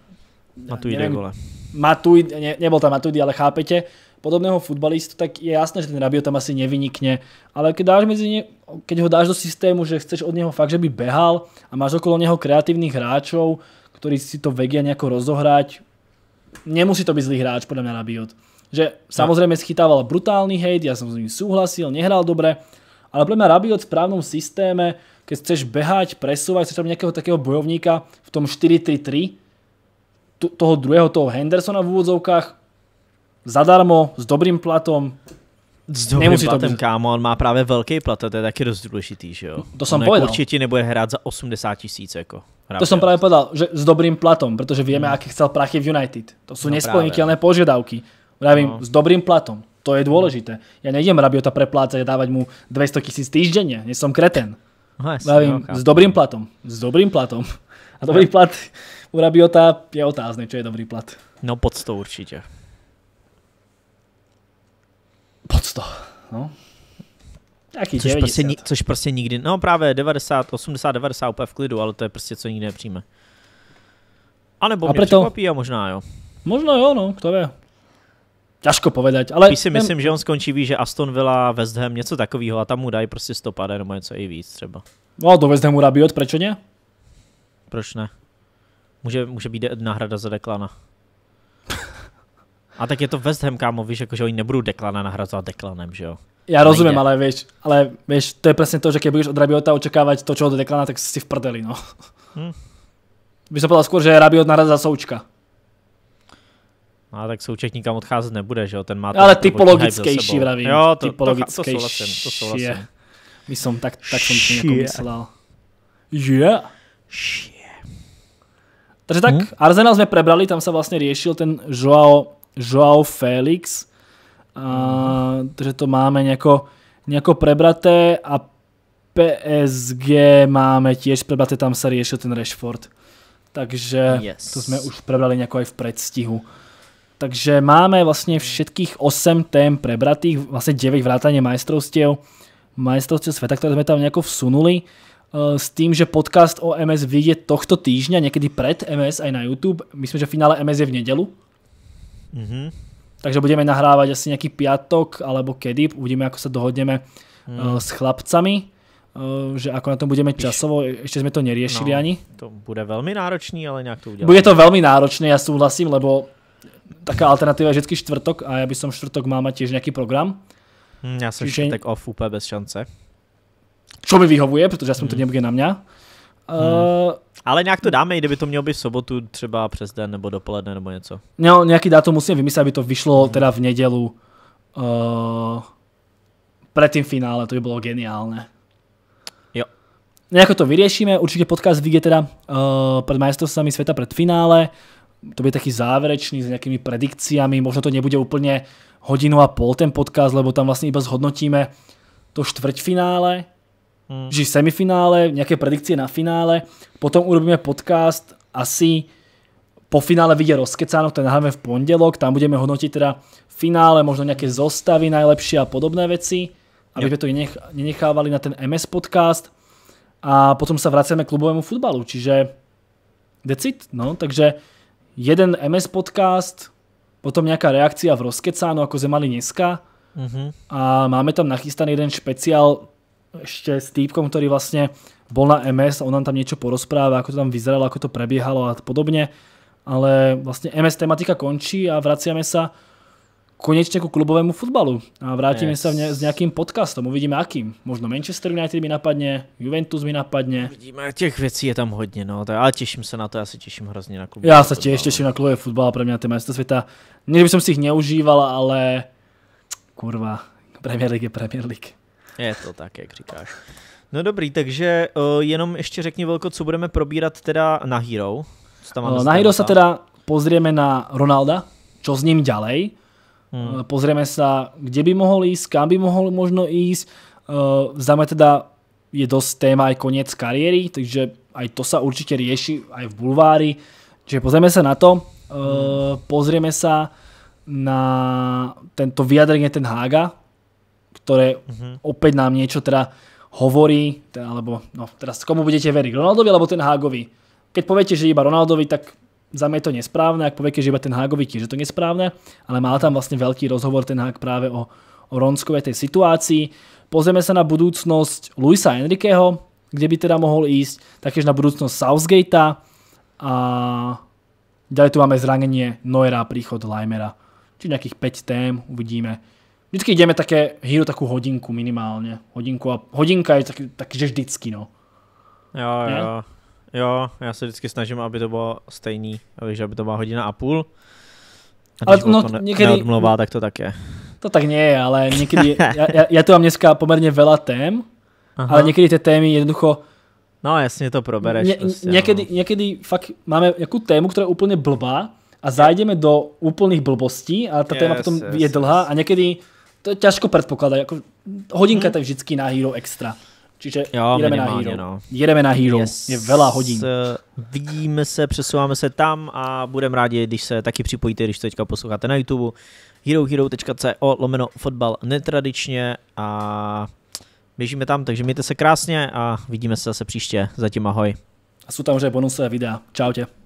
Matuidi, neviem, vole. Matuid, ne, nebol tam Matuidi, ale chápete, podobného futbalistu, tak je jasné, že ten Rabio tam asi nevynikne. Ale keď, dáš medzi ne, keď ho dáš do systému, že chceš od neho fakt, že by behal a máš okolo neho kreatívnych hráčov, ktorí si to vedia nejako rozohrať, nemusí to byť zlý hráč, podľa mňa Rabiot. Že samozrejme schytával brutálny hejt, ja som s ním súhlasil, nehral dobre, ale podľa mňa Rabiot v správnom systéme, keď chceš behať, presúvať, chceš tam nejakého takého bojovníka v tom 4-3-3, toho druhého, toho Hendersona v úvodzovkách, zadarmo, s dobrým platom. S dobrým Nemusí platem, to být... kámo, on má právě velký plat, to je taky dost důležitý, že jo? To jsem jako povedal. určitě nebude hrát za 80 tisíc, jako. Hrám to jsem právě povedal, že s dobrým platom, protože víme, hmm. jaký chcel prachy v United. To jsou no nesplnitelné požiadavky. Vravím, no. s dobrým platom. To je dôležité. Já nejdem Rabiota preplácať a dávať mu 200 tisíc Nesom kreten. No, jasný, Vravím, no, s dobrým platom. S dobrým platom. A dobrý plat u Rabiota je otázný, čo je dobrý plat. No pod 100 určitě. Pod 100, no. což, prostě, což prostě nikdy, no právě 90, 80, 90 úplně v klidu, ale to je prostě co nikdy nepřijme. A nebo a mě preto... překvapí a možná jo. Možná jo, no, kdo ví. Ťažko povedať, ale... Když si myslím, že on skončí, ví, že Aston Villa, West Ham, něco takového a tam mu dají prostě 150 nebo něco i víc třeba. No, do West Hamu Rabiot, proč ne? Proč ne? Může, může být náhrada za Deklana. A tak je to West Ham, kámo, víš, jako, že oni nebudou Deklana nahrazovat Deklanem, že jo? Já rozumím, ale víš, ale víš, to je přesně to, že když budeš od Rabiota očekávat to, čeho od Deklana, tak si v prdeli, no. Hmm. Bych se povedal skôr, že Rabiot nahrazí za Součka. A no, tak souček nikam odcházet nebude, že jo? Ten má Ale typologickejší, vravím. Jo, to, typologickejší. To, to souhlasím, to souhlasím. Yeah. My tak, tak jsem si myslel. Yeah. Shit. Takže tak, hmm. Arsenal sme prebrali, tam sa vlastne riešil ten Joao, Joao Felix. A, takže to máme nejako, nejako prebraté a PSG máme tiež prebraté, tam sa riešil ten Rashford. Takže yes. to sme už prebrali nejako aj v predstihu. Takže máme vlastne všetkých 8 tém prebratých, vlastne 9 vrátane majstrovstiev, majstrovstiev sveta, ktoré sme tam nejako vsunuli. Eh, s tým, že podcast o MS vyjde tohto týždňa, niekedy pred MS aj na YouTube. Myslím, že finále MS je v nedelu. Mm -hmm. Takže budeme nahrávať asi nejaký piatok alebo kedy. Uvidíme, ako sa dohodneme mm. s chlapcami eh, že ako na tom budeme časovo, Ešte sme to neriešili no, ani. To bude velmi náročný, ale nejak to uděláme. Bude to velmi náročné, já súhlasím, lebo taká alternativa je vždycky štvrtok a já bych som štvrtok mal mať tiež nejaký program. Ja som hm, Čiže... off úplne bez šance čo mi vyhovuje, protože jsem hmm. to němky na mě. Uh, hmm. Ale nějak to eh, dáme, i kdyby to mělo být v sobotu, třeba přes den nebo dopoledne nebo něco. No, nějaký dátum musím vymyslet, aby to vyšlo hmm. teda v nedělu uh, před tím finále, to by bylo geniálné. Jo. Nějak no, to vyřešíme, určitě podcast vyjde teda uh, před majestrovstvami světa, před finále, to bude taky záverečný s nějakými predikciami, Možná to nebude úplně hodinu a pol ten podcast, lebo tam vlastně iba zhodnotíme to finále. Hmm. Že semifinále, nějaké predikcie na finále, potom urobíme podcast asi po finále vidie rozkecáno, to je v pondelok, tam budeme hodnotit teda finále, možno nějaké zostavy najlepšie a podobné věci, aby sme to nenech, nenechávali na ten MS podcast a potom se vraciame k klubovému futbalu, čiže decit, no, takže jeden MS podcast, potom nějaká reakcia v rozkecáno, ako sme mali dneska mhm. a máme tam nachystaný jeden špeciál ešte s týpkom, ktorý vlastne bol na MS a on nám tam niečo porozpráva, ako to tam vyzeralo, ako to prebiehalo a podobne. Ale vlastne MS tematika končí a vraciame sa konečne ku klubovému futbalu. A vrátime yes. sa ne s nejakým podcastom, uvidíme akým. Možno Manchester United mi napadne, Juventus mi napadne. Uvidíme, těch věcí je tam hodně, no, ale těším se na to, já se těším hrozně na klubové Já se tiež těším na klubové futbal, pre mňa téma sveta. Nie, by som si ich neužíval, ale kurva, Premier League je Premier League. Je to tak, jak říkáš. No dobrý, takže uh, jenom ještě řekni Velko, co budeme probírat teda na Hero. Co tam uh, na Hero se teda pozrieme na Ronalda, čo s ním ďalej. Hmm. Eh, pozrieme se, kde by mohl jít, kam by mohl možno jít. Uh, Zdáme teda, je dost téma aj konec kariéry, takže aj to sa určitě rieši aj v bulvári. Čiže pozrieme se na to. Uh, Pozrieme se na tento vyjadrenie ten Haga, ktoré mm opäť nám niečo teda hovorí, teda, alebo no, teraz komu budete veriť, Ronaldovi alebo ten Hágovi? Keď poviete, že iba Ronaldovi, tak za mňa je to nesprávne, ak poviete, že iba ten Hágovi, tiež je to nesprávne, ale má tam vlastně velký rozhovor ten Hág právě o, o Ronskovej tej situácii. Pozrieme sa na budúcnosť Luisa Enriqueho, kde by teda mohl ísť, takéž na budúcnosť Southgatea a ďalej tu máme zranenie Noera, príchod Limera. Či nejakých 5 tém, uvidíme. Vždycky jdeme také hýru takou hodinku minimálně. Hodinku a hodinka je tak, takže vždycky, no. Jo, ne? jo. Jo, já se vždycky snažím, aby to bylo stejný, Víš, aby to byla hodina a půl. A ale no, to ne někdy... neodmluvá, tak to tak je. To tak nie je, ale někdy, já, já, já tu mám dneska poměrně vela tém, Aha. ale někdy ty témy jednoducho No jasně to probereš. Ně, prostě, někdy, no. někdy fakt máme jakou tému, která je úplně blbá a zajdeme do úplných blbostí a ta yes, téma potom yes, je dlhá yes. a někdy to je ťažko predpokladať. Ako, hodinka hmm. je vždycky na Hero extra. Čiže jo, jedeme na Hero. No. Jedeme na Hero. Yes. Je vela hodin. Eh, vidíme se, přesouváme se tam a budeme rádi, když se taky připojíte, když teďka posloucháte na YouTube. herohero.co lomeno fotbal netradičně a běžíme tam, takže mějte se krásně a vidíme se zase příště. Zatím ahoj. A jsou tam už bonusové videa. Čau tě.